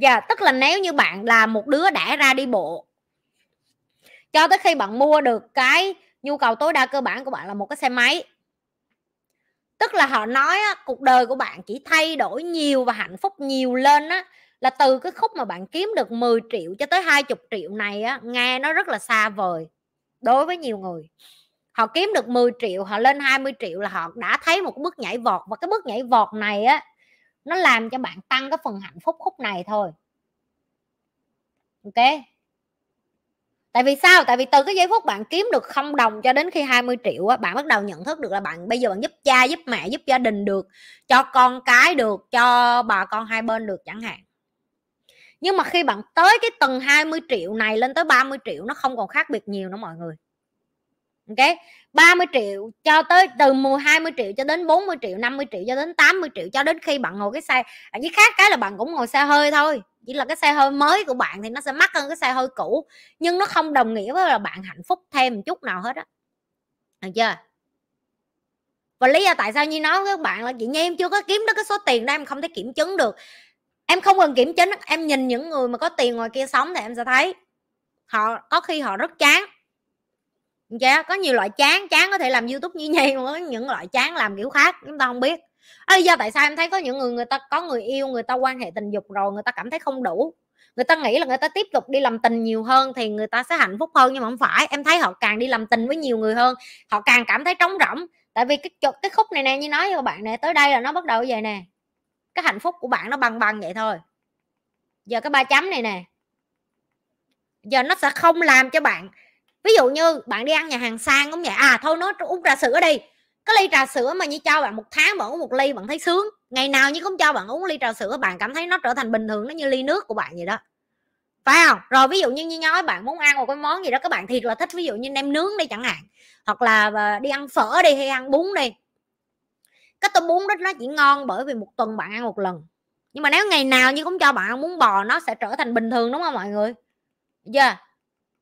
dạ yeah, tức là nếu như bạn là một đứa đã ra đi bộ cho tới khi bạn mua được cái nhu cầu tối đa cơ bản của bạn là một cái xe máy tức là họ nói á, cuộc đời của bạn chỉ thay đổi nhiều và hạnh phúc nhiều lên á là từ cái khúc mà bạn kiếm được 10 triệu cho tới 20 triệu này á nghe nó rất là xa vời đối với nhiều người họ kiếm được 10 triệu họ lên 20 triệu là họ đã thấy một bước nhảy vọt và cái bước nhảy vọt này á nó làm cho bạn tăng cái phần hạnh phúc khúc này thôi ok tại vì sao tại vì từ cái giây phút bạn kiếm được không đồng cho đến khi 20 triệu á bạn bắt đầu nhận thức được là bạn bây giờ bạn giúp cha giúp mẹ giúp gia đình được cho con cái được cho bà con hai bên được chẳng hạn nhưng mà khi bạn tới cái tầng 20 triệu này lên tới 30 triệu nó không còn khác biệt nhiều nữa mọi người ok 30 triệu cho tới từ mùa 20 triệu cho đến 40 triệu 50 triệu cho đến 80 triệu cho đến khi bạn ngồi cái xe à, với khác cái là bạn cũng ngồi xe hơi thôi chỉ là cái xe hơi mới của bạn thì nó sẽ mắc hơn cái xe hơi cũ nhưng nó không đồng nghĩa với là bạn hạnh phúc thêm một chút nào hết á được chưa và lý do tại sao như nói với các bạn là chị nhi em chưa có kiếm được cái số tiền đó em không thể kiểm chứng được em không cần kiểm chứng em nhìn những người mà có tiền ngoài kia sống thì em sẽ thấy họ có khi họ rất chán dạ có nhiều loại chán chán có thể làm youtube như nhi có những loại chán làm kiểu khác chúng ta không biết bây giờ tại sao em thấy có những người người ta có người yêu người ta quan hệ tình dục rồi người ta cảm thấy không đủ người ta nghĩ là người ta tiếp tục đi làm tình nhiều hơn thì người ta sẽ hạnh phúc hơn nhưng mà không phải em thấy họ càng đi làm tình với nhiều người hơn họ càng cảm thấy trống rỗng tại vì cái cái khúc này nè như nói với bạn nè tới đây là nó bắt đầu vậy nè cái hạnh phúc của bạn nó bằng bằng vậy thôi giờ cái ba chấm này nè giờ nó sẽ không làm cho bạn ví dụ như bạn đi ăn nhà hàng sang cũng vậy à thôi nó uống trà sữa đi cái ly trà sữa mà như cho bạn một tháng bạn uống một ly bạn thấy sướng ngày nào như cũng cho bạn uống ly trà sữa bạn cảm thấy nó trở thành bình thường nó như ly nước của bạn vậy đó phải không rồi ví dụ như như nói bạn muốn ăn một cái món gì đó các bạn thiệt là thích ví dụ như nem nướng đi chẳng hạn hoặc là ờ, đi ăn phở đi hay ăn bún đi cái tô bún đó nó chỉ ngon bởi vì một tuần bạn ăn một lần nhưng mà nếu ngày nào như cũng cho bạn ăn bún bò nó sẽ trở thành bình thường đúng không mọi người chưa yeah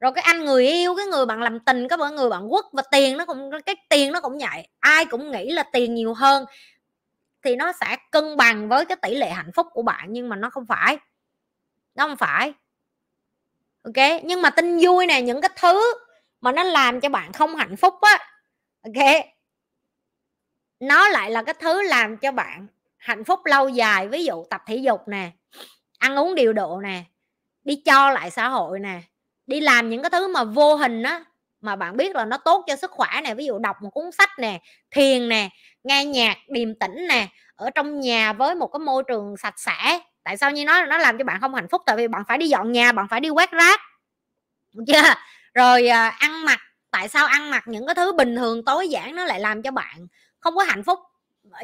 rồi cái anh người yêu cái người bạn làm tình có mọi người bạn quất và tiền nó cũng cái tiền nó cũng vậy ai cũng nghĩ là tiền nhiều hơn thì nó sẽ cân bằng với cái tỷ lệ hạnh phúc của bạn nhưng mà nó không phải nó không phải ok nhưng mà tin vui nè những cái thứ mà nó làm cho bạn không hạnh phúc á ok nó lại là cái thứ làm cho bạn hạnh phúc lâu dài ví dụ tập thể dục nè ăn uống điều độ nè đi cho lại xã hội nè đi làm những cái thứ mà vô hình á mà bạn biết là nó tốt cho sức khỏe nè ví dụ đọc một cuốn sách nè thiền nè nghe nhạc điềm tĩnh nè ở trong nhà với một cái môi trường sạch sẽ tại sao như nói là nó làm cho bạn không hạnh phúc tại vì bạn phải đi dọn nhà bạn phải đi quét rác Đúng chưa rồi à, ăn mặc tại sao ăn mặc những cái thứ bình thường tối giản nó lại làm cho bạn không có hạnh phúc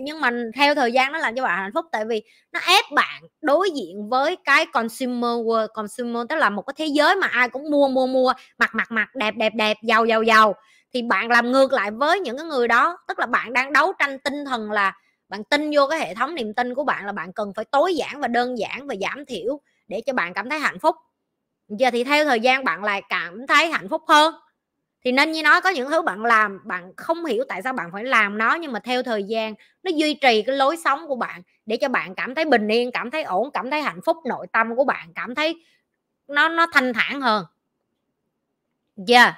nhưng mà theo thời gian nó làm cho bạn hạnh phúc tại vì nó ép bạn đối diện với cái consumer world consumer tức là một cái thế giới mà ai cũng mua mua mua mặc mặc mặc đẹp đẹp đẹp giàu giàu giàu thì bạn làm ngược lại với những cái người đó tức là bạn đang đấu tranh tinh thần là bạn tin vô cái hệ thống niềm tin của bạn là bạn cần phải tối giản và đơn giản và giảm thiểu để cho bạn cảm thấy hạnh phúc giờ thì theo thời gian bạn lại cảm thấy hạnh phúc hơn thì nên như nói có những thứ bạn làm bạn không hiểu tại sao bạn phải làm nó nhưng mà theo thời gian nó duy trì cái lối sống của bạn để cho bạn cảm thấy bình yên cảm thấy ổn cảm thấy hạnh phúc nội tâm của bạn cảm thấy nó nó thanh thản hơn yeah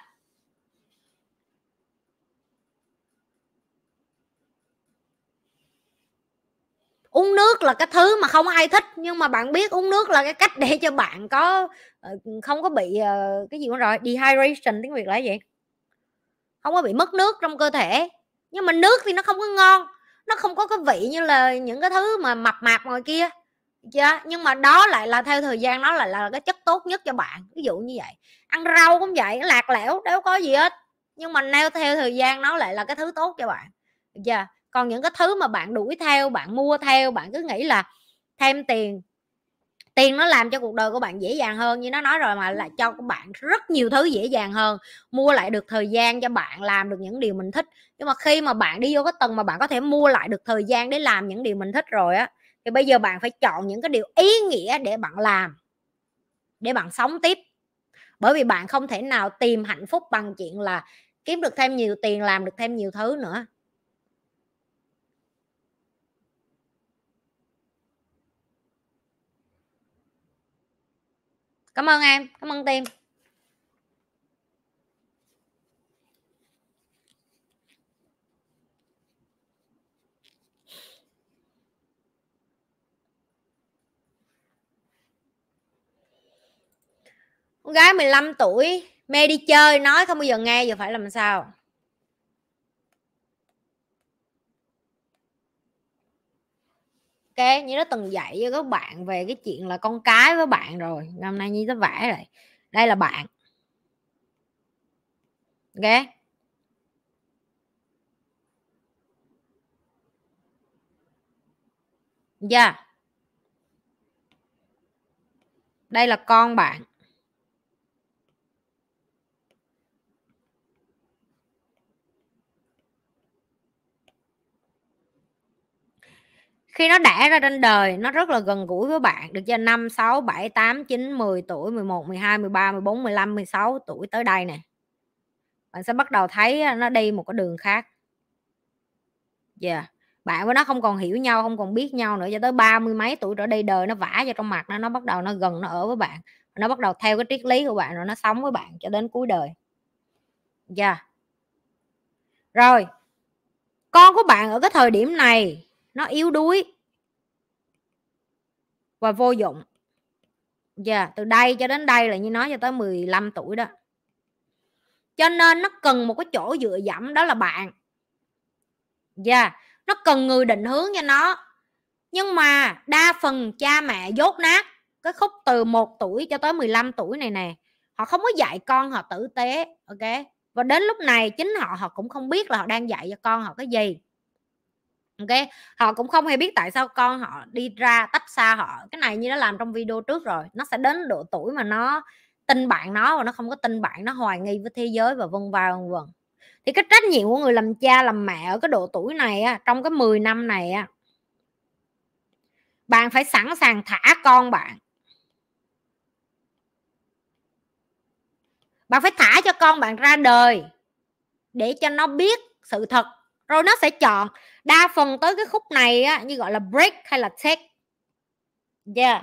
uống nước là cái thứ mà không ai thích nhưng mà bạn biết uống nước là cái cách để cho bạn có ờ, không có bị ờ, cái gì nữa rồi dehydration tiếng việt là gì không có bị mất nước trong cơ thể nhưng mà nước thì nó không có ngon nó không có cái vị như là những cái thứ mà mập mạp ngoài kia chưa nhưng mà đó lại là theo thời gian nó lại là cái chất tốt nhất cho bạn ví dụ như vậy ăn rau cũng vậy lạc lẽo đâu có gì hết nhưng mà neo theo thời gian nó lại là cái thứ tốt cho bạn chưa dạ, còn những cái thứ mà bạn đuổi theo bạn mua theo bạn cứ nghĩ là thêm tiền tiền nó làm cho cuộc đời của bạn dễ dàng hơn như nó nói rồi mà là cho các bạn rất nhiều thứ dễ dàng hơn mua lại được thời gian cho bạn làm được những điều mình thích nhưng mà khi mà bạn đi vô cái tầng mà bạn có thể mua lại được thời gian để làm những điều mình thích rồi á thì bây giờ bạn phải chọn những cái điều ý nghĩa để bạn làm để bạn sống tiếp bởi vì bạn không thể nào tìm hạnh phúc bằng chuyện là kiếm được thêm nhiều tiền làm được thêm nhiều thứ nữa cảm ơn em cảm ơn tim con gái 15 tuổi mê đi chơi nói không bao giờ nghe giờ phải làm sao ok như đã từng dạy với các bạn về cái chuyện là con cái với bạn rồi năm nay như đã vẽ rồi đây là bạn ok dạ yeah. đây là con bạn khi nó đã ra trên đời nó rất là gần gũi với bạn được cho 5 6 7 8 9 10 tuổi 11 12 13 14 15 16 tuổi tới đây nè bạn sẽ bắt đầu thấy nó đi một cái đường khác yeah bạn với nó không còn hiểu nhau không còn biết nhau nữa cho tới ba mươi mấy tuổi trở đi đời nó vả cho trong mặt nó nó bắt đầu nó gần nó ở với bạn nó bắt đầu theo cái triết lý của bạn rồi nó sống với bạn cho đến cuối đời dạ yeah. rồi con của bạn ở cái thời điểm này nó yếu đuối và vô dụng dạ yeah, từ đây cho đến đây là như nói cho tới 15 tuổi đó cho nên nó cần một cái chỗ dựa dẫm đó là bạn dạ yeah, nó cần người định hướng cho nó nhưng mà đa phần cha mẹ dốt nát cái khúc từ 1 tuổi cho tới 15 tuổi này nè họ không có dạy con họ tử tế ok và đến lúc này chính họ họ cũng không biết là họ đang dạy cho con họ cái gì ok họ cũng không hề biết tại sao con họ đi ra tách xa họ cái này như đã làm trong video trước rồi nó sẽ đến độ tuổi mà nó tin bạn nó và nó không có tin bạn nó hoài nghi với thế giới và vân vân vân vân thì cái trách nhiệm của người làm cha làm mẹ ở cái độ tuổi này á, trong cái 10 năm này á, bạn phải sẵn sàng thả con bạn bạn phải thả cho con bạn ra đời để cho nó biết sự thật rồi nó sẽ chọn đa phần tới cái khúc này á, như gọi là break hay là take yeah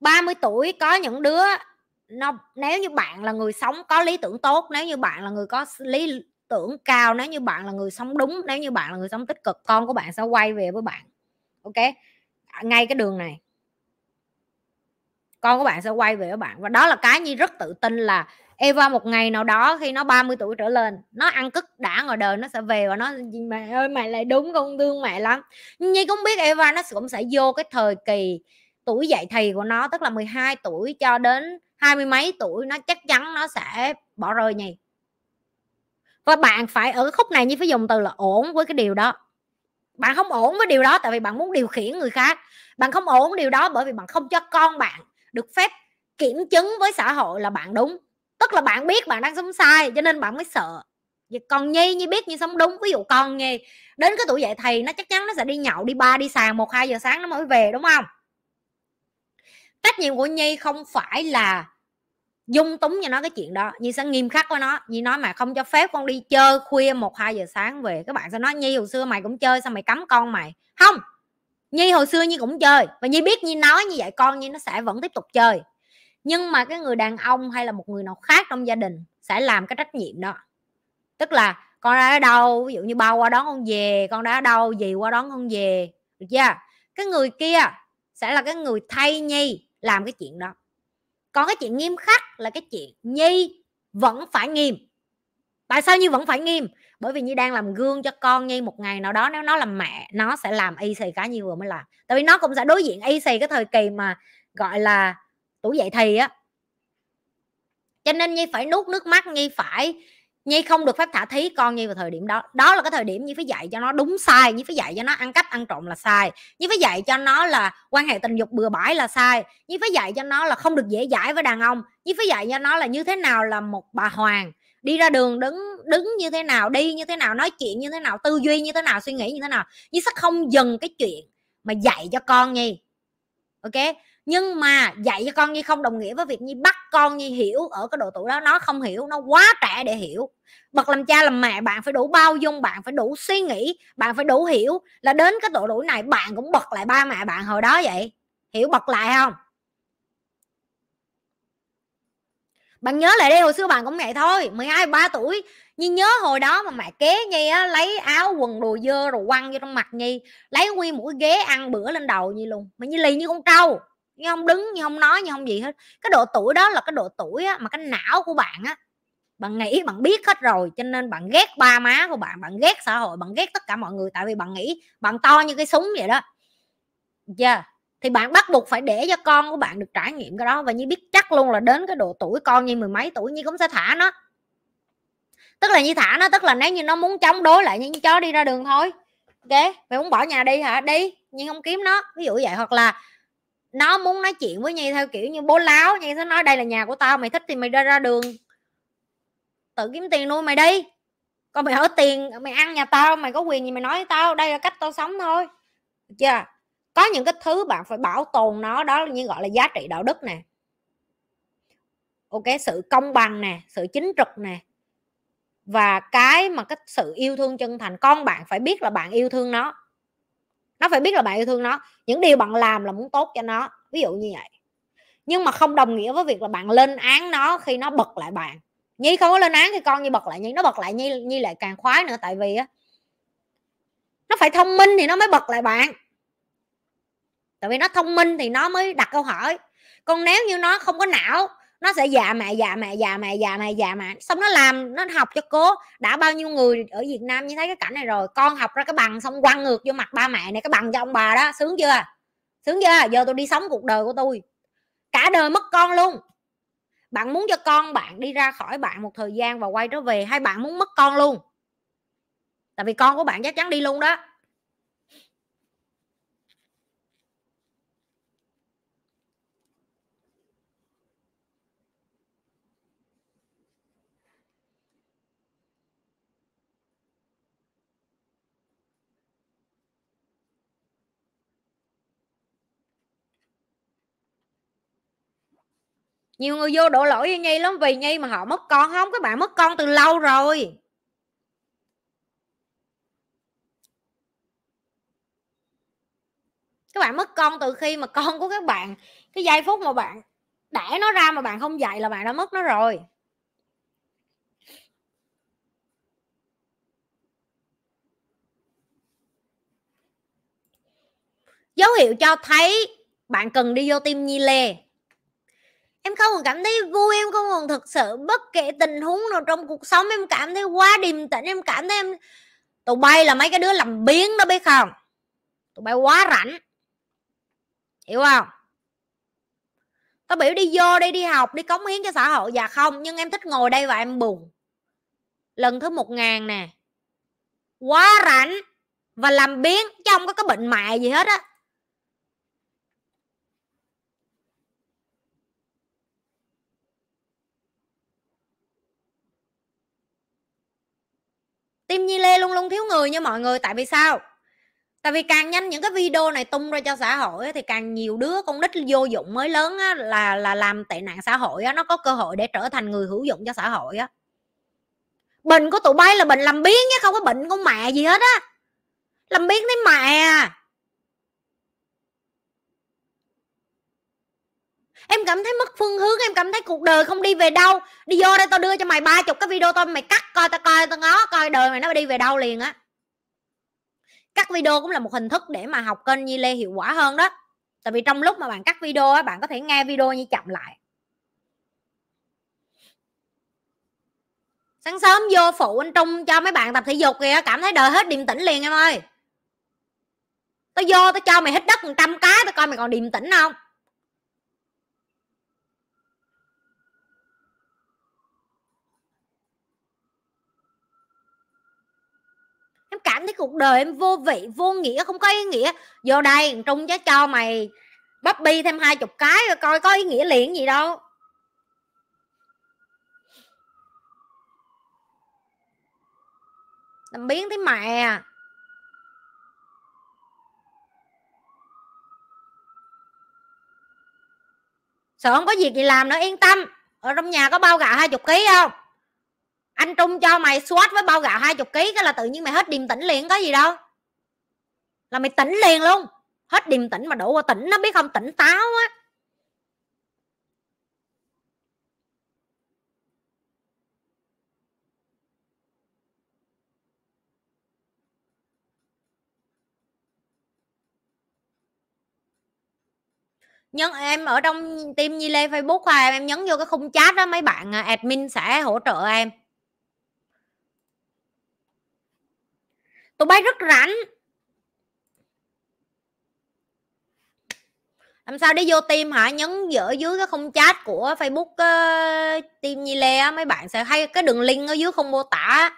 30 tuổi có những đứa nó nếu như bạn là người sống có lý tưởng tốt nếu như bạn là người có lý tưởng cao nếu như bạn là người sống đúng nếu như bạn là người sống tích cực con của bạn sẽ quay về với bạn ok ngay cái đường này con của bạn sẽ quay về với bạn và đó là cái nhi rất tự tin là Eva một ngày nào đó khi nó 30 tuổi trở lên nó ăn cức đã ngồi đời nó sẽ về và nó mẹ ơi mày lại đúng con thương mẹ lắm nhưng nhi cũng biết Eva nó cũng sẽ vô cái thời kỳ tuổi dạy thì của nó tức là 12 tuổi cho đến hai mươi mấy tuổi nó chắc chắn nó sẽ bỏ rơi nhì và bạn phải ở khúc này như phải dùng từ là ổn với cái điều đó bạn không ổn với điều đó tại vì bạn muốn điều khiển người khác bạn không ổn điều đó bởi vì bạn không cho con bạn được phép kiểm chứng với xã hội là bạn đúng tức là bạn biết bạn đang sống sai cho nên bạn mới sợ còn nhi như biết như sống đúng ví dụ con nhi đến cái tuổi dậy thì nó chắc chắn nó sẽ đi nhậu đi ba đi sàn một hai giờ sáng nó mới về đúng không trách nhiệm của nhi không phải là dung túng cho nó cái chuyện đó nhi sẽ nghiêm khắc với nó nhi nói mà không cho phép con đi chơi khuya một hai giờ sáng về các bạn sẽ nói nhi hồi xưa mày cũng chơi sao mày cấm con mày không nhi hồi xưa nhi cũng chơi và nhi biết nhi nói như vậy con nhi nó sẽ vẫn tiếp tục chơi nhưng mà cái người đàn ông hay là một người nào khác trong gia đình sẽ làm cái trách nhiệm đó tức là con đã ở đâu ví dụ như bao qua đón con về con đã ở đâu gì qua đón con về được chưa cái người kia sẽ là cái người thay nhi làm cái chuyện đó còn cái chuyện nghiêm khắc là cái chuyện nhi vẫn phải nghiêm tại sao nhi vẫn phải nghiêm bởi vì nhi đang làm gương cho con nhi một ngày nào đó nếu nó làm mẹ nó sẽ làm y xì cái như vừa mới làm tại vì nó cũng sẽ đối diện y xì cái thời kỳ mà gọi là tuổi dậy thì á cho nên nhi phải nuốt nước mắt nhi phải nhi không được phép thả thí con nhi vào thời điểm đó đó là cái thời điểm nhi phải dạy cho nó đúng sai nhi phải dạy cho nó ăn cắp ăn trộm là sai nhi phải dạy cho nó là quan hệ tình dục bừa bãi là sai nhi phải dạy cho nó là không được dễ dãi với đàn ông nhi phải dạy cho nó là như thế nào là một bà hoàng đi ra đường đứng đứng như thế nào đi như thế nào nói chuyện như thế nào tư duy như thế nào suy nghĩ như thế nào nhi sẽ không dừng cái chuyện mà dạy cho con nhi ok nhưng mà dạy cho con nhi không đồng nghĩa với việc nhi bắt con nhi hiểu ở cái độ tuổi đó nó không hiểu nó quá trẻ để hiểu bậc làm cha làm mẹ bạn phải đủ bao dung bạn phải đủ suy nghĩ bạn phải đủ hiểu là đến cái độ tuổi này bạn cũng bật lại ba mẹ bạn hồi đó vậy hiểu bật lại không bạn nhớ lại đi hồi xưa bạn cũng vậy thôi 12 ba tuổi nhi nhớ hồi đó mà mẹ kế nhi á lấy áo quần đồ dơ rồi quăng vô trong mặt nhi lấy nguyên mũi ghế ăn bữa lên đầu nhi luôn mà nhi lì như con trâu nhưng không đứng nhưng không nói nhưng không gì hết cái độ tuổi đó là cái độ tuổi á, mà cái não của bạn á bạn nghĩ bạn biết hết rồi cho nên bạn ghét ba má của bạn bạn ghét xã hội bạn ghét tất cả mọi người tại vì bạn nghĩ bạn to như cái súng vậy đó chưa yeah. thì bạn bắt buộc phải để cho con của bạn được trải nghiệm cái đó và như biết chắc luôn là đến cái độ tuổi con như mười mấy tuổi như cũng sẽ thả nó tức là như thả nó tức là nếu như nó muốn chống đối lại như chó đi ra đường thôi ok mày muốn bỏ nhà đi hả đi nhưng không kiếm nó ví dụ vậy hoặc là nó muốn nói chuyện với nhi theo kiểu như bố láo nhi sẽ nói đây là nhà của tao mày thích thì mày ra ra đường tự kiếm tiền nuôi mày đi còn mày ở tiền mày ăn nhà tao mày có quyền gì mày nói với tao đây là cách tao sống thôi được chưa có những cái thứ bạn phải bảo tồn nó đó như gọi là giá trị đạo đức nè ok sự công bằng nè sự chính trực nè và cái mà cái sự yêu thương chân thành con bạn phải biết là bạn yêu thương nó nó phải biết là bạn yêu thương nó những điều bạn làm là muốn tốt cho nó ví dụ như vậy nhưng mà không đồng nghĩa với việc là bạn lên án nó khi nó bật lại bạn nhi không có lên án khi con như bật lại nhi nó bật lại nhi nhi lại càng khoái nữa tại vì á nó phải thông minh thì nó mới bật lại bạn tại vì nó thông minh thì nó mới đặt câu hỏi còn nếu như nó không có não nó sẽ dạ mẹ dạ mẹ dạ mẹ dạ mẹ dạ mẹ xong nó làm nó học cho cố đã bao nhiêu người ở việt nam như thấy cái cảnh này rồi con học ra cái bằng xong quăng ngược vô mặt ba mẹ này cái bằng cho ông bà đó sướng chưa sướng chưa giờ tôi đi sống cuộc đời của tôi cả đời mất con luôn bạn muốn cho con bạn đi ra khỏi bạn một thời gian và quay trở về hay bạn muốn mất con luôn tại vì con của bạn chắc chắn đi luôn đó nhiều người vô đổ lỗi cho nhi lắm vì nhi mà họ mất con không các bạn mất con từ lâu rồi các bạn mất con từ khi mà con của các bạn cái giây phút mà bạn đẻ nó ra mà bạn không dạy là bạn đã mất nó rồi dấu hiệu cho thấy bạn cần đi vô tim nhi lê em không còn cảm thấy vui em không còn thực sự bất kể tình huống nào trong cuộc sống em cảm thấy quá điềm tĩnh em cảm thấy em tụi bay là mấy cái đứa làm biến đó biết không tụi bay quá rảnh hiểu không tao biểu đi vô đây đi học đi cống hiến cho xã hội dạ không nhưng em thích ngồi đây và em buồn lần thứ một ngàn nè quá rảnh và làm biến chứ không có cái bệnh mẹ gì hết á team nhi lê luôn luôn thiếu người nha mọi người tại vì sao tại vì càng nhanh những cái video này tung ra cho xã hội thì càng nhiều đứa con nít vô dụng mới lớn á, là là làm tệ nạn xã hội á, nó có cơ hội để trở thành người hữu dụng cho xã hội á bệnh của tụi bay là bệnh làm biến chứ không có bệnh của mẹ gì hết á làm biến thấy mẹ à em cảm thấy mất phương hướng em cảm thấy cuộc đời không đi về đâu đi vô đây tao đưa cho mày ba chục cái video tao mày cắt coi tao coi tao ngó coi đời mày nó đi về đâu liền á cắt video cũng là một hình thức để mà học kênh như Lê hiệu quả hơn đó tại vì trong lúc mà bạn cắt video á bạn có thể nghe video như chậm lại sáng sớm vô phụ anh trung cho mấy bạn tập thể dục kìa cảm thấy đời hết điềm tĩnh liền em ơi tao vô tao cho mày hít đất một trăm cái tao coi mày còn điềm tĩnh không cảm thấy cuộc đời em vô vị vô nghĩa không có ý nghĩa vô đây trung chứ cho mày bắp bi thêm hai chục cái rồi coi có ý nghĩa liền gì đâu làm biến thế mẹ sợ không có việc gì làm nữa yên tâm ở trong nhà có bao gạo hai chục ký không anh trung cho mày swat với bao gạo hai chục ký cái là tự nhiên mày hết điềm tĩnh liền có gì đâu là mày tỉnh liền luôn hết điềm tĩnh mà đổ qua tỉnh nó biết không tỉnh táo á nhấn em ở trong team Nhi Lê Facebook à, em nhấn vô cái khung chat đó mấy bạn à, admin sẽ hỗ trợ em tụi bay rất rảnh làm sao để vô tim hả nhấn giữa dưới cái không chat của facebook uh, team nhi lê á mấy bạn sẽ hay cái đường link ở dưới không mô tả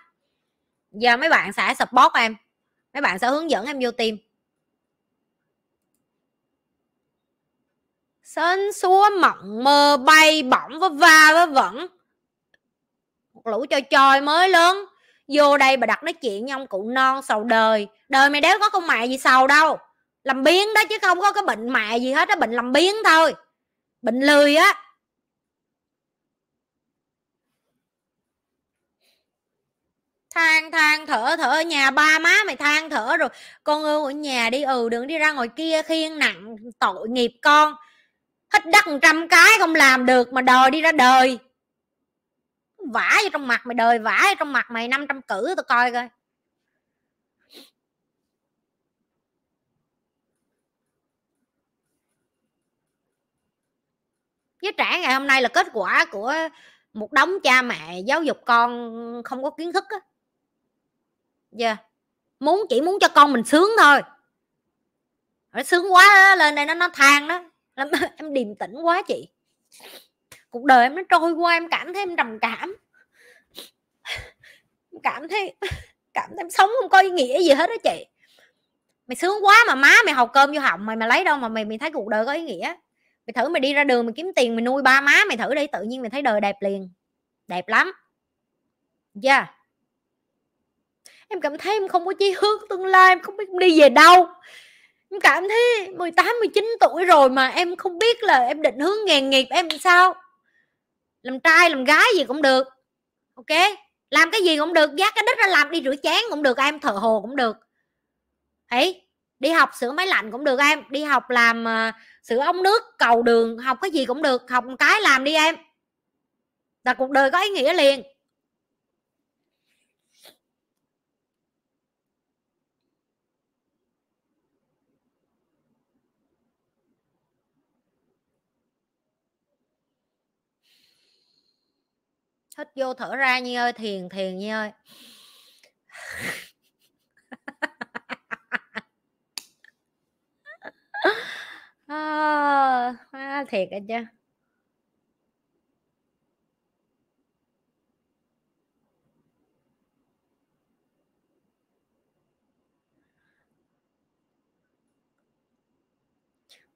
giờ mấy bạn sẽ support em mấy bạn sẽ hướng dẫn em vô tim sến xúa mộng mơ bay bỏng với va với vẫn một lũ chơi chơi mới lớn vô đây bà đặt nói chuyện với ông cụ non sầu đời đời mày đéo có con mẹ gì sầu đâu làm biến đó chứ không có cái bệnh mẹ gì hết á bệnh làm biến thôi bệnh lười á than than thở thở ở nhà ba má mày than thở rồi con ơi ở nhà đi ừ đừng đi ra ngoài kia khiêng nặng tội nghiệp con hết đất trăm cái không làm được mà đòi đi ra đời vả vô trong mặt mày đời vả vô trong mặt mày 500 cử tao coi coi với trẻ ngày hôm nay là kết quả của một đống cha mẹ giáo dục con không có kiến thức á yeah. muốn chỉ muốn cho con mình sướng thôi nó sướng quá đó, lên đây nó nó than đó em em điềm tĩnh quá chị cuộc đời em nó trôi qua em cảm thấy em trầm cảm cảm thấy cảm thấy em sống không có ý nghĩa gì hết đó chị mày sướng quá mà má mày học cơm vô họng mày mà lấy đâu mà mày mày thấy cuộc đời có ý nghĩa mày thử mày đi ra đường mày kiếm tiền mày nuôi ba má mày thử đi tự nhiên mày thấy đời đẹp liền đẹp lắm yeah em cảm thấy em không có chí hướng tương lai em không biết đi về đâu em cảm thấy 18 19 tuổi rồi mà em không biết là em định hướng nghề nghiệp em sao làm trai làm gái gì cũng được ok làm cái gì cũng được giác cái đít ra làm đi rửa chén cũng được em thợ hồ cũng được ấy đi học sửa máy lạnh cũng được em đi học làm uh, sửa ống nước cầu đường học cái gì cũng được học một cái làm đi em là cuộc đời có ý nghĩa liền hít vô thở ra như ơi thiền thiền như ơi à, à, thiệt anh chứ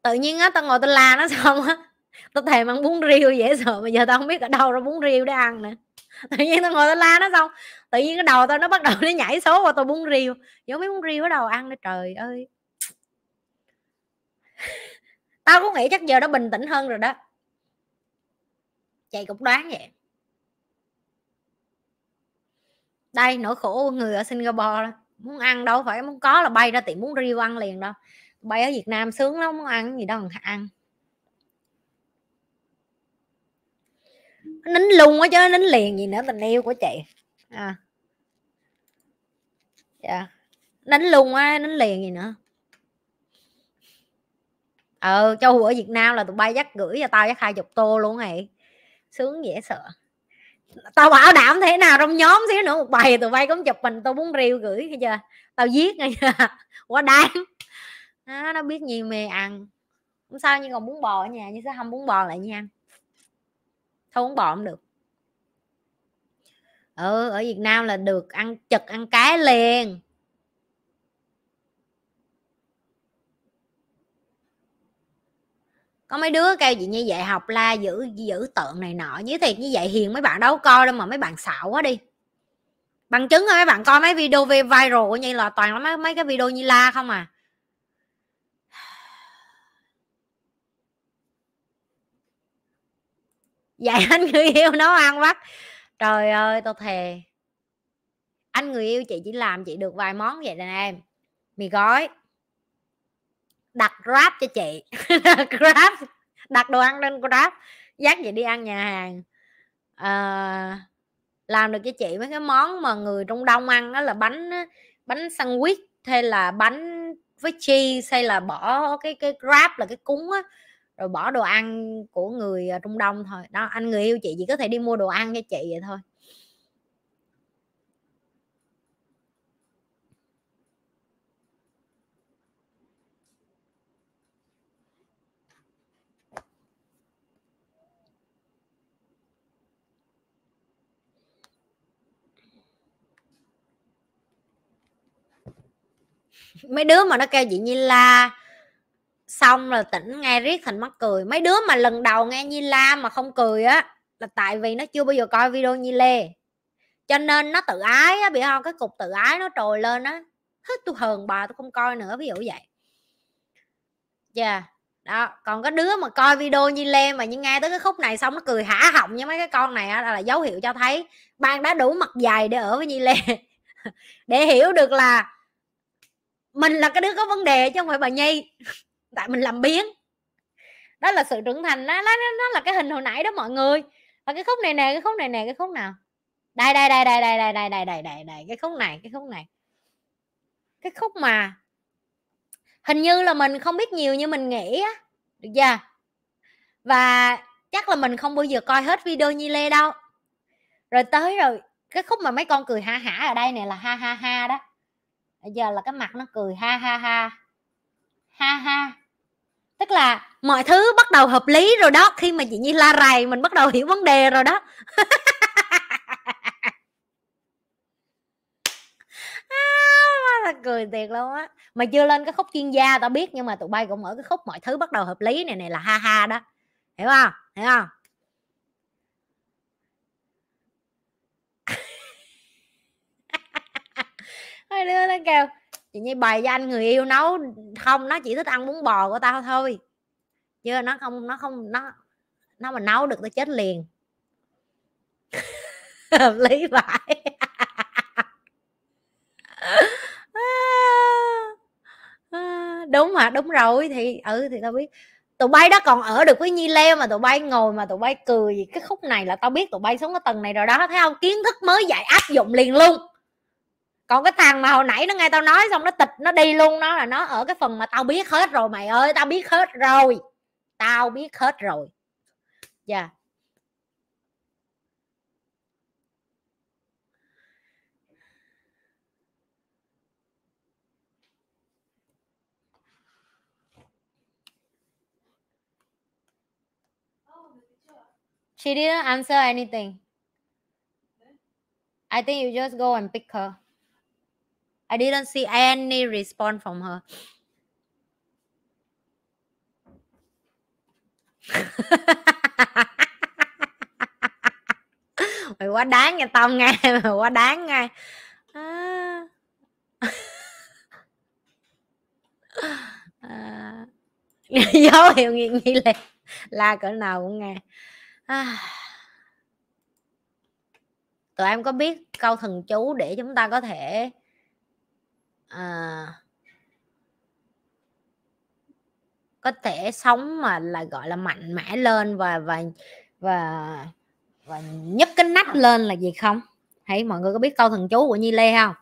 tự nhiên á tao ngồi tao la nó xong á tao thèm ăn bún riêu dễ sợ mà giờ tao không biết ở đâu ra bún riêu để ăn nè tự nhiên tao ngồi tao la nó xong tự nhiên cái đầu tao nó bắt đầu nó nhảy số và tao bún riêu giống mấy bún riêu ở đầu ăn nữa trời ơi tao cũng nghĩ chắc giờ nó bình tĩnh hơn rồi đó chị cũng đoán vậy đây nỗi khổ của người ở singapore đó. muốn ăn đâu phải muốn có là bay ra tiệm muốn riêu ăn liền đâu bay ở việt nam sướng lắm muốn ăn gì đâu mà ăn nín luôn á chứ nín liền gì nữa tình yêu của chị à dạ nín luôn á nín liền gì nữa ờ châu ở việt nam là tụi bay dắt gửi cho tao dắt hai chục tô luôn này sướng dễ sợ tao bảo đảm thế nào trong nhóm xíu nữa một bài tụi bay cũng chụp mình tao muốn riêu gửi hay chưa tao giết ngay quá đáng nó, nó biết nhiều mê ăn không sao nhưng còn muốn bò ở nhà như sẽ không muốn bò lại nha không bỏ không được ừ ở Việt Nam là được ăn chật ăn cái liền có mấy đứa kêu chị như vậy học la giữ giữ tượng này nọ như thiệt như vậy hiền mấy bạn đâu coi đâu mà mấy bạn xạo quá đi bằng chứng rồi mấy bạn coi mấy video về viral của như là toàn là mấy mấy cái video như la không à dạy anh người yêu nấu ăn vắt trời ơi tao thề anh người yêu chị chỉ làm chị được vài món vậy nè em mì gói đặt grab cho chị grab đặt đồ ăn lên grab dắt chị đi ăn nhà hàng à, làm được cho chị mấy cái món mà người trong đông ăn đó là bánh bánh sandwich hay là bánh với cheese hay là bỏ cái cái grab là cái cúng á rồi bỏ đồ ăn của người ờ, trung đông thôi đó anh người yêu chị chỉ có thể đi mua đồ ăn cho chị vậy thôi mấy đứa mà nó kêu chị như la xong là tỉnh nghe riết thành mắc cười mấy đứa mà lần đầu nghe nhi la mà không cười á là tại vì nó chưa bao giờ coi video nhi lê cho nên nó tự ái á bị không cái cục tự ái nó trồi lên á hết tôi hờn bà tôi không coi nữa ví dụ vậy yeah dạ, đó còn có đứa mà coi video Nhi lê mà nhưng nghe tới cái khúc này xong nó cười hả họng như mấy cái con này á, là dấu hiệu cho thấy bạn đã đủ mặt dày để ở với nhi lê để hiểu được là mình là cái đứa có vấn đề chứ không phải bà nhi tại mình làm biếng đó là sự trưởng thành nó nó nó là cái hình hồi nãy đó mọi người và cái khúc này nè cái khúc này nè cái khúc nào đây đây đây đây đây đây đây đây đây đây đây cái khúc này cái khúc này cái khúc mà hình như là mình không biết nhiều như mình nghĩ á được chưa và chắc là mình không bao giờ coi hết video như Lê đâu rồi tới rồi cái khúc mà mấy con cười ha hả ở đây này là ha ha ha đó bây giờ là cái mặt nó cười ha ha ha ha ha tức là mọi thứ bắt đầu hợp lý rồi đó khi mà chị nhi la rầy mình bắt đầu hiểu vấn đề rồi đó à, cười thiệt luôn á mà chưa lên cái khúc chuyên gia tao biết nhưng mà tụi bay cũng ở cái khúc mọi thứ bắt đầu hợp lý này này là ha ha đó hiểu không hiểu không hai đứa lên kêu chị nhi bày cho anh người yêu nấu không nó chỉ thích ăn bún bò của tao thôi chứ nó không nó không nó nó mà nấu được tao chết liền hợp lý vậy à, đúng mà đúng rồi thì ừ thì tao biết tụi bay đó còn ở được với nhi leo mà tụi bay ngồi mà tụi bay cười gì cái khúc này là tao biết tụi bay xuống cái tầng này rồi đó thấy không kiến thức mới dạy áp dụng liền luôn còn cái thằng mà hồi nãy nó nghe tao nói xong nó tịch nó đi luôn nó là nó ở cái phần mà tao biết hết rồi mày ơi tao biết hết rồi tao biết hết rồi dạ yeah. She didn't answer anything. I think you just go and pick her. I didn't see any response from her. mày quá đáng nha tao nghe mày quá đáng nghe à. à. dấu hiệu nghi nghi là la cỡ nào cũng nghe à. tụi em có biết câu thần chú để chúng ta có thể à, có thể sống mà là gọi là mạnh mẽ lên và và và và nhấc cái nắp lên là gì không thấy mọi người có biết câu thần chú của nhi lê không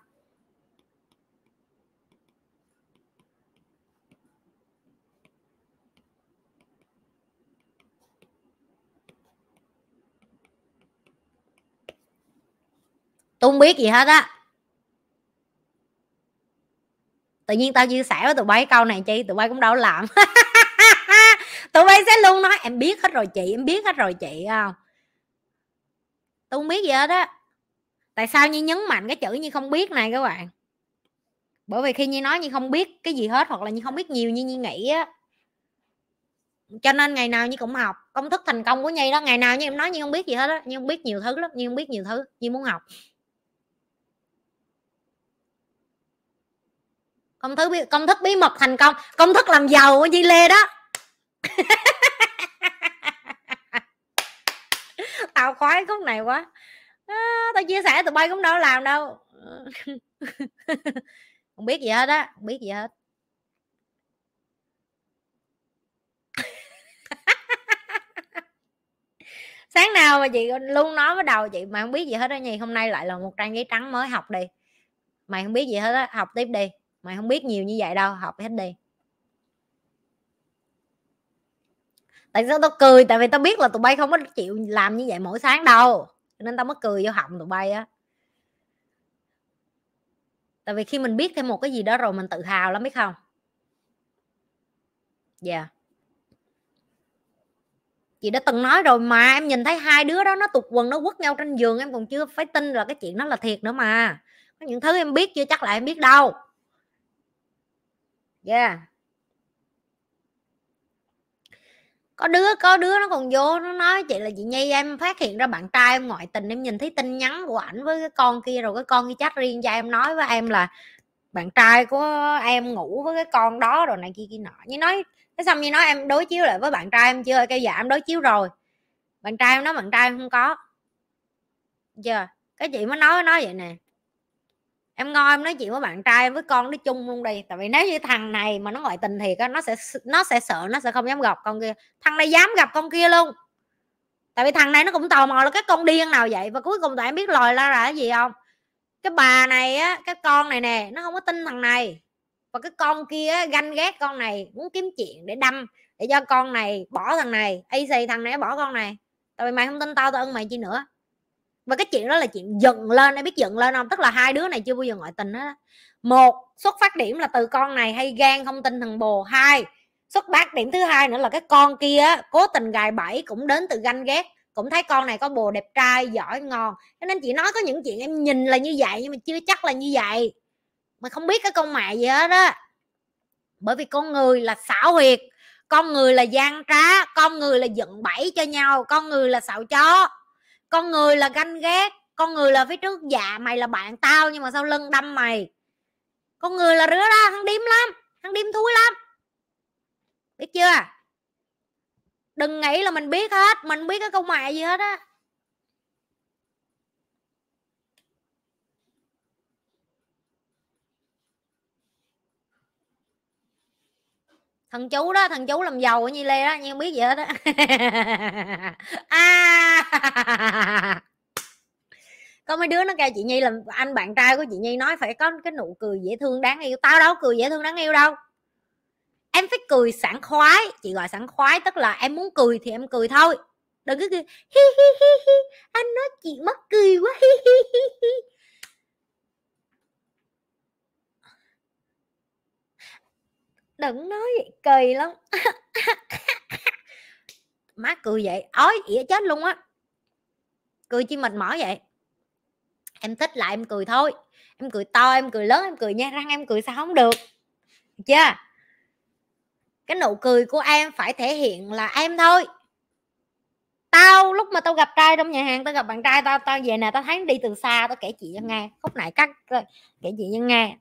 tôi không biết gì hết á tự nhiên tao chia sẻ với tụi bay câu này chi tụi bay cũng đâu làm tụi bay sẽ luôn nói em biết hết rồi chị em biết hết rồi chị không tôi không biết gì hết á tại sao như nhấn mạnh cái chữ như không biết này các bạn bởi vì khi như nói như không biết cái gì hết hoặc là như không biết nhiều như như nghĩ á cho nên ngày nào như cũng học công thức thành công của nhi đó ngày nào như em nói như không biết gì hết á như không biết nhiều thứ lắm như không biết nhiều thứ như muốn học công thức bí, công thức bí mật thành công công thức làm giàu của chị lê đó tao khoái khúc này quá à, tao chia sẻ tụi bay cũng đâu làm đâu không biết gì hết á không biết gì hết sáng nào mà chị luôn nói với đầu chị mà không biết gì hết đó nhì hôm nay lại là một trang giấy trắng mới học đi mày không biết gì hết á học tiếp đi mày không biết nhiều như vậy đâu học hết đi tại sao tao cười tại vì tao biết là tụi bay không có chịu làm như vậy mỗi sáng đâu nên tao mới cười vô họng tụi bay á tại vì khi mình biết thêm một cái gì đó rồi mình tự hào lắm biết không dạ yeah. chị đã từng nói rồi mà em nhìn thấy hai đứa đó nó tụt quần nó quất nhau trên giường em còn chưa phải tin là cái chuyện đó là thiệt nữa mà có những thứ em biết chưa chắc là em biết đâu yeah có đứa có đứa nó còn vô nó nói chị là chị nhi em phát hiện ra bạn trai em ngoại tình em nhìn thấy tin nhắn của ảnh với cái con kia rồi cái con kia chat riêng cho em nói với em là bạn trai của em ngủ với cái con đó rồi này kia kia nọ như nói cái xong như nói em đối chiếu lại với bạn trai em chưa cái dạ em đối chiếu rồi bạn trai em nói bạn trai em không có chưa cái chị mới nói nói vậy nè em ngon em nói chuyện với bạn trai em với con nói chung luôn đi tại vì nếu như thằng này mà nó ngoại tình thiệt á nó sẽ nó sẽ sợ nó sẽ không dám gặp con kia thằng này dám gặp con kia luôn tại vì thằng này nó cũng tò mò là cái con điên nào vậy và cuối cùng tụi em biết lòi ra là cái gì không cái bà này á cái con này nè nó không có tin thằng này và cái con kia ganh ghét con này muốn kiếm chuyện để đâm để cho con này bỏ thằng này y xì thằng này bỏ con này tại vì mày không tin tao tao ân mày chi nữa và cái chuyện đó là chuyện giận lên em biết giận lên không tức là hai đứa này chưa bao giờ ngoại tình đó một xuất phát điểm là từ con này hay gan không tin thằng bồ hai xuất phát điểm thứ hai nữa là cái con kia cố tình gài bẫy cũng đến từ ganh ghét cũng thấy con này có bồ đẹp trai giỏi ngon cho nên chị nói có những chuyện em nhìn là như vậy nhưng mà chưa chắc là như vậy mà không biết cái con mẹ gì hết á bởi vì con người là xảo huyệt con người là gian trá con người là giận bẫy cho nhau con người là xạo chó con người là ganh ghét con người là phía trước dạ mày là bạn tao nhưng mà sau lưng đâm mày con người là rứa ra hắn điếm lắm hắn điếm thúi lắm biết chưa đừng nghĩ là mình biết hết mình biết cái câu mẹ gì hết á thằng chú đó thằng chú làm giàu ở nhi lê đó nhi không biết gì hết đó à có mấy đứa nó kêu chị nhi làm anh bạn trai của chị nhi nói phải có cái nụ cười dễ thương đáng yêu tao đâu cười dễ thương đáng yêu đâu em phải cười sảng khoái chị gọi sảng khoái tức là em muốn cười thì em cười thôi đừng cứ cười hi hi hi hi anh nói chị mất cười quá hi hi hi hi đừng nói vậy kỳ lắm má cười vậy ói ỉa chết luôn á cười chi mệt mỏi vậy em thích là em cười thôi em cười to em cười lớn em cười nha răng em cười sao không được chưa cái nụ cười của em phải thể hiện là em thôi tao lúc mà tao gặp trai trong nhà hàng tao gặp bạn trai tao tao về nè tao thấy đi từ xa tao kể chị cho nghe khúc này cắt kể chị cho nghe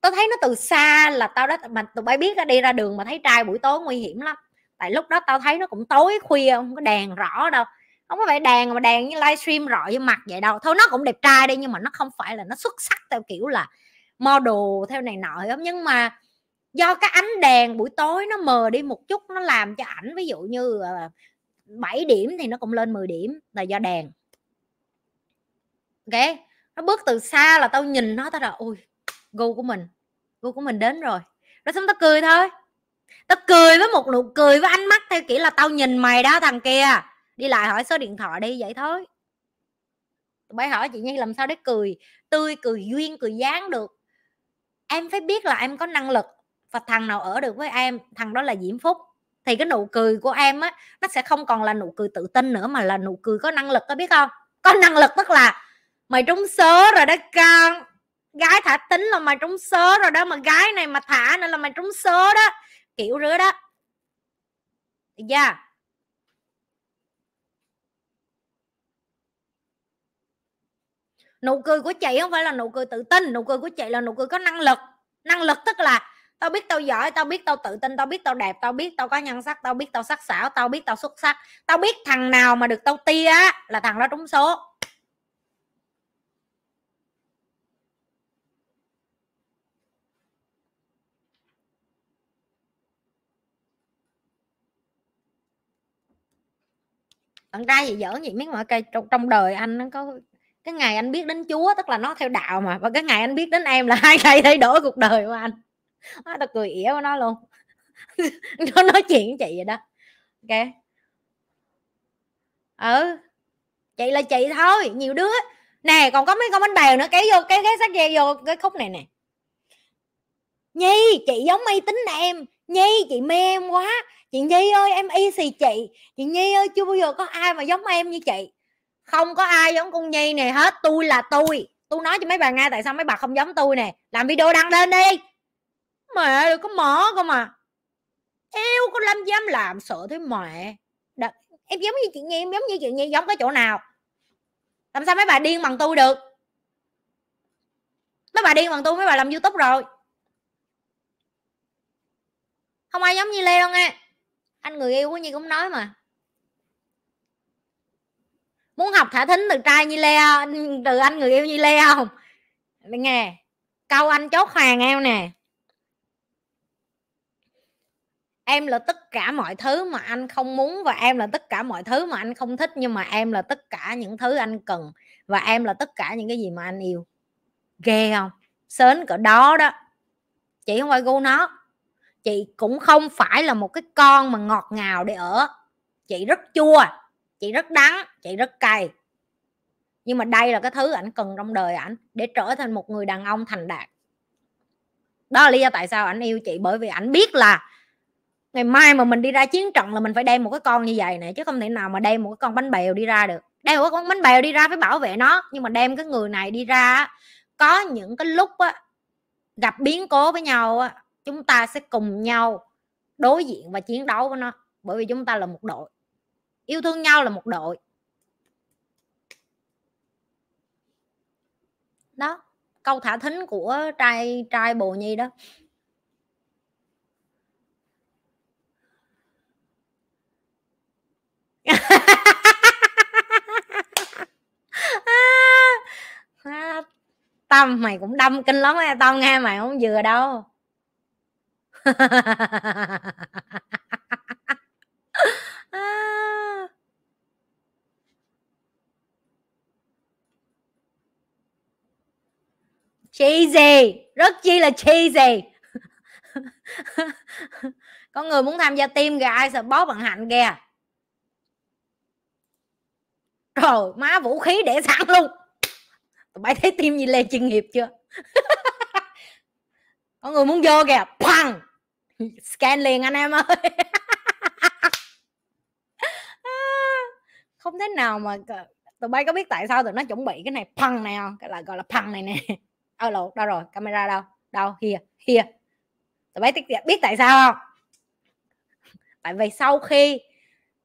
tao thấy nó từ xa là tao đó mà tụi bay biết đi ra đường mà thấy trai buổi tối nguy hiểm lắm tại lúc đó tao thấy nó cũng tối khuya không có đèn rõ đâu không có phải đèn mà đèn như livestream rọi vô mặt vậy đâu thôi nó cũng đẹp trai đi nhưng mà nó không phải là nó xuất sắc theo kiểu là model theo này nọ lắm nhưng mà do cái ánh đèn buổi tối nó mờ đi một chút nó làm cho ảnh ví dụ như 7 ờ, điểm thì nó cũng lên 10 điểm là do đèn ok nó bước từ xa là tao nhìn nó tao là ui gu của mình gu của mình đến rồi rồi xong tao cười thôi tao cười với một nụ cười với ánh mắt theo kiểu là tao nhìn mày đó thằng kia đi lại hỏi số điện thoại đi vậy thôi tụi bay hỏi chị nhi làm sao để cười tươi cười duyên cười dáng được em phải biết là em có năng lực và thằng nào ở được với em thằng đó là diễm phúc thì cái nụ cười của em á nó sẽ không còn là nụ cười tự tin nữa mà là nụ cười có năng lực có biết không có năng lực tức là mày trúng số rồi đó con gái thả tính là mày trúng sớ rồi đó mà gái này mà thả nữa là mày trúng sớ đó kiểu rứa đó dạ. chưa nụ cười của chị không phải là nụ cười tự tin nụ cười của chị là nụ cười có năng lực năng lực tức là tao biết tao giỏi tao biết tao tự tin tao biết tao đẹp tao biết tao có nhan sắc tao biết tao sắc sảo tao biết tao xuất sắc tao biết thằng nào mà được tao tia là thằng đó trúng số bạn trai gì giỡn gì miếng mọi cây trong, trong đời anh nó có cái ngày anh biết đến chúa tức là nó theo đạo mà và cái ngày anh biết đến em là hai ngày thay đổi cuộc đời của anh nó tao cười ỉa của nó luôn nó nói chuyện với chị vậy đó ok ừ chị là chị thôi nhiều đứa nè còn có mấy con bánh bèo nữa kéo vô cái cái sách dây vô cái khúc này nè nhi chị giống mây tính em Nhi chị mê em quá chị Nhi ơi em y xì chị chị Nhi ơi chưa bao giờ có ai mà giống em như chị không có ai giống con Nhi này hết tôi là tôi tôi nói cho mấy bà nghe tại sao mấy bà không giống tôi nè làm video đăng lên đi mẹ được có mỏ cơ mà yêu có lâm dám làm sợ thế mẹ Đ- em giống như chị Nhi em giống như chị Nhi giống cái chỗ nào làm sao mấy bà điên bằng tôi được mấy bà điên bằng tôi mấy bà làm youtube rồi không ai giống như lê đâu nghe anh người yêu của nhi cũng nói mà muốn học thả thính từ trai như lê từ anh người yêu như lê không Để nghe câu anh chốt hoàng em nè em là tất cả mọi thứ mà anh không muốn và em là tất cả mọi thứ mà anh không thích nhưng mà em là tất cả những thứ anh cần và em là tất cả những cái gì mà anh yêu ghê không sến cỡ đó đó chị không phải gu nó chị cũng không phải là một cái con mà ngọt ngào để ở chị rất chua chị rất đắng chị rất cay nhưng mà đây là cái thứ ảnh cần trong đời ảnh để trở thành một người đàn ông thành đạt đó là lý do tại sao ảnh yêu chị bởi vì ảnh biết là ngày mai mà mình đi ra chiến trận là mình phải đem một cái con như vậy nè chứ không thể nào mà đem một cái con bánh bèo đi ra được đem một con bánh bèo đi ra phải bảo vệ nó nhưng mà đem cái người này đi ra có những cái lúc á, gặp biến cố với nhau á, chúng ta sẽ cùng nhau đối diện và chiến đấu với nó bởi vì chúng ta là một đội yêu thương nhau là một đội đó câu thả thính của trai trai bồ nhi đó tâm mày cũng đâm kinh lắm em tâm nghe mày không vừa đâu à. cheesy rất chi là cheesy có người muốn tham gia team gà ai support bằng hạnh kìa rồi má vũ khí để sẵn luôn tụi bay thấy tim gì lê chuyên nghiệp chưa có người muốn vô kìa phăng scan liền anh em ơi à, không thế nào mà tụi bay có biết tại sao tụi nó chuẩn bị cái này phăng này không cái là gọi là phăng này nè alo đâu, đâu rồi camera đâu đâu here here tụi bay tiết biết tại sao không tại vì sau khi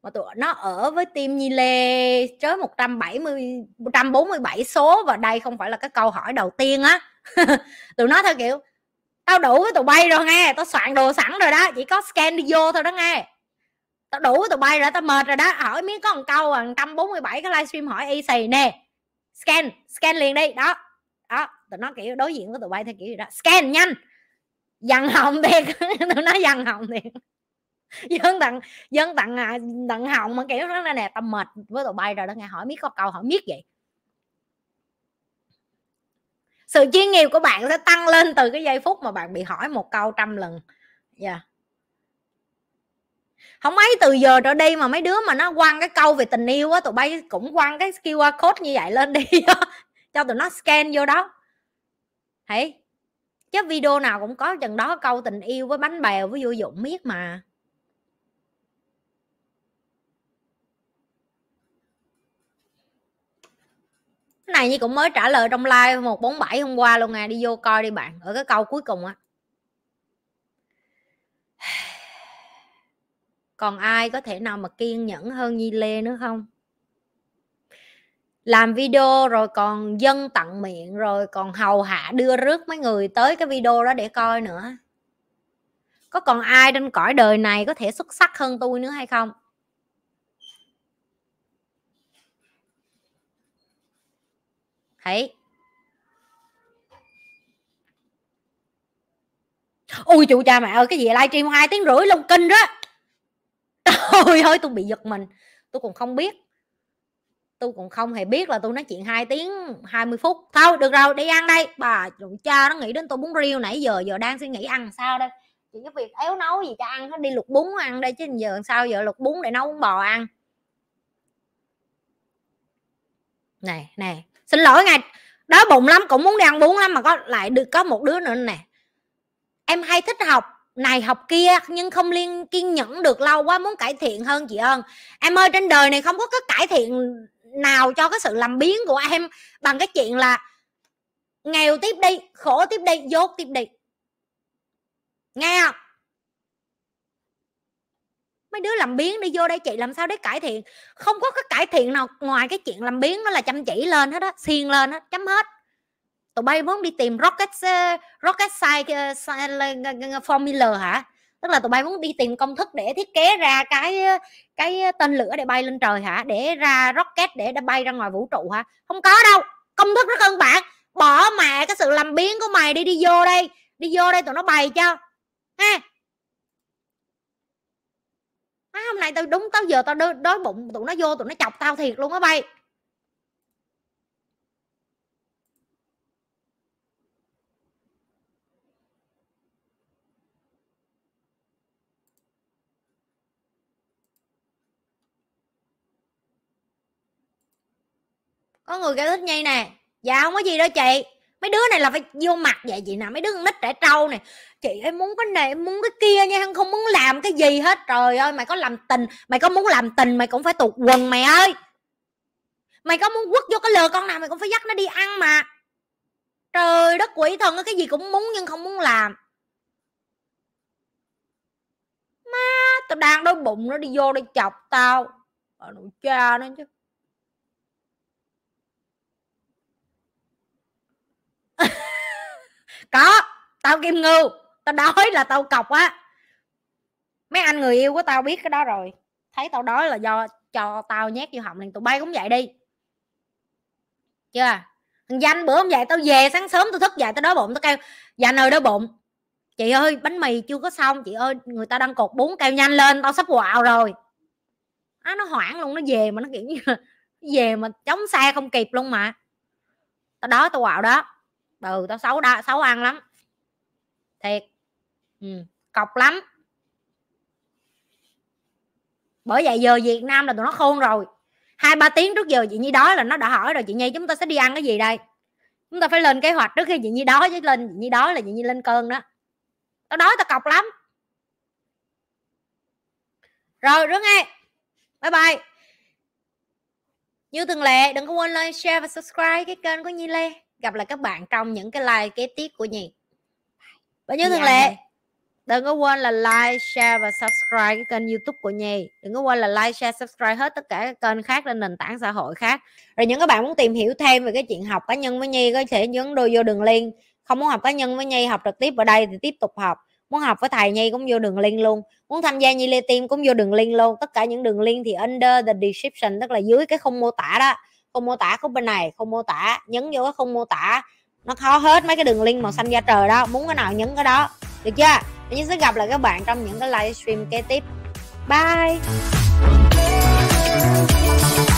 mà tụi nó ở với team Nhi Lê chớ 170 147 số và đây không phải là cái câu hỏi đầu tiên á tụi nó theo kiểu tao đủ với tụi bay rồi nghe tao soạn đồ sẵn rồi đó chỉ có scan đi vô thôi đó nghe tao đủ với tụi bay rồi tao mệt rồi đó hỏi miếng có một câu à 147 cái livestream hỏi y xì nè scan scan liền đi đó đó tụi nó kiểu đối diện với tụi bay theo kiểu gì đó scan nhanh dằn hồng thiệt tụi nó dằn hồng thiệt dân tặng dân tặng à, tặng hồng mà kiểu đó nè tao mệt với tụi bay rồi đó nghe hỏi miết có câu hỏi miết vậy sự chuyên nghiệp của bạn sẽ tăng lên từ cái giây phút mà bạn bị hỏi một câu trăm lần dạ yeah. không mấy từ giờ trở đi mà mấy đứa mà nó quăng cái câu về tình yêu á tụi bay cũng quăng cái QR code như vậy lên đi cho tụi nó scan vô đó thấy chứ video nào cũng có chừng đó câu tình yêu với bánh bèo với vô dụng miết mà này như cũng mới trả lời trong live 147 hôm qua luôn à đi vô coi đi bạn ở cái câu cuối cùng á còn ai có thể nào mà kiên nhẫn hơn Nhi Lê nữa không làm video rồi còn dân tặng miệng rồi còn hầu hạ đưa rước mấy người tới cái video đó để coi nữa có còn ai trên cõi đời này có thể xuất sắc hơn tôi nữa hay không thấy ui chủ cha mẹ ơi cái gì livestream hai tiếng rưỡi lông kinh đó ôi ơi tôi bị giật mình tôi còn không biết tôi còn không hề biết là tôi nói chuyện hai tiếng 20 phút thôi được rồi đi ăn đây bà trụ cha nó nghĩ đến tôi bún riêu nãy giờ giờ đang suy nghĩ ăn sao đây chỉ cái việc éo nấu gì cho ăn hết đi luộc bún ăn đây chứ giờ sao giờ luộc bún để nấu bún bò ăn này này xin lỗi ngài đói bụng lắm cũng muốn đi ăn bún lắm mà có lại được có một đứa nữa nè em hay thích học này học kia nhưng không liên kiên nhẫn được lâu quá muốn cải thiện hơn chị ơn em ơi trên đời này không có cái cải thiện nào cho cái sự làm biến của em bằng cái chuyện là nghèo tiếp đi khổ tiếp đi dốt tiếp đi nghe không mấy đứa làm biến đi vô đây chị làm sao để cải thiện không có cái cải thiện nào ngoài cái chuyện làm biến nó là chăm chỉ lên hết á xiên lên hết chấm hết tụi bay muốn đi tìm rocket ờ, rocket science, ờ, formula hả tức là tụi bay muốn đi tìm công thức để thiết kế ra cái ờ, cái tên lửa để bay lên trời hả để ra rocket để bay ra ngoài vũ trụ hả không có đâu công thức rất đơn bản bỏ mẹ cái sự làm biến của mày đi đi vô đây đi vô đây tụi nó bày cho ha má hôm nay tao đúng tao giờ tao đói, đói bụng tụi nó vô tụi nó chọc tao thiệt luôn á bay có người kêu thích nhi nè dạ không có gì đâu chị mấy đứa này là phải vô mặt vậy chị nè mấy đứa con nít trẻ trâu này chị em muốn cái này em muốn cái kia nha không muốn làm cái gì hết trời ơi mày có làm tình mày có muốn làm tình mày cũng phải tuột quần mày ơi mày có muốn quất vô cái lừa con nào mày cũng phải dắt nó đi ăn mà trời đất quỷ thần cái gì cũng muốn nhưng không muốn làm má tao đang đói bụng nó đi vô đây chọc tao ở ờ, à, cha nó chứ có tao kim ngưu tao đói là tao cọc á mấy anh người yêu của tao biết cái đó rồi thấy tao đói là do cho tao nhét vô họng liền tụi bay cũng vậy đi chưa thằng danh bữa hôm vậy tao về sáng sớm tao thức dậy tao đói bụng tao kêu danh dạ ơi đói bụng chị ơi bánh mì chưa có xong chị ơi người ta đang cột bốn kêu nhanh lên tao sắp quạo rồi á à, nó hoảng luôn nó về mà nó kiểu như về mà chống xe không kịp luôn mà tao đói tao quạo đó ừ tao xấu đa xấu ăn lắm thiệt ừ. cọc lắm bởi vậy giờ việt nam là tụi nó khôn rồi hai ba tiếng trước giờ chị nhi đói là nó đã hỏi rồi chị nhi chúng ta sẽ đi ăn cái gì đây chúng ta phải lên kế hoạch trước khi chị nhi đói chứ lên chị nhi đói là chị nhi lên cơn đó tao đói tao cọc lắm rồi rứa nghe bye bye như thường lệ đừng có quên like share và subscribe cái kênh của nhi lê gặp lại các bạn trong những cái like kế tiếp của nhì và như dạ, thường lệ dạ. đừng có quên là like share và subscribe cái kênh youtube của nhi đừng có quên là like share subscribe hết tất cả các kênh khác trên nền tảng xã hội khác rồi những các bạn muốn tìm hiểu thêm về cái chuyện học cá nhân với nhi có thể nhấn đôi vô đường liên. không muốn học cá nhân với nhi học trực tiếp ở đây thì tiếp tục học muốn học với thầy nhi cũng vô đường liên luôn muốn tham gia nhi lê tim cũng vô đường liên luôn tất cả những đường liên thì under the description tức là dưới cái khung mô tả đó không mô tả khúc bên này không mô tả nhấn vô cái không mô tả nó khó hết mấy cái đường link màu xanh da trời đó muốn cái nào nhấn cái đó được chưa mình sẽ gặp lại các bạn trong những cái livestream kế tiếp bye